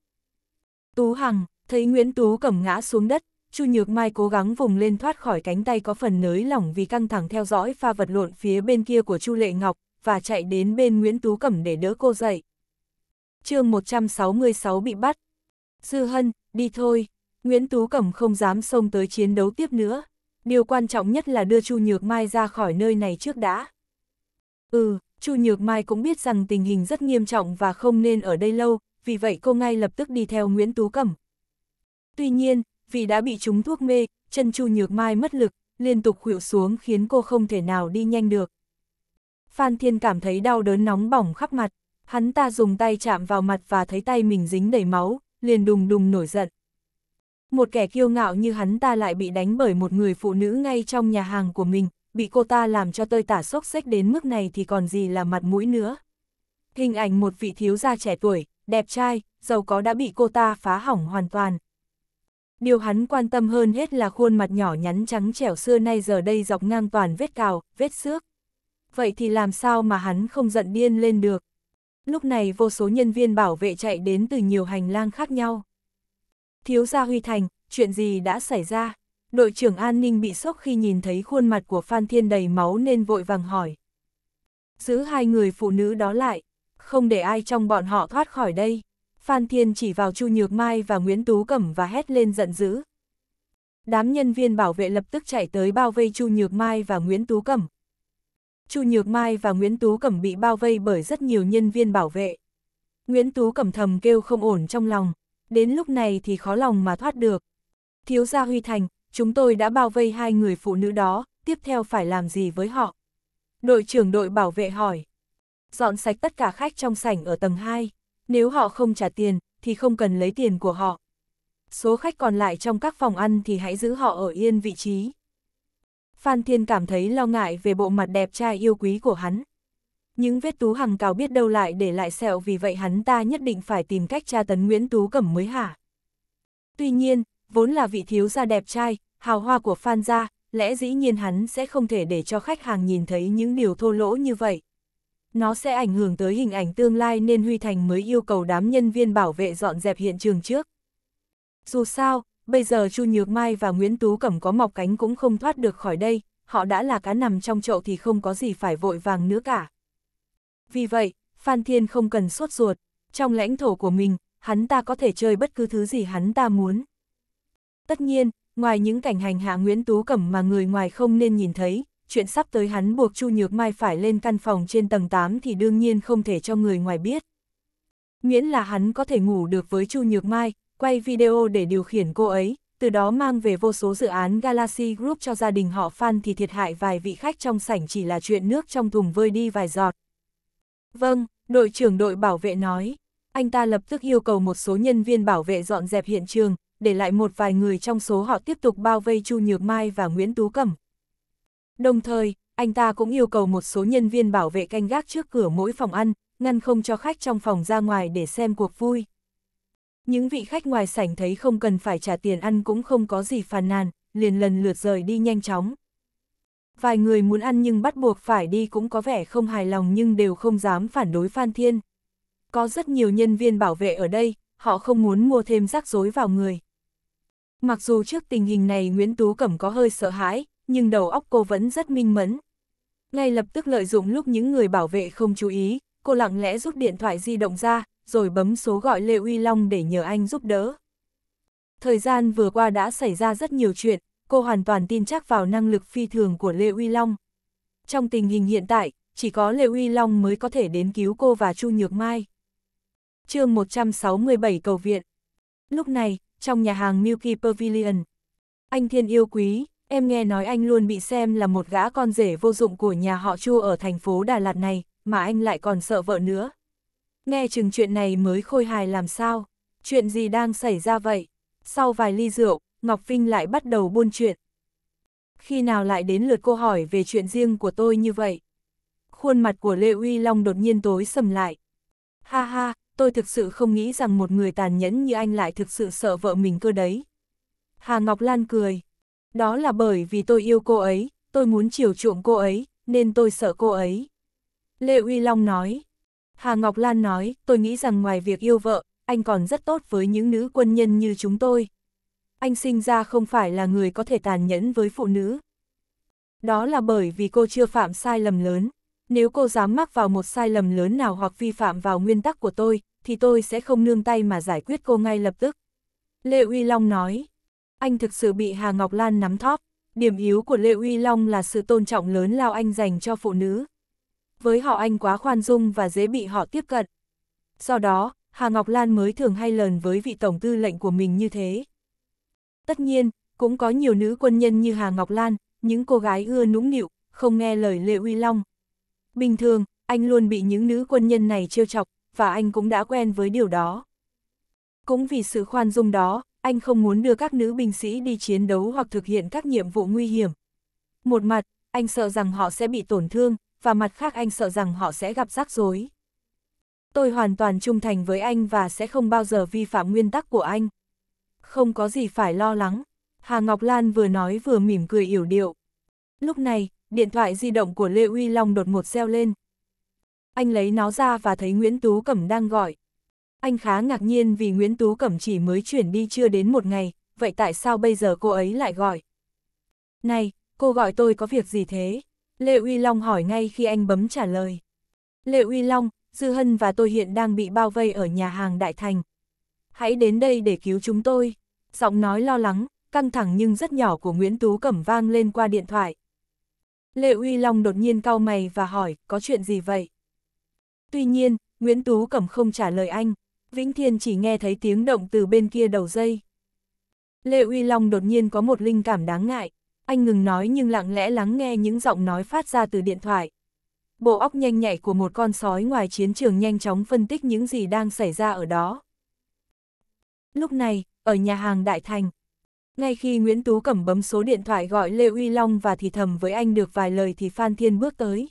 Tú Hằng, thấy Nguyễn Tú cẩm ngã xuống đất, Chu Nhược Mai cố gắng vùng lên thoát khỏi cánh tay có phần nới lỏng vì căng thẳng theo dõi pha vật lộn phía bên kia của Chu Lệ Ngọc, và chạy đến bên Nguyễn Tú Cẩm để đỡ cô dậy. chương 166 bị bắt. Dư Hân, đi thôi. Nguyễn Tú Cẩm không dám xông tới chiến đấu tiếp nữa. Điều quan trọng nhất là đưa Chu Nhược Mai ra khỏi nơi này trước đã. Ừ, Chu Nhược Mai cũng biết rằng tình hình rất nghiêm trọng và không nên ở đây lâu, vì vậy cô ngay lập tức đi theo Nguyễn Tú Cẩm. Tuy nhiên, vì đã bị trúng thuốc mê, chân Chu Nhược Mai mất lực, liên tục khuỵu xuống khiến cô không thể nào đi nhanh được. Phan Thiên cảm thấy đau đớn nóng bỏng khắp mặt, hắn ta dùng tay chạm vào mặt và thấy tay mình dính đầy máu, liền đùng đùng nổi giận. Một kẻ kiêu ngạo như hắn ta lại bị đánh bởi một người phụ nữ ngay trong nhà hàng của mình, bị cô ta làm cho tơi tả sốc xếch đến mức này thì còn gì là mặt mũi nữa. Hình ảnh một vị thiếu gia trẻ tuổi, đẹp trai, giàu có đã bị cô ta phá hỏng hoàn toàn. Điều hắn quan tâm hơn hết là khuôn mặt nhỏ nhắn trắng trẻo xưa nay giờ đây dọc ngang toàn vết cào, vết xước. Vậy thì làm sao mà hắn không giận điên lên được? Lúc này vô số nhân viên bảo vệ chạy đến từ nhiều hành lang khác nhau. Thiếu gia Huy Thành, chuyện gì đã xảy ra? đội trưởng an ninh bị sốc khi nhìn thấy khuôn mặt của Phan Thiên đầy máu nên vội vàng hỏi. Giữ hai người phụ nữ đó lại, không để ai trong bọn họ thoát khỏi đây. Phan Thiên chỉ vào Chu Nhược Mai và Nguyễn Tú Cẩm và hét lên giận dữ. Đám nhân viên bảo vệ lập tức chạy tới bao vây Chu Nhược Mai và Nguyễn Tú Cẩm. Chu Nhược Mai và Nguyễn Tú Cẩm bị bao vây bởi rất nhiều nhân viên bảo vệ. Nguyễn Tú Cẩm thầm kêu không ổn trong lòng, đến lúc này thì khó lòng mà thoát được. Thiếu gia Huy Thành, chúng tôi đã bao vây hai người phụ nữ đó, tiếp theo phải làm gì với họ? Đội trưởng đội bảo vệ hỏi. Dọn sạch tất cả khách trong sảnh ở tầng 2, nếu họ không trả tiền, thì không cần lấy tiền của họ. Số khách còn lại trong các phòng ăn thì hãy giữ họ ở yên vị trí. Phan Thiên cảm thấy lo ngại về bộ mặt đẹp trai yêu quý của hắn. Những vết tú hằng cào biết đâu lại để lại sẹo vì vậy hắn ta nhất định phải tìm cách tra tấn Nguyễn Tú Cẩm mới hả. Tuy nhiên, vốn là vị thiếu gia đẹp trai, hào hoa của Phan gia, lẽ dĩ nhiên hắn sẽ không thể để cho khách hàng nhìn thấy những điều thô lỗ như vậy. Nó sẽ ảnh hưởng tới hình ảnh tương lai nên Huy Thành mới yêu cầu đám nhân viên bảo vệ dọn dẹp hiện trường trước. Dù sao, bây giờ Chu Nhược Mai và Nguyễn Tú Cẩm có mọc cánh cũng không thoát được khỏi đây, họ đã là cá nằm trong chậu thì không có gì phải vội vàng nữa cả. Vì vậy, Phan Thiên không cần sốt ruột, trong lãnh thổ của mình, hắn ta có thể chơi bất cứ thứ gì hắn ta muốn. Tất nhiên, ngoài những cảnh hành hạ Nguyễn Tú Cẩm mà người ngoài không nên nhìn thấy, chuyện sắp tới hắn buộc Chu Nhược Mai phải lên căn phòng trên tầng 8 thì đương nhiên không thể cho người ngoài biết. Miễn là hắn có thể ngủ được với Chu Nhược Mai, quay video để điều khiển cô ấy, từ đó mang về vô số dự án Galaxy Group cho gia đình họ Phan thì thiệt hại vài vị khách trong sảnh chỉ là chuyện nước trong thùng vơi đi vài giọt. Vâng, đội trưởng đội bảo vệ nói. Anh ta lập tức yêu cầu một số nhân viên bảo vệ dọn dẹp hiện trường, để lại một vài người trong số họ tiếp tục bao vây Chu Nhược Mai và Nguyễn Tú Cẩm. Đồng thời, anh ta cũng yêu cầu một số nhân viên bảo vệ canh gác trước cửa mỗi phòng ăn, ngăn không cho khách trong phòng ra ngoài để xem cuộc vui. Những vị khách ngoài sảnh thấy không cần phải trả tiền ăn cũng không có gì phàn nàn, liền lần lượt rời đi nhanh chóng. Vài người muốn ăn nhưng bắt buộc phải đi cũng có vẻ không hài lòng nhưng đều không dám phản đối Phan Thiên. Có rất nhiều nhân viên bảo vệ ở đây, họ không muốn mua thêm rắc rối vào người. Mặc dù trước tình hình này Nguyễn Tú Cẩm có hơi sợ hãi, nhưng đầu óc cô vẫn rất minh mẫn. Ngay lập tức lợi dụng lúc những người bảo vệ không chú ý, cô lặng lẽ rút điện thoại di động ra, rồi bấm số gọi Lê Uy Long để nhờ anh giúp đỡ. Thời gian vừa qua đã xảy ra rất nhiều chuyện, cô hoàn toàn tin chắc vào năng lực phi thường của Lê Uy Long. Trong tình hình hiện tại, chỉ có Lê Uy Long mới có thể đến cứu cô và Chu Nhược Mai. chương 167 Cầu Viện Lúc này, trong nhà hàng Milky Pavilion, anh Thiên yêu quý, em nghe nói anh luôn bị xem là một gã con rể vô dụng của nhà họ Chu ở thành phố Đà Lạt này, mà anh lại còn sợ vợ nữa. Nghe chừng chuyện này mới khôi hài làm sao, chuyện gì đang xảy ra vậy? Sau vài ly rượu, Ngọc Vinh lại bắt đầu buôn chuyện. Khi nào lại đến lượt cô hỏi về chuyện riêng của tôi như vậy? Khuôn mặt của Lê Uy Long đột nhiên tối sầm lại. Ha ha, tôi thực sự không nghĩ rằng một người tàn nhẫn như anh lại thực sự sợ vợ mình cơ đấy. Hà Ngọc Lan cười. Đó là bởi vì tôi yêu cô ấy, tôi muốn chiều chuộng cô ấy, nên tôi sợ cô ấy. Lê Uy Long nói. Hà Ngọc Lan nói, tôi nghĩ rằng ngoài việc yêu vợ, anh còn rất tốt với những nữ quân nhân như chúng tôi. Anh sinh ra không phải là người có thể tàn nhẫn với phụ nữ. Đó là bởi vì cô chưa phạm sai lầm lớn. Nếu cô dám mắc vào một sai lầm lớn nào hoặc vi phạm vào nguyên tắc của tôi, thì tôi sẽ không nương tay mà giải quyết cô ngay lập tức. Lê Uy Long nói, anh thực sự bị Hà Ngọc Lan nắm thóp, điểm yếu của Lê Uy Long là sự tôn trọng lớn lao anh dành cho phụ nữ. Với họ anh quá khoan dung và dễ bị họ tiếp cận. Do đó, Hà Ngọc Lan mới thường hay lần với vị tổng tư lệnh của mình như thế. Tất nhiên, cũng có nhiều nữ quân nhân như Hà Ngọc Lan, những cô gái ưa nũng nịu, không nghe lời Lê Uy Long. Bình thường, anh luôn bị những nữ quân nhân này trêu chọc, và anh cũng đã quen với điều đó. Cũng vì sự khoan dung đó, anh không muốn đưa các nữ binh sĩ đi chiến đấu hoặc thực hiện các nhiệm vụ nguy hiểm. Một mặt, anh sợ rằng họ sẽ bị tổn thương, và mặt khác anh sợ rằng họ sẽ gặp rắc rối. Tôi hoàn toàn trung thành với anh và sẽ không bao giờ vi phạm nguyên tắc của anh. Không có gì phải lo lắng, Hà Ngọc Lan vừa nói vừa mỉm cười yểu điệu. Lúc này, điện thoại di động của Lê Uy Long đột ngột reo lên, anh lấy nó ra và thấy Nguyễn Tú Cẩm đang gọi. Anh khá ngạc nhiên vì Nguyễn Tú Cẩm chỉ mới chuyển đi chưa đến một ngày, vậy tại sao bây giờ cô ấy lại gọi? Này, cô gọi tôi có việc gì thế? Lệ Uy Long hỏi ngay khi anh bấm trả lời. Lệ Uy Long, Dư Hân và tôi hiện đang bị bao vây ở nhà hàng Đại Thành. Hãy đến đây để cứu chúng tôi. Giọng nói lo lắng, căng thẳng nhưng rất nhỏ của Nguyễn Tú Cẩm vang lên qua điện thoại. Lệ Uy Long đột nhiên cau mày và hỏi, có chuyện gì vậy? Tuy nhiên, Nguyễn Tú Cẩm không trả lời anh, Vĩnh Thiên chỉ nghe thấy tiếng động từ bên kia đầu dây. Lê Uy Long đột nhiên có một linh cảm đáng ngại, anh ngừng nói nhưng lặng lẽ lắng nghe những giọng nói phát ra từ điện thoại. Bộ óc nhanh nhạy của một con sói ngoài chiến trường nhanh chóng phân tích những gì đang xảy ra ở đó. Lúc này, ở nhà hàng Đại Thành, ngay khi Nguyễn Tú Cẩm bấm số điện thoại gọi Lê Uy Long và thì thầm với anh được vài lời thì Phan Thiên bước tới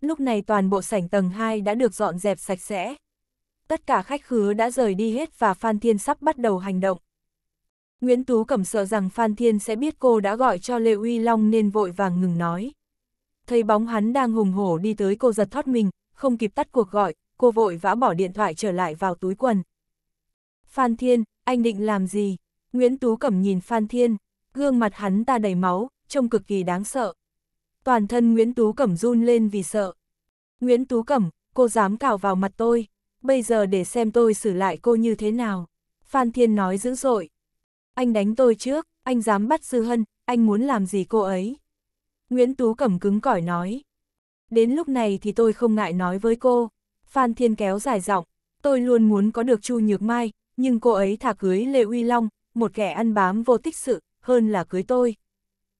lúc này toàn bộ sảnh tầng 2 đã được dọn dẹp sạch sẽ. Tất cả khách khứa đã rời đi hết và Phan Thiên sắp bắt đầu hành động. Nguyễn Tú Cẩm sợ rằng Phan Thiên sẽ biết cô đã gọi cho Lê Uy Long nên vội vàng ngừng nói. Thấy bóng hắn đang hùng hổ đi tới cô giật thoát mình, không kịp tắt cuộc gọi, cô vội vã bỏ điện thoại trở lại vào túi quần. Phan Thiên, anh định làm gì? Nguyễn Tú Cẩm nhìn Phan Thiên, gương mặt hắn ta đầy máu, trông cực kỳ đáng sợ. Toàn thân Nguyễn Tú Cẩm run lên vì sợ. Nguyễn Tú Cẩm, cô dám cào vào mặt tôi, bây giờ để xem tôi xử lại cô như thế nào. Phan Thiên nói dữ dội. Anh đánh tôi trước, anh dám bắt dư Hân, anh muốn làm gì cô ấy? Nguyễn Tú Cẩm cứng cỏi nói. Đến lúc này thì tôi không ngại nói với cô. Phan Thiên kéo dài giọng, tôi luôn muốn có được Chu Nhược Mai, nhưng cô ấy thả cưới Lê Uy Long, một kẻ ăn bám vô tích sự, hơn là cưới tôi.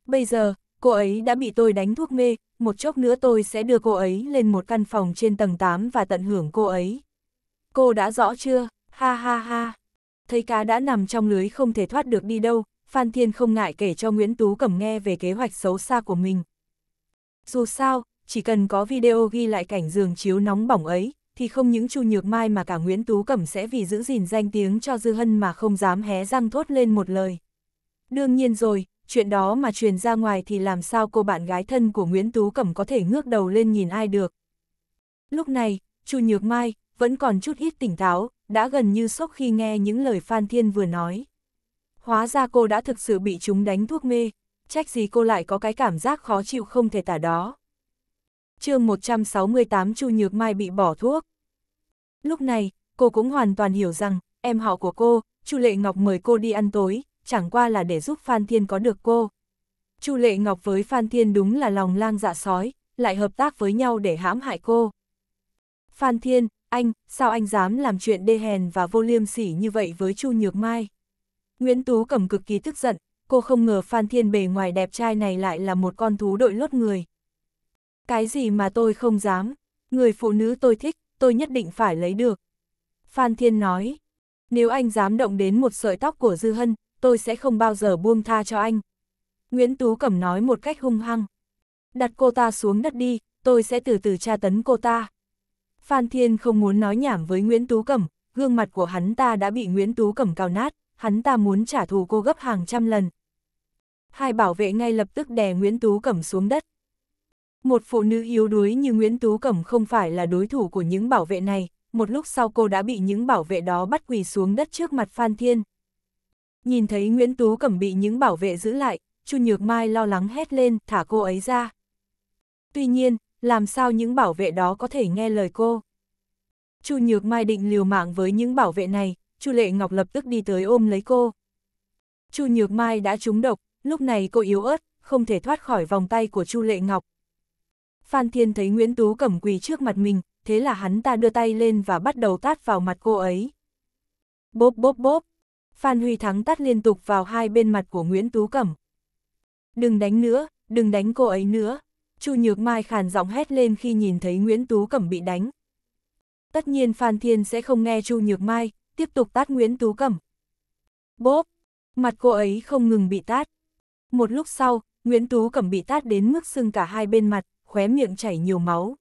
Bây giờ, cô ấy đã bị tôi đánh thuốc mê, một chốc nữa tôi sẽ đưa cô ấy lên một căn phòng trên tầng 8 và tận hưởng cô ấy. Cô đã rõ chưa? Ha ha ha. Thấy cá đã nằm trong lưới không thể thoát được đi đâu, Phan Thiên không ngại kể cho Nguyễn Tú Cẩm nghe về kế hoạch xấu xa của mình. Dù sao, chỉ cần có video ghi lại cảnh giường chiếu nóng bỏng ấy, thì không những Chu Nhược Mai mà cả Nguyễn Tú Cẩm sẽ vì giữ gìn danh tiếng cho Dư Hân mà không dám hé răng thốt lên một lời. Đương nhiên rồi, chuyện đó mà truyền ra ngoài thì làm sao cô bạn gái thân của Nguyễn Tú Cẩm có thể ngước đầu lên nhìn ai được. Lúc này, Chu Nhược Mai vẫn còn chút ít tỉnh táo, đã gần như sốc khi nghe những lời Phan Thiên vừa nói. Hóa ra cô đã thực sự bị chúng đánh thuốc mê, trách gì cô lại có cái cảm giác khó chịu không thể tả đó. chương 168 Chu Nhược Mai bị bỏ thuốc. Lúc này, cô cũng hoàn toàn hiểu rằng, em họ của cô, Chu Lệ Ngọc mời cô đi ăn tối, chẳng qua là để giúp Phan Thiên có được cô. Chu Lệ Ngọc với Phan Thiên đúng là lòng lang dạ sói, lại hợp tác với nhau để hãm hại cô. Phan Thiên, anh, sao anh dám làm chuyện đê hèn và vô liêm sỉ như vậy với Chu Nhược Mai? Nguyễn Tú Cẩm cực kỳ tức giận, cô không ngờ Phan Thiên bề ngoài đẹp trai này lại là một con thú đội lốt người. Cái gì mà tôi không dám, người phụ nữ tôi thích, tôi nhất định phải lấy được. Phan Thiên nói, nếu anh dám động đến một sợi tóc của Dư Hân, tôi sẽ không bao giờ buông tha cho anh. Nguyễn Tú Cẩm nói một cách hung hăng. Đặt cô ta xuống đất đi, tôi sẽ từ từ tra tấn cô ta. Phan Thiên không muốn nói nhảm với Nguyễn Tú Cẩm, gương mặt của hắn ta đã bị Nguyễn Tú Cẩm cào nát, hắn ta muốn trả thù cô gấp hàng trăm lần. Hai bảo vệ ngay lập tức đè Nguyễn Tú Cẩm xuống đất. Một phụ nữ yếu đuối như Nguyễn Tú Cẩm không phải là đối thủ của những bảo vệ này, một lúc sau cô đã bị những bảo vệ đó bắt quỳ xuống đất trước mặt Phan Thiên. Nhìn thấy Nguyễn Tú Cẩm bị những bảo vệ giữ lại, Chu Nhược Mai lo lắng hét lên, thả cô ấy ra. Tuy nhiên, làm sao những bảo vệ đó có thể nghe lời cô? Chu Nhược Mai định liều mạng với những bảo vệ này, Chu Lệ Ngọc lập tức đi tới ôm lấy cô. Chu Nhược Mai đã trúng độc, lúc này cô yếu ớt, không thể thoát khỏi vòng tay của Chu Lệ Ngọc. Phan Thiên thấy Nguyễn Tú Cẩm quỳ trước mặt mình, thế là hắn ta đưa tay lên và bắt đầu tát vào mặt cô ấy. Bốp bốp bốp, Phan Huy Thắng tắt liên tục vào hai bên mặt của Nguyễn Tú Cẩm. Đừng đánh nữa, đừng đánh cô ấy nữa. Chu Nhược Mai khàn giọng hét lên khi nhìn thấy Nguyễn Tú Cẩm bị đánh. Tất nhiên Phan Thiên sẽ không nghe Chu Nhược Mai, tiếp tục tát Nguyễn Tú Cẩm. Bốp, mặt cô ấy không ngừng bị tát. Một lúc sau, Nguyễn Tú Cẩm bị tát đến mức sưng cả hai bên mặt, khóe miệng chảy nhiều máu.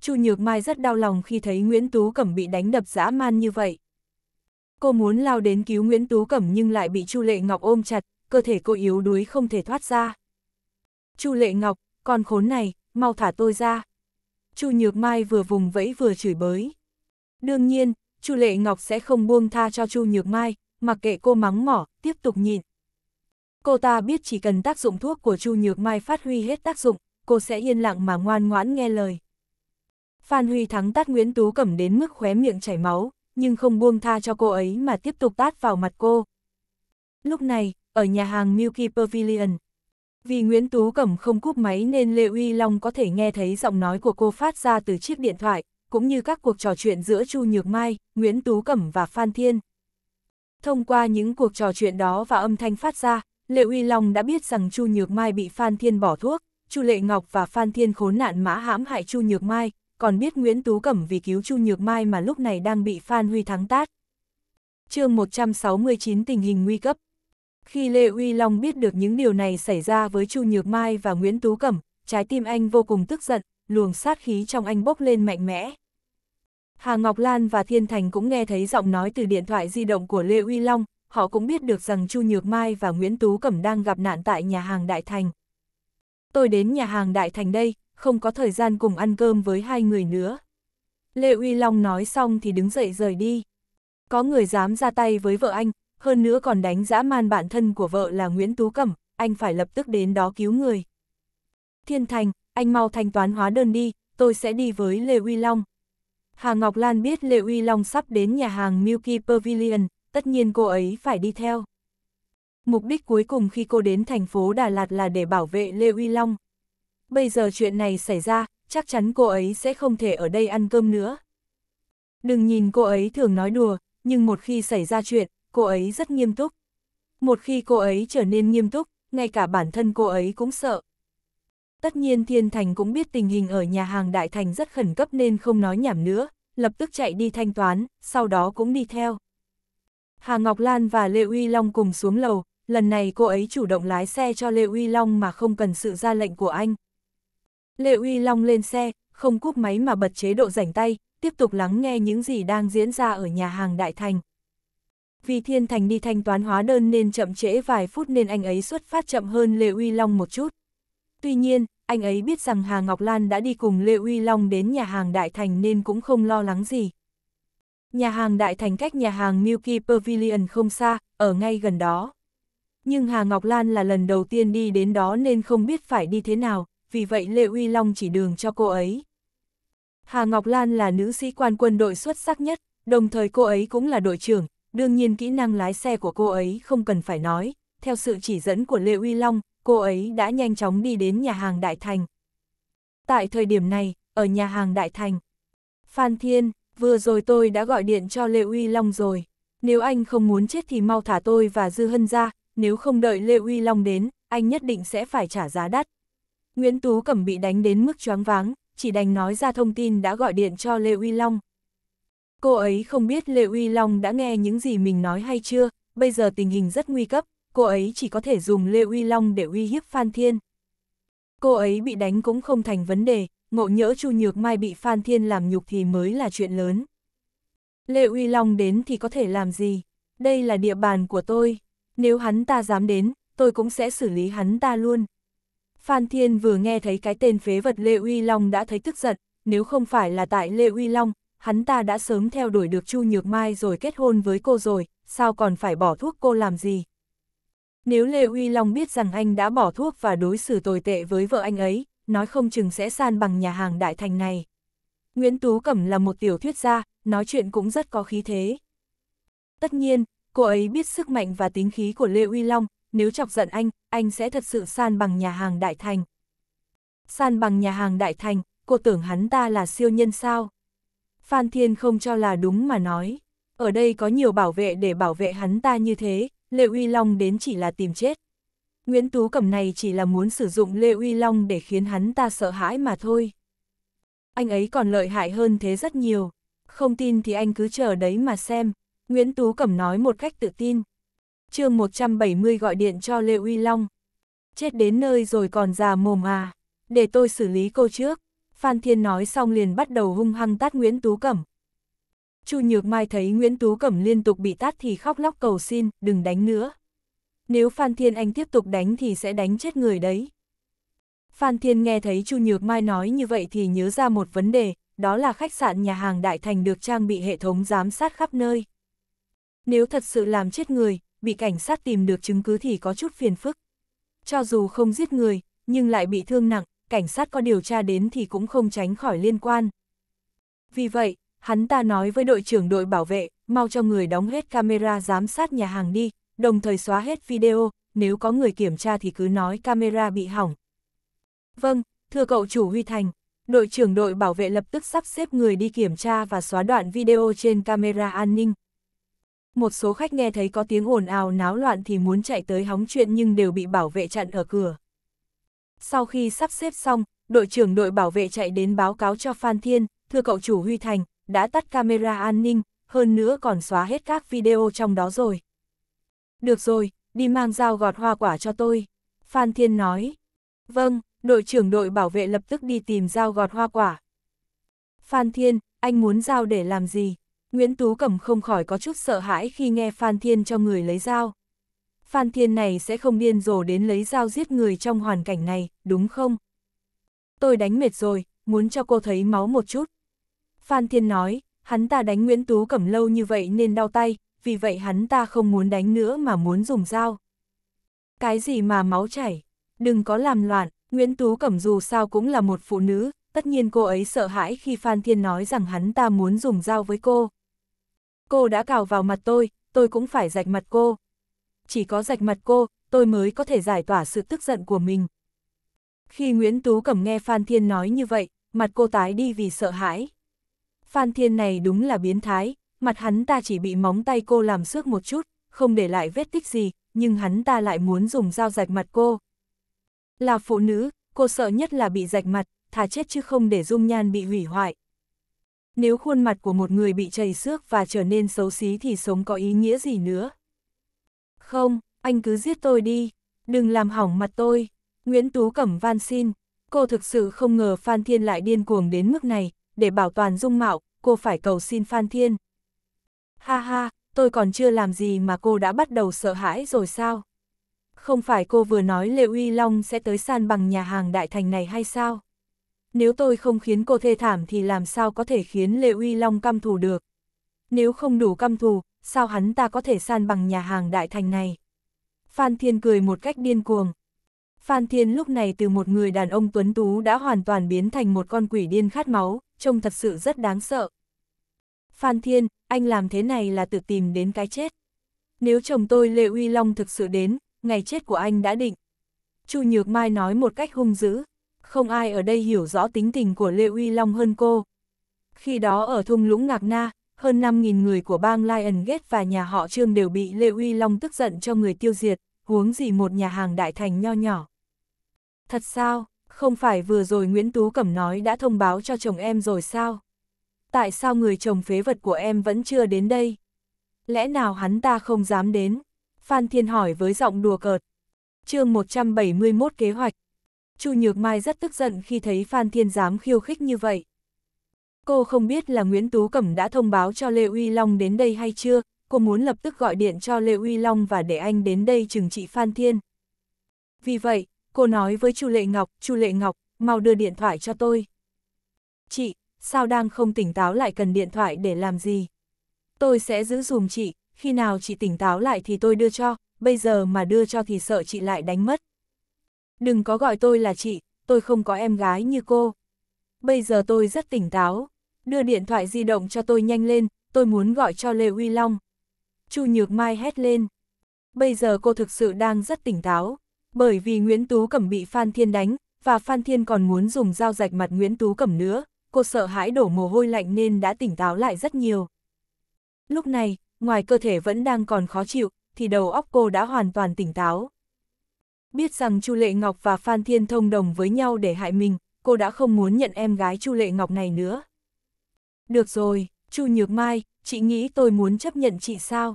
Chu Nhược Mai rất đau lòng khi thấy Nguyễn Tú Cẩm bị đánh đập dã man như vậy. Cô muốn lao đến cứu Nguyễn Tú Cẩm nhưng lại bị Chu Lệ Ngọc ôm chặt, cơ thể cô yếu đuối không thể thoát ra. Chu Lệ Ngọc, con khốn này, mau thả tôi ra. Chu Nhược Mai vừa vùng vẫy vừa chửi bới. Đương nhiên, Chu Lệ Ngọc sẽ không buông tha cho Chu Nhược Mai, mặc kệ cô mắng mỏ, tiếp tục nhịn. Cô ta biết chỉ cần tác dụng thuốc của Chu Nhược Mai phát huy hết tác dụng, cô sẽ yên lặng mà ngoan ngoãn nghe lời. Phan Huy Thắng tát Nguyễn Tú Cẩm đến mức khóe miệng chảy máu, nhưng không buông tha cho cô ấy mà tiếp tục tát vào mặt cô. Lúc này, ở nhà hàng Milky Pavilion, vì Nguyễn Tú Cẩm không cúp máy nên Lê Uy Long có thể nghe thấy giọng nói của cô phát ra từ chiếc điện thoại, cũng như các cuộc trò chuyện giữa Chu Nhược Mai, Nguyễn Tú Cẩm và Phan Thiên. Thông qua những cuộc trò chuyện đó và âm thanh phát ra, Lệ Uy Long đã biết rằng Chu Nhược Mai bị Phan Thiên bỏ thuốc, Chu Lệ Ngọc và Phan Thiên khốn nạn mã hãm hại Chu Nhược Mai, còn biết Nguyễn Tú Cẩm vì cứu Chu Nhược Mai mà lúc này đang bị Phan Huy Thắng tát. chương 169 tình hình nguy cấp. Khi Lê Uy Long biết được những điều này xảy ra với Chu Nhược Mai và Nguyễn Tú Cẩm, trái tim anh vô cùng tức giận, luồng sát khí trong anh bốc lên mạnh mẽ. Hà Ngọc Lan và Thiên Thành cũng nghe thấy giọng nói từ điện thoại di động của Lê Uy Long, họ cũng biết được rằng Chu Nhược Mai và Nguyễn Tú Cẩm đang gặp nạn tại nhà hàng Đại Thành. Tôi đến nhà hàng Đại Thành đây, không có thời gian cùng ăn cơm với hai người nữa. Lê Uy Long nói xong thì đứng dậy rời đi. Có người dám ra tay với vợ anh, hơn nữa còn đánh dã man bản thân của vợ là Nguyễn Tú Cẩm, anh phải lập tức đến đó cứu người. Thiên Thành, anh mau thanh toán hóa đơn đi, tôi sẽ đi với Lê Uy Long. Hà Ngọc Lan biết Lê Uy Long sắp đến nhà hàng Milky Pavilion, tất nhiên cô ấy phải đi theo. Mục đích cuối cùng khi cô đến thành phố Đà Lạt là để bảo vệ Lê Uy Long bây giờ chuyện này xảy ra, chắc chắn cô ấy sẽ không thể ở đây ăn cơm nữa. Đừng nhìn cô ấy thường nói đùa, nhưng một khi xảy ra chuyện, cô ấy rất nghiêm túc. Một khi cô ấy trở nên nghiêm túc, ngay cả bản thân cô ấy cũng sợ. Tất nhiên Thiên Thành cũng biết tình hình ở nhà hàng Đại Thành rất khẩn cấp nên không nói nhảm nữa, lập tức chạy đi thanh toán, sau đó cũng đi theo. Hà Ngọc Lan và Lê Uy Long cùng xuống lầu, lần này cô ấy chủ động lái xe cho Lê Uy Long mà không cần sự ra lệnh của anh. Lệ Uy Long lên xe, không cúp máy mà bật chế độ rảnh tay, tiếp tục lắng nghe những gì đang diễn ra ở nhà hàng Đại Thành. Vì Thiên Thành đi thanh toán hóa đơn nên chậm trễ vài phút nên anh ấy xuất phát chậm hơn Lê Uy Long một chút. Tuy nhiên, anh ấy biết rằng Hà Ngọc Lan đã đi cùng Lê Uy Long đến nhà hàng Đại Thành nên cũng không lo lắng gì. Nhà hàng Đại Thành cách nhà hàng Milky Pavilion không xa, ở ngay gần đó. Nhưng Hà Ngọc Lan là lần đầu tiên đi đến đó nên không biết phải đi thế nào vì vậy Lê Uy Long chỉ đường cho cô ấy. Hà Ngọc Lan là nữ sĩ quan quân đội xuất sắc nhất, đồng thời cô ấy cũng là đội trưởng, đương nhiên kỹ năng lái xe của cô ấy không cần phải nói, theo sự chỉ dẫn của Lê Uy Long, cô ấy đã nhanh chóng đi đến nhà hàng Đại Thành. Tại thời điểm này, ở nhà hàng Đại Thành, Phan Thiên, vừa rồi tôi đã gọi điện cho Lê Uy Long rồi, nếu anh không muốn chết thì mau thả tôi và Dư Hân ra, nếu không đợi Lê Uy Long đến, anh nhất định sẽ phải trả giá đắt, Nguyễn Tú Cẩm bị đánh đến mức choáng váng, chỉ đành nói ra thông tin đã gọi điện cho Lê Uy Long. Cô ấy không biết Lê Uy Long đã nghe những gì mình nói hay chưa, bây giờ tình hình rất nguy cấp, cô ấy chỉ có thể dùng Lê Uy Long để uy hiếp Phan Thiên. Cô ấy bị đánh cũng không thành vấn đề, ngộ nhỡ Chu Nhược Mai bị Phan Thiên làm nhục thì mới là chuyện lớn. Lê Uy Long đến thì có thể làm gì? Đây là địa bàn của tôi, nếu hắn ta dám đến, tôi cũng sẽ xử lý hắn ta luôn. Phan Thiên vừa nghe thấy cái tên phế vật Lê Uy Long đã thấy tức giận, nếu không phải là tại Lê Uy Long, hắn ta đã sớm theo đuổi được Chu Nhược Mai rồi kết hôn với cô rồi, sao còn phải bỏ thuốc cô làm gì? Nếu Lê Uy Long biết rằng anh đã bỏ thuốc và đối xử tồi tệ với vợ anh ấy, nói không chừng sẽ san bằng nhà hàng đại thành này. Nguyễn Tú Cẩm là một tiểu thuyết gia, nói chuyện cũng rất có khí thế. Tất nhiên, cô ấy biết sức mạnh và tính khí của Lê Uy Long, nếu chọc giận anh, anh sẽ thật sự san bằng nhà hàng Đại Thành. San bằng nhà hàng Đại Thành, cô tưởng hắn ta là siêu nhân sao? Phan Thiên không cho là đúng mà nói. Ở đây có nhiều bảo vệ để bảo vệ hắn ta như thế, Lê Uy Long đến chỉ là tìm chết. Nguyễn Tú Cẩm này chỉ là muốn sử dụng Lê Uy Long để khiến hắn ta sợ hãi mà thôi. Anh ấy còn lợi hại hơn thế rất nhiều. Không tin thì anh cứ chờ đấy mà xem. Nguyễn Tú Cẩm nói một cách tự tin chương 170 gọi điện cho Lê Uy Long. Chết đến nơi rồi còn già mồm à, để tôi xử lý cô trước. Phan Thiên nói xong liền bắt đầu hung hăng tát Nguyễn Tú Cẩm. Chu Nhược Mai thấy Nguyễn Tú Cẩm liên tục bị tát thì khóc lóc cầu xin, đừng đánh nữa. Nếu Phan Thiên Anh tiếp tục đánh thì sẽ đánh chết người đấy. Phan Thiên nghe thấy Chu Nhược Mai nói như vậy thì nhớ ra một vấn đề, đó là khách sạn nhà hàng Đại Thành được trang bị hệ thống giám sát khắp nơi. Nếu thật sự làm chết người, bị cảnh sát tìm được chứng cứ thì có chút phiền phức. Cho dù không giết người, nhưng lại bị thương nặng, cảnh sát có điều tra đến thì cũng không tránh khỏi liên quan. Vì vậy, hắn ta nói với đội trưởng đội bảo vệ, mau cho người đóng hết camera giám sát nhà hàng đi, đồng thời xóa hết video, nếu có người kiểm tra thì cứ nói camera bị hỏng. Vâng, thưa cậu chủ Huy Thành, đội trưởng đội bảo vệ lập tức sắp xếp người đi kiểm tra và xóa đoạn video trên camera an ninh. Một số khách nghe thấy có tiếng ồn ào náo loạn thì muốn chạy tới hóng chuyện nhưng đều bị bảo vệ chặn ở cửa. Sau khi sắp xếp xong, đội trưởng đội bảo vệ chạy đến báo cáo cho Phan Thiên, thưa cậu chủ Huy Thành, đã tắt camera an ninh, hơn nữa còn xóa hết các video trong đó rồi. Được rồi, đi mang dao gọt hoa quả cho tôi. Phan Thiên nói. Vâng, đội trưởng đội bảo vệ lập tức đi tìm dao gọt hoa quả. Phan Thiên, anh muốn dao để làm gì? Nguyễn Tú Cẩm không khỏi có chút sợ hãi khi nghe Phan Thiên cho người lấy dao. Phan Thiên này sẽ không điên rồ đến lấy dao giết người trong hoàn cảnh này, đúng không? Tôi đánh mệt rồi, muốn cho cô thấy máu một chút. Phan Thiên nói, hắn ta đánh Nguyễn Tú Cẩm lâu như vậy nên đau tay, vì vậy hắn ta không muốn đánh nữa mà muốn dùng dao. Cái gì mà máu chảy, đừng có làm loạn, Nguyễn Tú Cẩm dù sao cũng là một phụ nữ, tất nhiên cô ấy sợ hãi khi Phan Thiên nói rằng hắn ta muốn dùng dao với cô cô đã cào vào mặt tôi, tôi cũng phải rạch mặt cô. Chỉ có rạch mặt cô, tôi mới có thể giải tỏa sự tức giận của mình. Khi Nguyễn Tú Cẩm nghe Phan Thiên nói như vậy, mặt cô tái đi vì sợ hãi. Phan Thiên này đúng là biến thái, mặt hắn ta chỉ bị móng tay cô làm xước một chút, không để lại vết tích gì, nhưng hắn ta lại muốn dùng dao rạch mặt cô. Là phụ nữ, cô sợ nhất là bị rạch mặt, thà chết chứ không để dung nhan bị hủy hoại. Nếu khuôn mặt của một người bị chảy xước và trở nên xấu xí thì sống có ý nghĩa gì nữa? Không, anh cứ giết tôi đi, đừng làm hỏng mặt tôi. Nguyễn Tú Cẩm van xin, cô thực sự không ngờ Phan Thiên lại điên cuồng đến mức này, để bảo toàn dung mạo, cô phải cầu xin Phan Thiên. Ha ha, tôi còn chưa làm gì mà cô đã bắt đầu sợ hãi rồi sao? Không phải cô vừa nói Lê Uy Long sẽ tới san bằng nhà hàng đại thành này hay sao? nếu tôi không khiến cô thê thảm thì làm sao có thể khiến Lệ Uy Long căm thù được. Nếu không đủ căm thù, sao hắn ta có thể san bằng nhà hàng đại thành này? Phan Thiên cười một cách điên cuồng. Phan Thiên lúc này từ một người đàn ông tuấn tú đã hoàn toàn biến thành một con quỷ điên khát máu, trông thật sự rất đáng sợ. Phan Thiên, anh làm thế này là tự tìm đến cái chết. Nếu chồng tôi Lê Uy Long thực sự đến, ngày chết của anh đã định. Chu Nhược Mai nói một cách hung dữ không ai ở đây hiểu rõ tính tình của Lê Uy Long hơn cô. Khi đó ở thung lũng Ngạc Na, hơn 5.000 người của bang Lion Gate và nhà họ Trương đều bị Lê Uy Long tức giận cho người tiêu diệt, huống gì một nhà hàng đại thành nho nhỏ. Thật sao, không phải vừa rồi Nguyễn Tú Cẩm nói đã thông báo cho chồng em rồi sao? Tại sao người chồng phế vật của em vẫn chưa đến đây? Lẽ nào hắn ta không dám đến? Phan Thiên hỏi với giọng đùa cợt. chương 171 kế hoạch Chu Nhược Mai rất tức giận khi thấy Phan Thiên dám khiêu khích như vậy. Cô không biết là Nguyễn Tú Cẩm đã thông báo cho Lê Uy Long đến đây hay chưa, cô muốn lập tức gọi điện cho Lê Uy Long và để anh đến đây trừng trị Phan Thiên. Vì vậy, cô nói với Chu Lệ Ngọc, Chu Lệ Ngọc, mau đưa điện thoại cho tôi. Chị, sao đang không tỉnh táo lại cần điện thoại để làm gì? Tôi sẽ giữ dùm chị, khi nào chị tỉnh táo lại thì tôi đưa cho, bây giờ mà đưa cho thì sợ chị lại đánh mất. Đừng có gọi tôi là chị, tôi không có em gái như cô. Bây giờ tôi rất tỉnh táo, đưa điện thoại di động cho tôi nhanh lên, tôi muốn gọi cho Lê Huy Long. Chu Nhược Mai hét lên. Bây giờ cô thực sự đang rất tỉnh táo, bởi vì Nguyễn Tú Cẩm bị Phan Thiên đánh, và Phan Thiên còn muốn dùng dao rạch mặt Nguyễn Tú Cẩm nữa, cô sợ hãi đổ mồ hôi lạnh nên đã tỉnh táo lại rất nhiều. Lúc này, ngoài cơ thể vẫn đang còn khó chịu, thì đầu óc cô đã hoàn toàn tỉnh táo. Biết rằng Chu Lệ Ngọc và Phan Thiên thông đồng với nhau để hại mình, cô đã không muốn nhận em gái Chu Lệ Ngọc này nữa. Được rồi, Chu Nhược Mai, chị nghĩ tôi muốn chấp nhận chị sao?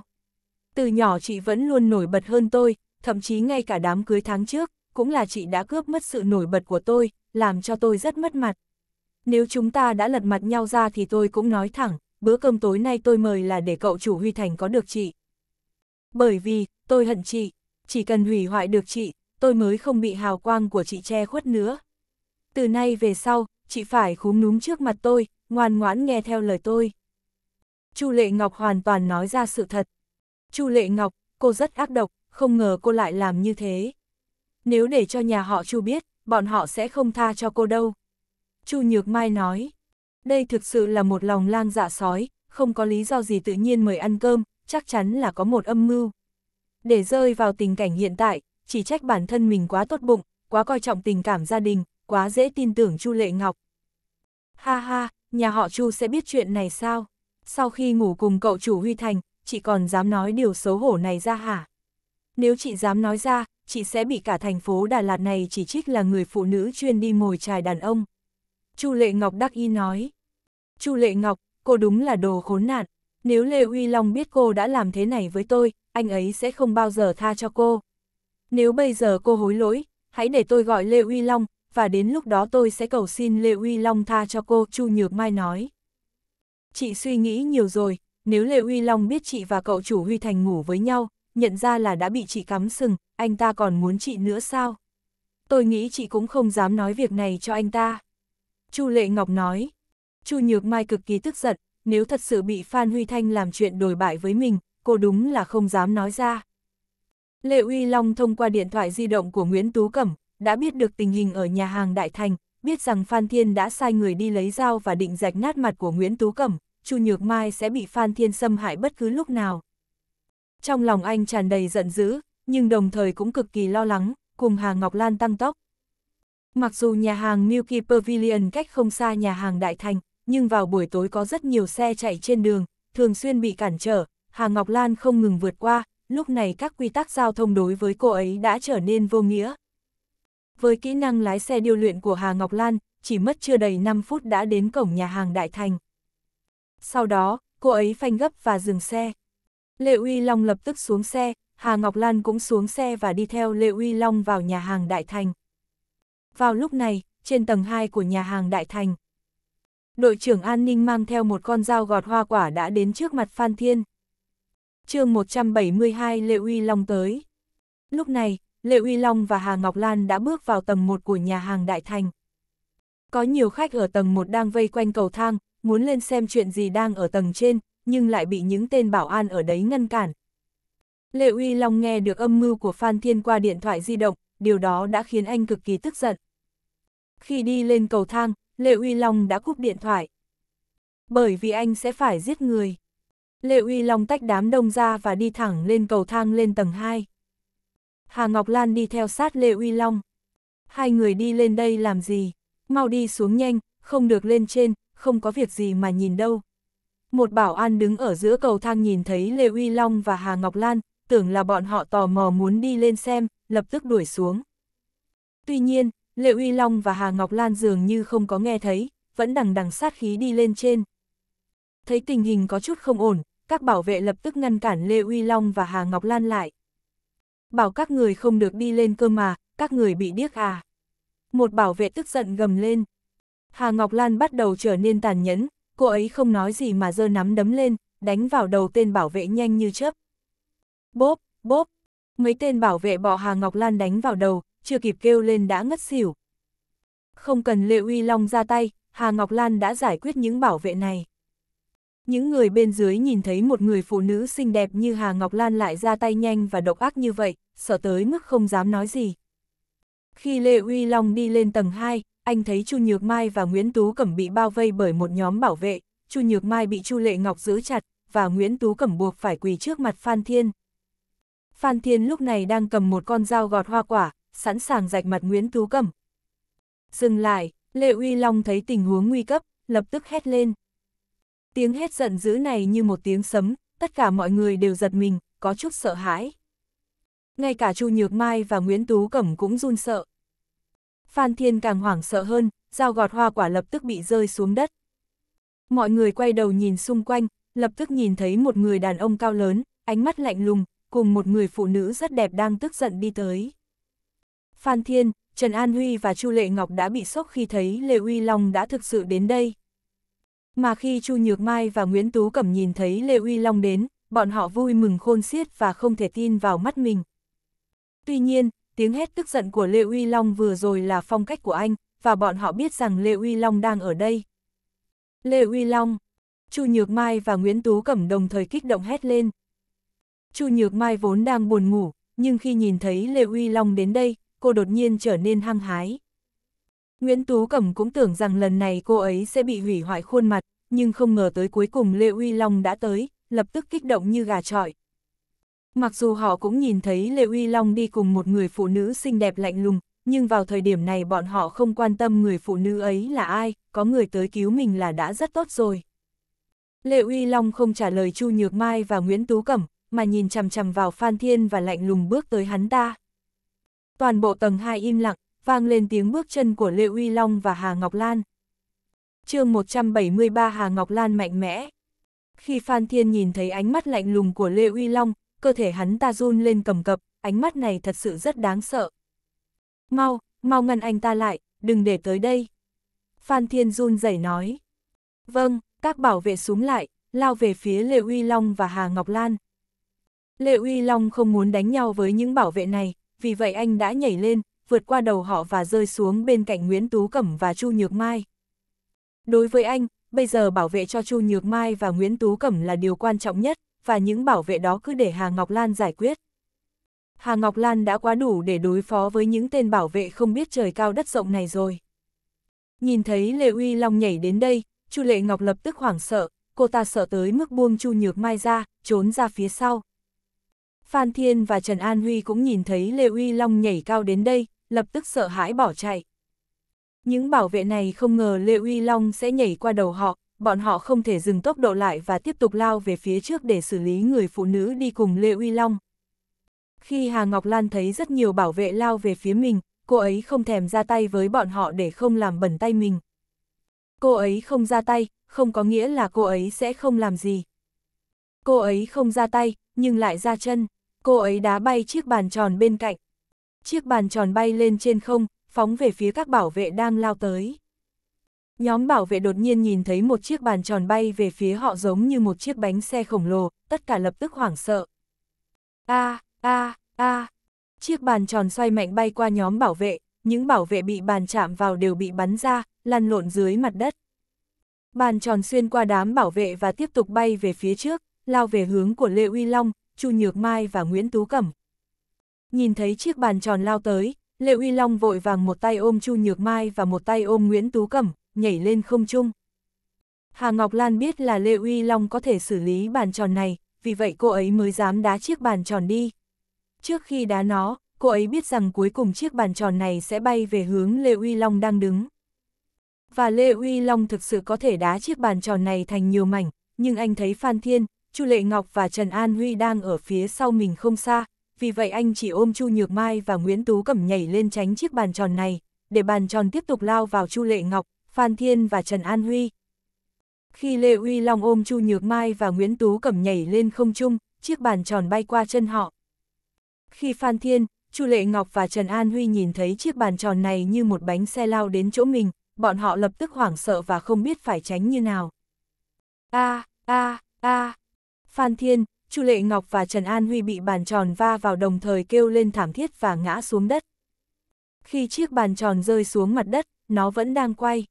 Từ nhỏ chị vẫn luôn nổi bật hơn tôi, thậm chí ngay cả đám cưới tháng trước, cũng là chị đã cướp mất sự nổi bật của tôi, làm cho tôi rất mất mặt. Nếu chúng ta đã lật mặt nhau ra thì tôi cũng nói thẳng, bữa cơm tối nay tôi mời là để cậu chủ Huy Thành có được chị. Bởi vì, tôi hận chị, chỉ cần hủy hoại được chị, tôi mới không bị hào quang của chị che khuất nữa. Từ nay về sau, chị phải khúm núm trước mặt tôi, ngoan ngoãn nghe theo lời tôi. Chu Lệ Ngọc hoàn toàn nói ra sự thật. Chu Lệ Ngọc, cô rất ác độc, không ngờ cô lại làm như thế. Nếu để cho nhà họ Chu biết, bọn họ sẽ không tha cho cô đâu. Chu Nhược Mai nói, đây thực sự là một lòng lang dạ sói, không có lý do gì tự nhiên mời ăn cơm, chắc chắn là có một âm mưu. Để rơi vào tình cảnh hiện tại, chỉ trách bản thân mình quá tốt bụng, quá coi trọng tình cảm gia đình, quá dễ tin tưởng Chu Lệ Ngọc. Ha ha, nhà họ Chu sẽ biết chuyện này sao? Sau khi ngủ cùng cậu chủ Huy Thành, chị còn dám nói điều xấu hổ này ra hả? Nếu chị dám nói ra, chị sẽ bị cả thành phố Đà Lạt này chỉ trích là người phụ nữ chuyên đi mồi chài đàn ông. Chu Lệ Ngọc đắc ý nói. Chu Lệ Ngọc, cô đúng là đồ khốn nạn. Nếu Lê Huy Long biết cô đã làm thế này với tôi, anh ấy sẽ không bao giờ tha cho cô. Nếu bây giờ cô hối lỗi, hãy để tôi gọi Lê Uy Long, và đến lúc đó tôi sẽ cầu xin Lê Uy Long tha cho cô, Chu Nhược Mai nói. Chị suy nghĩ nhiều rồi, nếu Lê Uy Long biết chị và cậu chủ Huy Thành ngủ với nhau, nhận ra là đã bị chị cắm sừng, anh ta còn muốn chị nữa sao? Tôi nghĩ chị cũng không dám nói việc này cho anh ta. Chu Lệ Ngọc nói. Chu Nhược Mai cực kỳ tức giận, nếu thật sự bị Phan Huy Thanh làm chuyện đồi bại với mình, cô đúng là không dám nói ra. Lệ Uy Long thông qua điện thoại di động của Nguyễn Tú Cẩm, đã biết được tình hình ở nhà hàng Đại Thành, biết rằng Phan Thiên đã sai người đi lấy dao và định rạch nát mặt của Nguyễn Tú Cẩm, Chu Nhược Mai sẽ bị Phan Thiên xâm hại bất cứ lúc nào. Trong lòng anh tràn đầy giận dữ, nhưng đồng thời cũng cực kỳ lo lắng, cùng Hà Ngọc Lan tăng tốc. Mặc dù nhà hàng Milky Pavilion cách không xa nhà hàng Đại Thành, nhưng vào buổi tối có rất nhiều xe chạy trên đường, thường xuyên bị cản trở, Hà Ngọc Lan không ngừng vượt qua, lúc này các quy tắc giao thông đối với cô ấy đã trở nên vô nghĩa. Với kỹ năng lái xe điêu luyện của Hà Ngọc Lan, chỉ mất chưa đầy 5 phút đã đến cổng nhà hàng Đại Thành. Sau đó, cô ấy phanh gấp và dừng xe. Lệ Uy Long lập tức xuống xe, Hà Ngọc Lan cũng xuống xe và đi theo Lệ Uy Long vào nhà hàng Đại Thành. Vào lúc này, trên tầng 2 của nhà hàng Đại Thành, đội trưởng an ninh mang theo một con dao gọt hoa quả đã đến trước mặt Phan Thiên chương 172 Lệ Uy Long tới. Lúc này, Lệ Uy Long và Hà Ngọc Lan đã bước vào tầng 1 của nhà hàng Đại Thành. Có nhiều khách ở tầng 1 đang vây quanh cầu thang, muốn lên xem chuyện gì đang ở tầng trên, nhưng lại bị những tên bảo an ở đấy ngăn cản. Lệ Uy Long nghe được âm mưu của Phan Thiên qua điện thoại di động, điều đó đã khiến anh cực kỳ tức giận. Khi đi lên cầu thang, Lệ Uy Long đã cúp điện thoại. Bởi vì anh sẽ phải giết người. Lê Uy Long tách đám đông ra và đi thẳng lên cầu thang lên tầng 2. Hà Ngọc Lan đi theo sát Lê Uy Long. Hai người đi lên đây làm gì? Mau đi xuống nhanh, không được lên trên, không có việc gì mà nhìn đâu. Một bảo an đứng ở giữa cầu thang nhìn thấy Lê Uy Long và Hà Ngọc Lan, tưởng là bọn họ tò mò muốn đi lên xem, lập tức đuổi xuống. Tuy nhiên, Lê Uy Long và Hà Ngọc Lan dường như không có nghe thấy, vẫn đằng đằng sát khí đi lên trên thấy tình hình có chút không ổn, các bảo vệ lập tức ngăn cản Lê Uy Long và Hà Ngọc Lan lại. Bảo các người không được đi lên cơ mà, các người bị điếc à. Một bảo vệ tức giận gầm lên. Hà Ngọc Lan bắt đầu trở nên tàn nhẫn, cô ấy không nói gì mà giơ nắm đấm lên, đánh vào đầu tên bảo vệ nhanh như chớp. Bốp, bốp, mấy tên bảo vệ bỏ Hà Ngọc Lan đánh vào đầu, chưa kịp kêu lên đã ngất xỉu. Không cần Lê Uy Long ra tay, Hà Ngọc Lan đã giải quyết những bảo vệ này. Những người bên dưới nhìn thấy một người phụ nữ xinh đẹp như Hà Ngọc Lan lại ra tay nhanh và độc ác như vậy, sợ tới mức không dám nói gì. Khi Lê Uy Long đi lên tầng 2, anh thấy Chu Nhược Mai và Nguyễn Tú Cẩm bị bao vây bởi một nhóm bảo vệ, Chu Nhược Mai bị Chu Lệ Ngọc giữ chặt và Nguyễn Tú Cẩm buộc phải quỳ trước mặt Phan Thiên. Phan Thiên lúc này đang cầm một con dao gọt hoa quả, sẵn sàng rạch mặt Nguyễn Tú Cẩm. Dừng lại, Lê Uy Long thấy tình huống nguy cấp, lập tức hét lên. Tiếng hét giận dữ này như một tiếng sấm, tất cả mọi người đều giật mình, có chút sợ hãi. Ngay cả Chu Nhược Mai và Nguyễn Tú Cẩm cũng run sợ. Phan Thiên càng hoảng sợ hơn, dao gọt hoa quả lập tức bị rơi xuống đất. Mọi người quay đầu nhìn xung quanh, lập tức nhìn thấy một người đàn ông cao lớn, ánh mắt lạnh lùng, cùng một người phụ nữ rất đẹp đang tức giận đi tới. Phan Thiên, Trần An Huy và Chu Lệ Ngọc đã bị sốc khi thấy Lê Uy Long đã thực sự đến đây mà khi Chu Nhược Mai và Nguyễn Tú Cẩm nhìn thấy Lê Uy Long đến, bọn họ vui mừng khôn xiết và không thể tin vào mắt mình. Tuy nhiên, tiếng hét tức giận của Lê Uy Long vừa rồi là phong cách của anh, và bọn họ biết rằng Lê Uy Long đang ở đây. Lê Uy Long, Chu Nhược Mai và Nguyễn Tú Cẩm đồng thời kích động hét lên. Chu Nhược Mai vốn đang buồn ngủ, nhưng khi nhìn thấy Lê Uy Long đến đây, cô đột nhiên trở nên hăng hái. Nguyễn Tú Cẩm cũng tưởng rằng lần này cô ấy sẽ bị hủy hoại khuôn mặt, nhưng không ngờ tới cuối cùng Lê Uy Long đã tới, lập tức kích động như gà trọi. Mặc dù họ cũng nhìn thấy Lê Uy Long đi cùng một người phụ nữ xinh đẹp lạnh lùng, nhưng vào thời điểm này bọn họ không quan tâm người phụ nữ ấy là ai, có người tới cứu mình là đã rất tốt rồi. Lệ Uy Long không trả lời Chu Nhược Mai và Nguyễn Tú Cẩm, mà nhìn chằm chằm vào Phan Thiên và lạnh lùng bước tới hắn ta. Toàn bộ tầng 2 im lặng, vang lên tiếng bước chân của Lê Uy Long và Hà Ngọc Lan. chương 173 Hà Ngọc Lan mạnh mẽ. Khi Phan Thiên nhìn thấy ánh mắt lạnh lùng của Lê Uy Long, cơ thể hắn ta run lên cầm cập, ánh mắt này thật sự rất đáng sợ. Mau, mau ngăn anh ta lại, đừng để tới đây. Phan Thiên run rẩy nói. Vâng, các bảo vệ súng lại, lao về phía Lê Uy Long và Hà Ngọc Lan. Lê Uy Long không muốn đánh nhau với những bảo vệ này, vì vậy anh đã nhảy lên, vượt qua đầu họ và rơi xuống bên cạnh Nguyễn Tú Cẩm và Chu Nhược Mai. Đối với anh, bây giờ bảo vệ cho Chu Nhược Mai và Nguyễn Tú Cẩm là điều quan trọng nhất, và những bảo vệ đó cứ để Hà Ngọc Lan giải quyết. Hà Ngọc Lan đã quá đủ để đối phó với những tên bảo vệ không biết trời cao đất rộng này rồi. Nhìn thấy Lê Uy Long nhảy đến đây, Chu Lệ Ngọc lập tức hoảng sợ, cô ta sợ tới mức buông Chu Nhược Mai ra, trốn ra phía sau. Phan Thiên và Trần An Huy cũng nhìn thấy Lê Uy Long nhảy cao đến đây, lập tức sợ hãi bỏ chạy. Những bảo vệ này không ngờ Lê Uy Long sẽ nhảy qua đầu họ, bọn họ không thể dừng tốc độ lại và tiếp tục lao về phía trước để xử lý người phụ nữ đi cùng Lê Uy Long. Khi Hà Ngọc Lan thấy rất nhiều bảo vệ lao về phía mình, cô ấy không thèm ra tay với bọn họ để không làm bẩn tay mình. Cô ấy không ra tay, không có nghĩa là cô ấy sẽ không làm gì. Cô ấy không ra tay, nhưng lại ra chân. Cô ấy đá bay chiếc bàn tròn bên cạnh, chiếc bàn tròn bay lên trên không, phóng về phía các bảo vệ đang lao tới. Nhóm bảo vệ đột nhiên nhìn thấy một chiếc bàn tròn bay về phía họ giống như một chiếc bánh xe khổng lồ, tất cả lập tức hoảng sợ. A, a, a. Chiếc bàn tròn xoay mạnh bay qua nhóm bảo vệ, những bảo vệ bị bàn chạm vào đều bị bắn ra, lăn lộn dưới mặt đất. Bàn tròn xuyên qua đám bảo vệ và tiếp tục bay về phía trước, lao về hướng của Lê Uy Long, Chu Nhược Mai và Nguyễn Tú Cẩm. Nhìn thấy chiếc bàn tròn lao tới, Lệ Uy Long vội vàng một tay ôm Chu Nhược Mai và một tay ôm Nguyễn Tú Cẩm, nhảy lên không trung. Hà Ngọc Lan biết là Lê Uy Long có thể xử lý bàn tròn này, vì vậy cô ấy mới dám đá chiếc bàn tròn đi. Trước khi đá nó, cô ấy biết rằng cuối cùng chiếc bàn tròn này sẽ bay về hướng Lê Uy Long đang đứng. Và Lê Uy Long thực sự có thể đá chiếc bàn tròn này thành nhiều mảnh, nhưng anh thấy Phan Thiên, Chu Lệ Ngọc và Trần An Huy đang ở phía sau mình không xa, vì vậy anh chỉ ôm Chu Nhược Mai và Nguyễn Tú Cẩm nhảy lên tránh chiếc bàn tròn này, để bàn tròn tiếp tục lao vào Chu Lệ Ngọc, Phan Thiên và Trần An Huy. Khi Lê Uy Long ôm Chu Nhược Mai và Nguyễn Tú Cẩm nhảy lên không trung, chiếc bàn tròn bay qua chân họ. Khi Phan Thiên, Chu Lệ Ngọc và Trần An Huy nhìn thấy chiếc bàn tròn này như một bánh xe lao đến chỗ mình, bọn họ lập tức hoảng sợ và không biết phải tránh như nào. A, a, a. Phan Thiên, Chu Lệ Ngọc và Trần An Huy bị bàn tròn va vào đồng thời kêu lên thảm thiết và ngã xuống đất. Khi chiếc bàn tròn rơi xuống mặt đất, nó vẫn đang quay.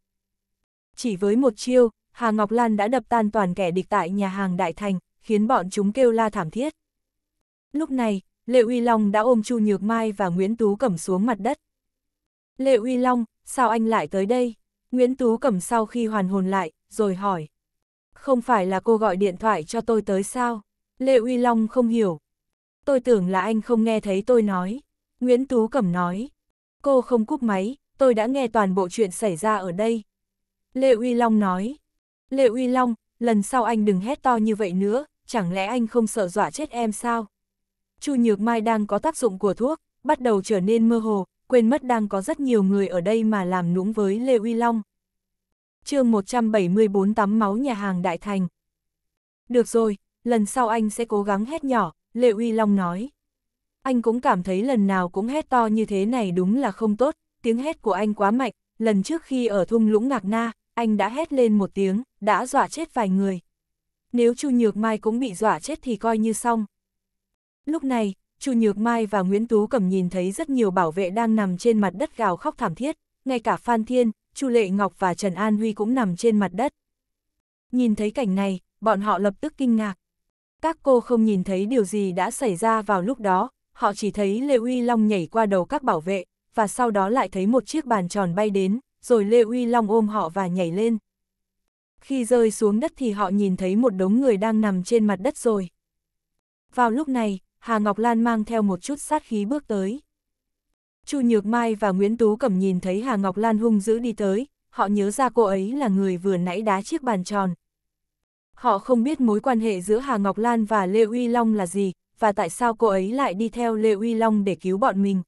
Chỉ với một chiêu, Hà Ngọc Lan đã đập tan toàn kẻ địch tại nhà hàng Đại Thành, khiến bọn chúng kêu la thảm thiết. Lúc này, Lệ Uy Long đã ôm Chu Nhược Mai và Nguyễn Tú Cẩm xuống mặt đất. Lệ Uy Long, sao anh lại tới đây? Nguyễn Tú Cẩm sau khi hoàn hồn lại, rồi hỏi. Không phải là cô gọi điện thoại cho tôi tới sao? Lê Uy Long không hiểu. Tôi tưởng là anh không nghe thấy tôi nói. Nguyễn Tú Cẩm nói. Cô không cúp máy, tôi đã nghe toàn bộ chuyện xảy ra ở đây. Lê Uy Long nói. Lê Uy Long, lần sau anh đừng hét to như vậy nữa, chẳng lẽ anh không sợ dọa chết em sao? Chu Nhược Mai đang có tác dụng của thuốc, bắt đầu trở nên mơ hồ, quên mất đang có rất nhiều người ở đây mà làm nũng với Lê Uy Long. chương 174 tắm máu nhà hàng Đại Thành. Được rồi, lần sau anh sẽ cố gắng hét nhỏ, Lệ Uy Long nói. Anh cũng cảm thấy lần nào cũng hét to như thế này đúng là không tốt, tiếng hét của anh quá mạnh, lần trước khi ở thung lũng Ngạc Na, anh đã hét lên một tiếng, đã dọa chết vài người. Nếu Chu Nhược Mai cũng bị dọa chết thì coi như xong. Lúc này, Chu Nhược Mai và Nguyễn Tú Cẩm nhìn thấy rất nhiều bảo vệ đang nằm trên mặt đất gào khóc thảm thiết, ngay cả Phan Thiên, Chu Lệ Ngọc và Trần An Huy cũng nằm trên mặt đất. Nhìn thấy cảnh này, bọn họ lập tức kinh ngạc. Các cô không nhìn thấy điều gì đã xảy ra vào lúc đó, họ chỉ thấy Lê Uy Long nhảy qua đầu các bảo vệ, và sau đó lại thấy một chiếc bàn tròn bay đến, rồi Lê Uy Long ôm họ và nhảy lên. Khi rơi xuống đất thì họ nhìn thấy một đống người đang nằm trên mặt đất rồi. Vào lúc này, Hà Ngọc Lan mang theo một chút sát khí bước tới. Chu Nhược Mai và Nguyễn Tú Cẩm nhìn thấy Hà Ngọc Lan hung dữ đi tới, họ nhớ ra cô ấy là người vừa nãy đá chiếc bàn tròn, Họ không biết mối quan hệ giữa Hà Ngọc Lan và Lê Uy Long là gì, và tại sao cô ấy lại đi theo Lê Uy Long để cứu bọn mình.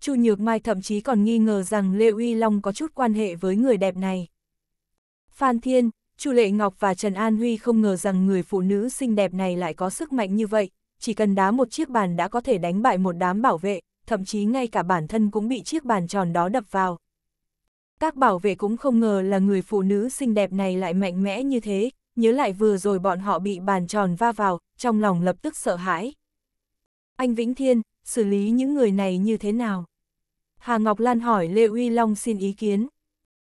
Chu Nhược Mai thậm chí còn nghi ngờ rằng Lê Uy Long có chút quan hệ với người đẹp này. Phan Thiên, Chu Lệ Ngọc và Trần An Huy không ngờ rằng người phụ nữ xinh đẹp này lại có sức mạnh như vậy, chỉ cần đá một chiếc bàn đã có thể đánh bại một đám bảo vệ, thậm chí ngay cả bản thân cũng bị chiếc bàn tròn đó đập vào. Các bảo vệ cũng không ngờ là người phụ nữ xinh đẹp này lại mạnh mẽ như thế, nhớ lại vừa rồi bọn họ bị bàn tròn va vào, trong lòng lập tức sợ hãi. Anh Vĩnh Thiên, xử lý những người này như thế nào? Hà Ngọc Lan hỏi Lê Uy Long xin ý kiến.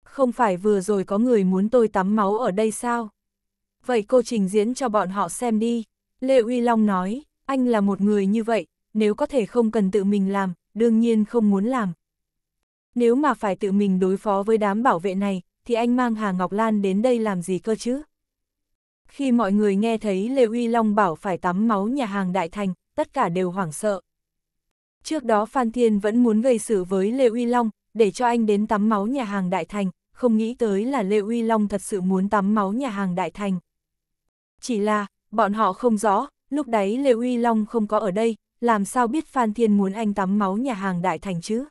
Không phải vừa rồi có người muốn tôi tắm máu ở đây sao? Vậy cô trình diễn cho bọn họ xem đi. Lê Uy Long nói, anh là một người như vậy, nếu có thể không cần tự mình làm, đương nhiên không muốn làm. Nếu mà phải tự mình đối phó với đám bảo vệ này, thì anh mang Hà Ngọc Lan đến đây làm gì cơ chứ? Khi mọi người nghe thấy Lê Uy Long bảo phải tắm máu nhà hàng Đại Thành, tất cả đều hoảng sợ. Trước đó Phan Thiên vẫn muốn gây sự với Lê Uy Long, để cho anh đến tắm máu nhà hàng Đại Thành, không nghĩ tới là Lê Uy Long thật sự muốn tắm máu nhà hàng Đại Thành. Chỉ là, bọn họ không rõ, lúc đấy Lê Uy Long không có ở đây, làm sao biết Phan Thiên muốn anh tắm máu nhà hàng Đại Thành chứ?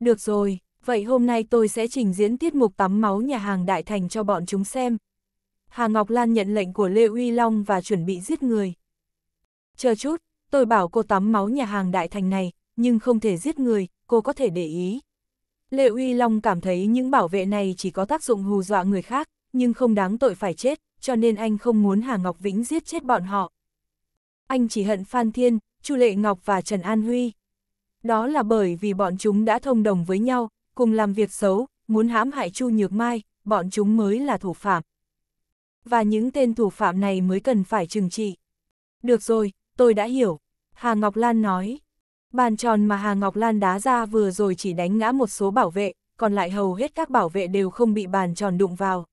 Được rồi, vậy hôm nay tôi sẽ trình diễn tiết mục tắm máu nhà hàng Đại Thành cho bọn chúng xem. Hà Ngọc Lan nhận lệnh của Lê Uy Long và chuẩn bị giết người. Chờ chút, tôi bảo cô tắm máu nhà hàng đại thành này, nhưng không thể giết người, cô có thể để ý. Lê Uy Long cảm thấy những bảo vệ này chỉ có tác dụng hù dọa người khác, nhưng không đáng tội phải chết, cho nên anh không muốn Hà Ngọc Vĩnh giết chết bọn họ. Anh chỉ hận Phan Thiên, Chu Lệ Ngọc và Trần An Huy. Đó là bởi vì bọn chúng đã thông đồng với nhau, cùng làm việc xấu, muốn hãm hại Chu Nhược Mai, bọn chúng mới là thủ phạm và những tên thủ phạm này mới cần phải trừng trị. Được rồi, tôi đã hiểu. Hà Ngọc Lan nói. Bàn tròn mà Hà Ngọc Lan đá ra vừa rồi chỉ đánh ngã một số bảo vệ, còn lại hầu hết các bảo vệ đều không bị bàn tròn đụng vào.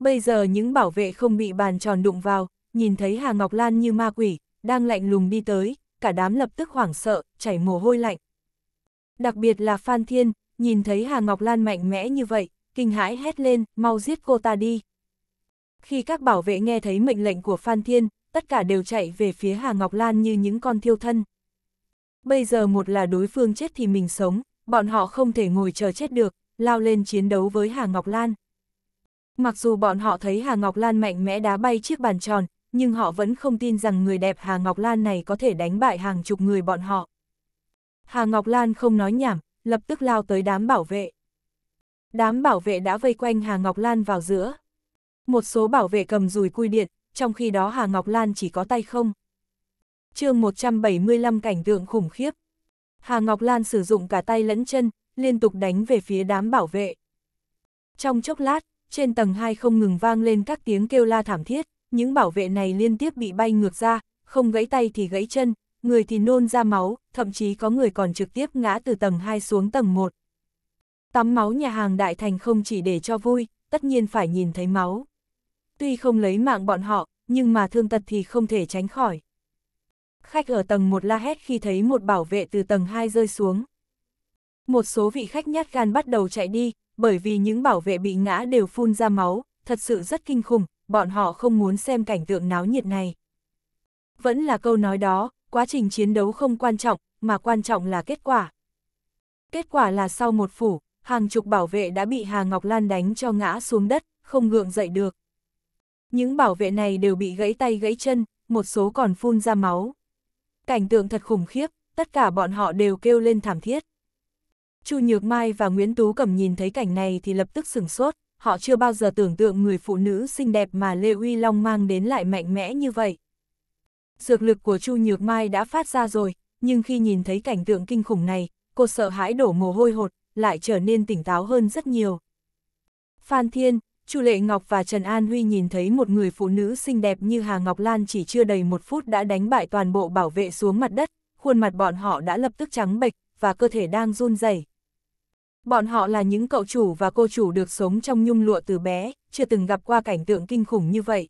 Bây giờ những bảo vệ không bị bàn tròn đụng vào, nhìn thấy Hà Ngọc Lan như ma quỷ, đang lạnh lùng đi tới, cả đám lập tức hoảng sợ, chảy mồ hôi lạnh. Đặc biệt là Phan Thiên, nhìn thấy Hà Ngọc Lan mạnh mẽ như vậy, kinh hãi hét lên, mau giết cô ta đi. Khi các bảo vệ nghe thấy mệnh lệnh của Phan Thiên, tất cả đều chạy về phía Hà Ngọc Lan như những con thiêu thân. Bây giờ một là đối phương chết thì mình sống, bọn họ không thể ngồi chờ chết được, lao lên chiến đấu với Hà Ngọc Lan. Mặc dù bọn họ thấy Hà Ngọc Lan mạnh mẽ đá bay chiếc bàn tròn, nhưng họ vẫn không tin rằng người đẹp Hà Ngọc Lan này có thể đánh bại hàng chục người bọn họ. Hà Ngọc Lan không nói nhảm, lập tức lao tới đám bảo vệ. Đám bảo vệ đã vây quanh Hà Ngọc Lan vào giữa. Một số bảo vệ cầm rùi cui điện, trong khi đó Hà Ngọc Lan chỉ có tay không. chương 175 cảnh tượng khủng khiếp. Hà Ngọc Lan sử dụng cả tay lẫn chân, liên tục đánh về phía đám bảo vệ. Trong chốc lát, trên tầng 2 không ngừng vang lên các tiếng kêu la thảm thiết, những bảo vệ này liên tiếp bị bay ngược ra, không gãy tay thì gãy chân, người thì nôn ra máu, thậm chí có người còn trực tiếp ngã từ tầng 2 xuống tầng 1. Tắm máu nhà hàng Đại Thành không chỉ để cho vui, tất nhiên phải nhìn thấy máu tuy không lấy mạng bọn họ, nhưng mà thương tật thì không thể tránh khỏi. Khách ở tầng 1 la hét khi thấy một bảo vệ từ tầng 2 rơi xuống. Một số vị khách nhát gan bắt đầu chạy đi, bởi vì những bảo vệ bị ngã đều phun ra máu, thật sự rất kinh khủng, bọn họ không muốn xem cảnh tượng náo nhiệt này. Vẫn là câu nói đó, quá trình chiến đấu không quan trọng, mà quan trọng là kết quả. Kết quả là sau một phủ, hàng chục bảo vệ đã bị Hà Ngọc Lan đánh cho ngã xuống đất, không ngượng dậy được. Những bảo vệ này đều bị gãy tay gãy chân, một số còn phun ra máu. Cảnh tượng thật khủng khiếp, tất cả bọn họ đều kêu lên thảm thiết. Chu Nhược Mai và Nguyễn Tú Cẩm nhìn thấy cảnh này thì lập tức sửng sốt, họ chưa bao giờ tưởng tượng người phụ nữ xinh đẹp mà Lê Uy Long mang đến lại mạnh mẽ như vậy. Dược lực của Chu Nhược Mai đã phát ra rồi, nhưng khi nhìn thấy cảnh tượng kinh khủng này, cô sợ hãi đổ mồ hôi hột, lại trở nên tỉnh táo hơn rất nhiều. Phan Thiên, Chu Lệ Ngọc và Trần An Huy nhìn thấy một người phụ nữ xinh đẹp như Hà Ngọc Lan chỉ chưa đầy một phút đã đánh bại toàn bộ bảo vệ xuống mặt đất, khuôn mặt bọn họ đã lập tức trắng bệch và cơ thể đang run rẩy. Bọn họ là những cậu chủ và cô chủ được sống trong nhung lụa từ bé, chưa từng gặp qua cảnh tượng kinh khủng như vậy.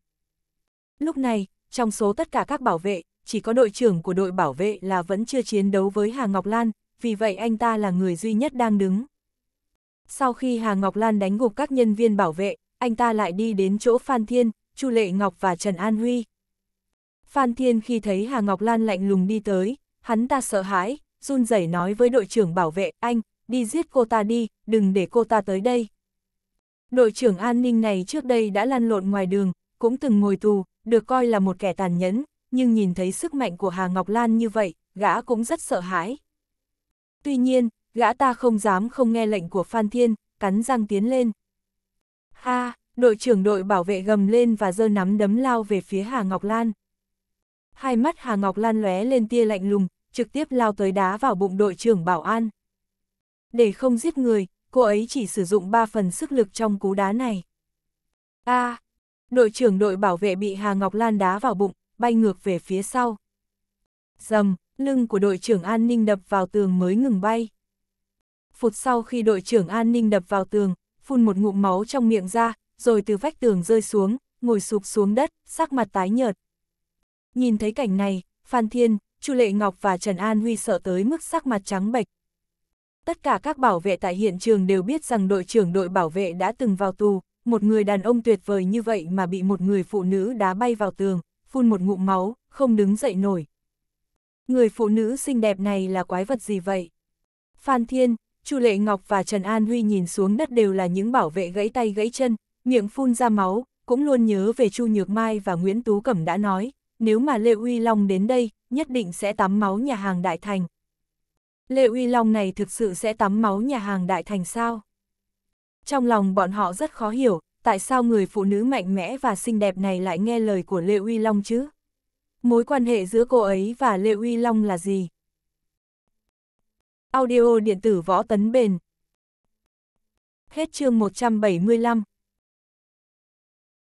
Lúc này, trong số tất cả các bảo vệ, chỉ có đội trưởng của đội bảo vệ là vẫn chưa chiến đấu với Hà Ngọc Lan, vì vậy anh ta là người duy nhất đang đứng. Sau khi Hà Ngọc Lan đánh gục các nhân viên bảo vệ, anh ta lại đi đến chỗ Phan Thiên, Chu Lệ Ngọc và Trần An Huy. Phan Thiên khi thấy Hà Ngọc Lan lạnh lùng đi tới, hắn ta sợ hãi, run rẩy nói với đội trưởng bảo vệ, anh, đi giết cô ta đi, đừng để cô ta tới đây. Đội trưởng an ninh này trước đây đã lăn lộn ngoài đường, cũng từng ngồi tù, được coi là một kẻ tàn nhẫn, nhưng nhìn thấy sức mạnh của Hà Ngọc Lan như vậy, gã cũng rất sợ hãi. Tuy nhiên, gã ta không dám không nghe lệnh của Phan Thiên, cắn răng tiến lên. A, à, đội trưởng đội bảo vệ gầm lên và giơ nắm đấm lao về phía Hà Ngọc Lan. Hai mắt Hà Ngọc Lan lóe lên tia lạnh lùng, trực tiếp lao tới đá vào bụng đội trưởng bảo an. Để không giết người, cô ấy chỉ sử dụng 3 phần sức lực trong cú đá này. A, à, đội trưởng đội bảo vệ bị Hà Ngọc Lan đá vào bụng, bay ngược về phía sau. Dầm, lưng của đội trưởng an ninh đập vào tường mới ngừng bay. Phút sau khi đội trưởng an ninh đập vào tường, phun một ngụm máu trong miệng ra, rồi từ vách tường rơi xuống, ngồi sụp xuống đất, sắc mặt tái nhợt. Nhìn thấy cảnh này, Phan Thiên, Chu Lệ Ngọc và Trần An Huy sợ tới mức sắc mặt trắng bệch. Tất cả các bảo vệ tại hiện trường đều biết rằng đội trưởng đội bảo vệ đã từng vào tù, một người đàn ông tuyệt vời như vậy mà bị một người phụ nữ đá bay vào tường, phun một ngụm máu, không đứng dậy nổi. Người phụ nữ xinh đẹp này là quái vật gì vậy? Phan Thiên, Chu Lệ Ngọc và Trần An Huy nhìn xuống đất đều là những bảo vệ gãy tay gãy chân, miệng phun ra máu, cũng luôn nhớ về Chu Nhược Mai và Nguyễn Tú Cẩm đã nói, nếu mà Lệ Uy Long đến đây, nhất định sẽ tắm máu nhà hàng Đại Thành. Lệ Uy Long này thực sự sẽ tắm máu nhà hàng Đại Thành sao? Trong lòng bọn họ rất khó hiểu, tại sao người phụ nữ mạnh mẽ và xinh đẹp này lại nghe lời của Lệ Uy Long chứ? Mối quan hệ giữa cô ấy và Lệ Uy Long là gì? Audio điện tử võ tấn bền. Hết chương 175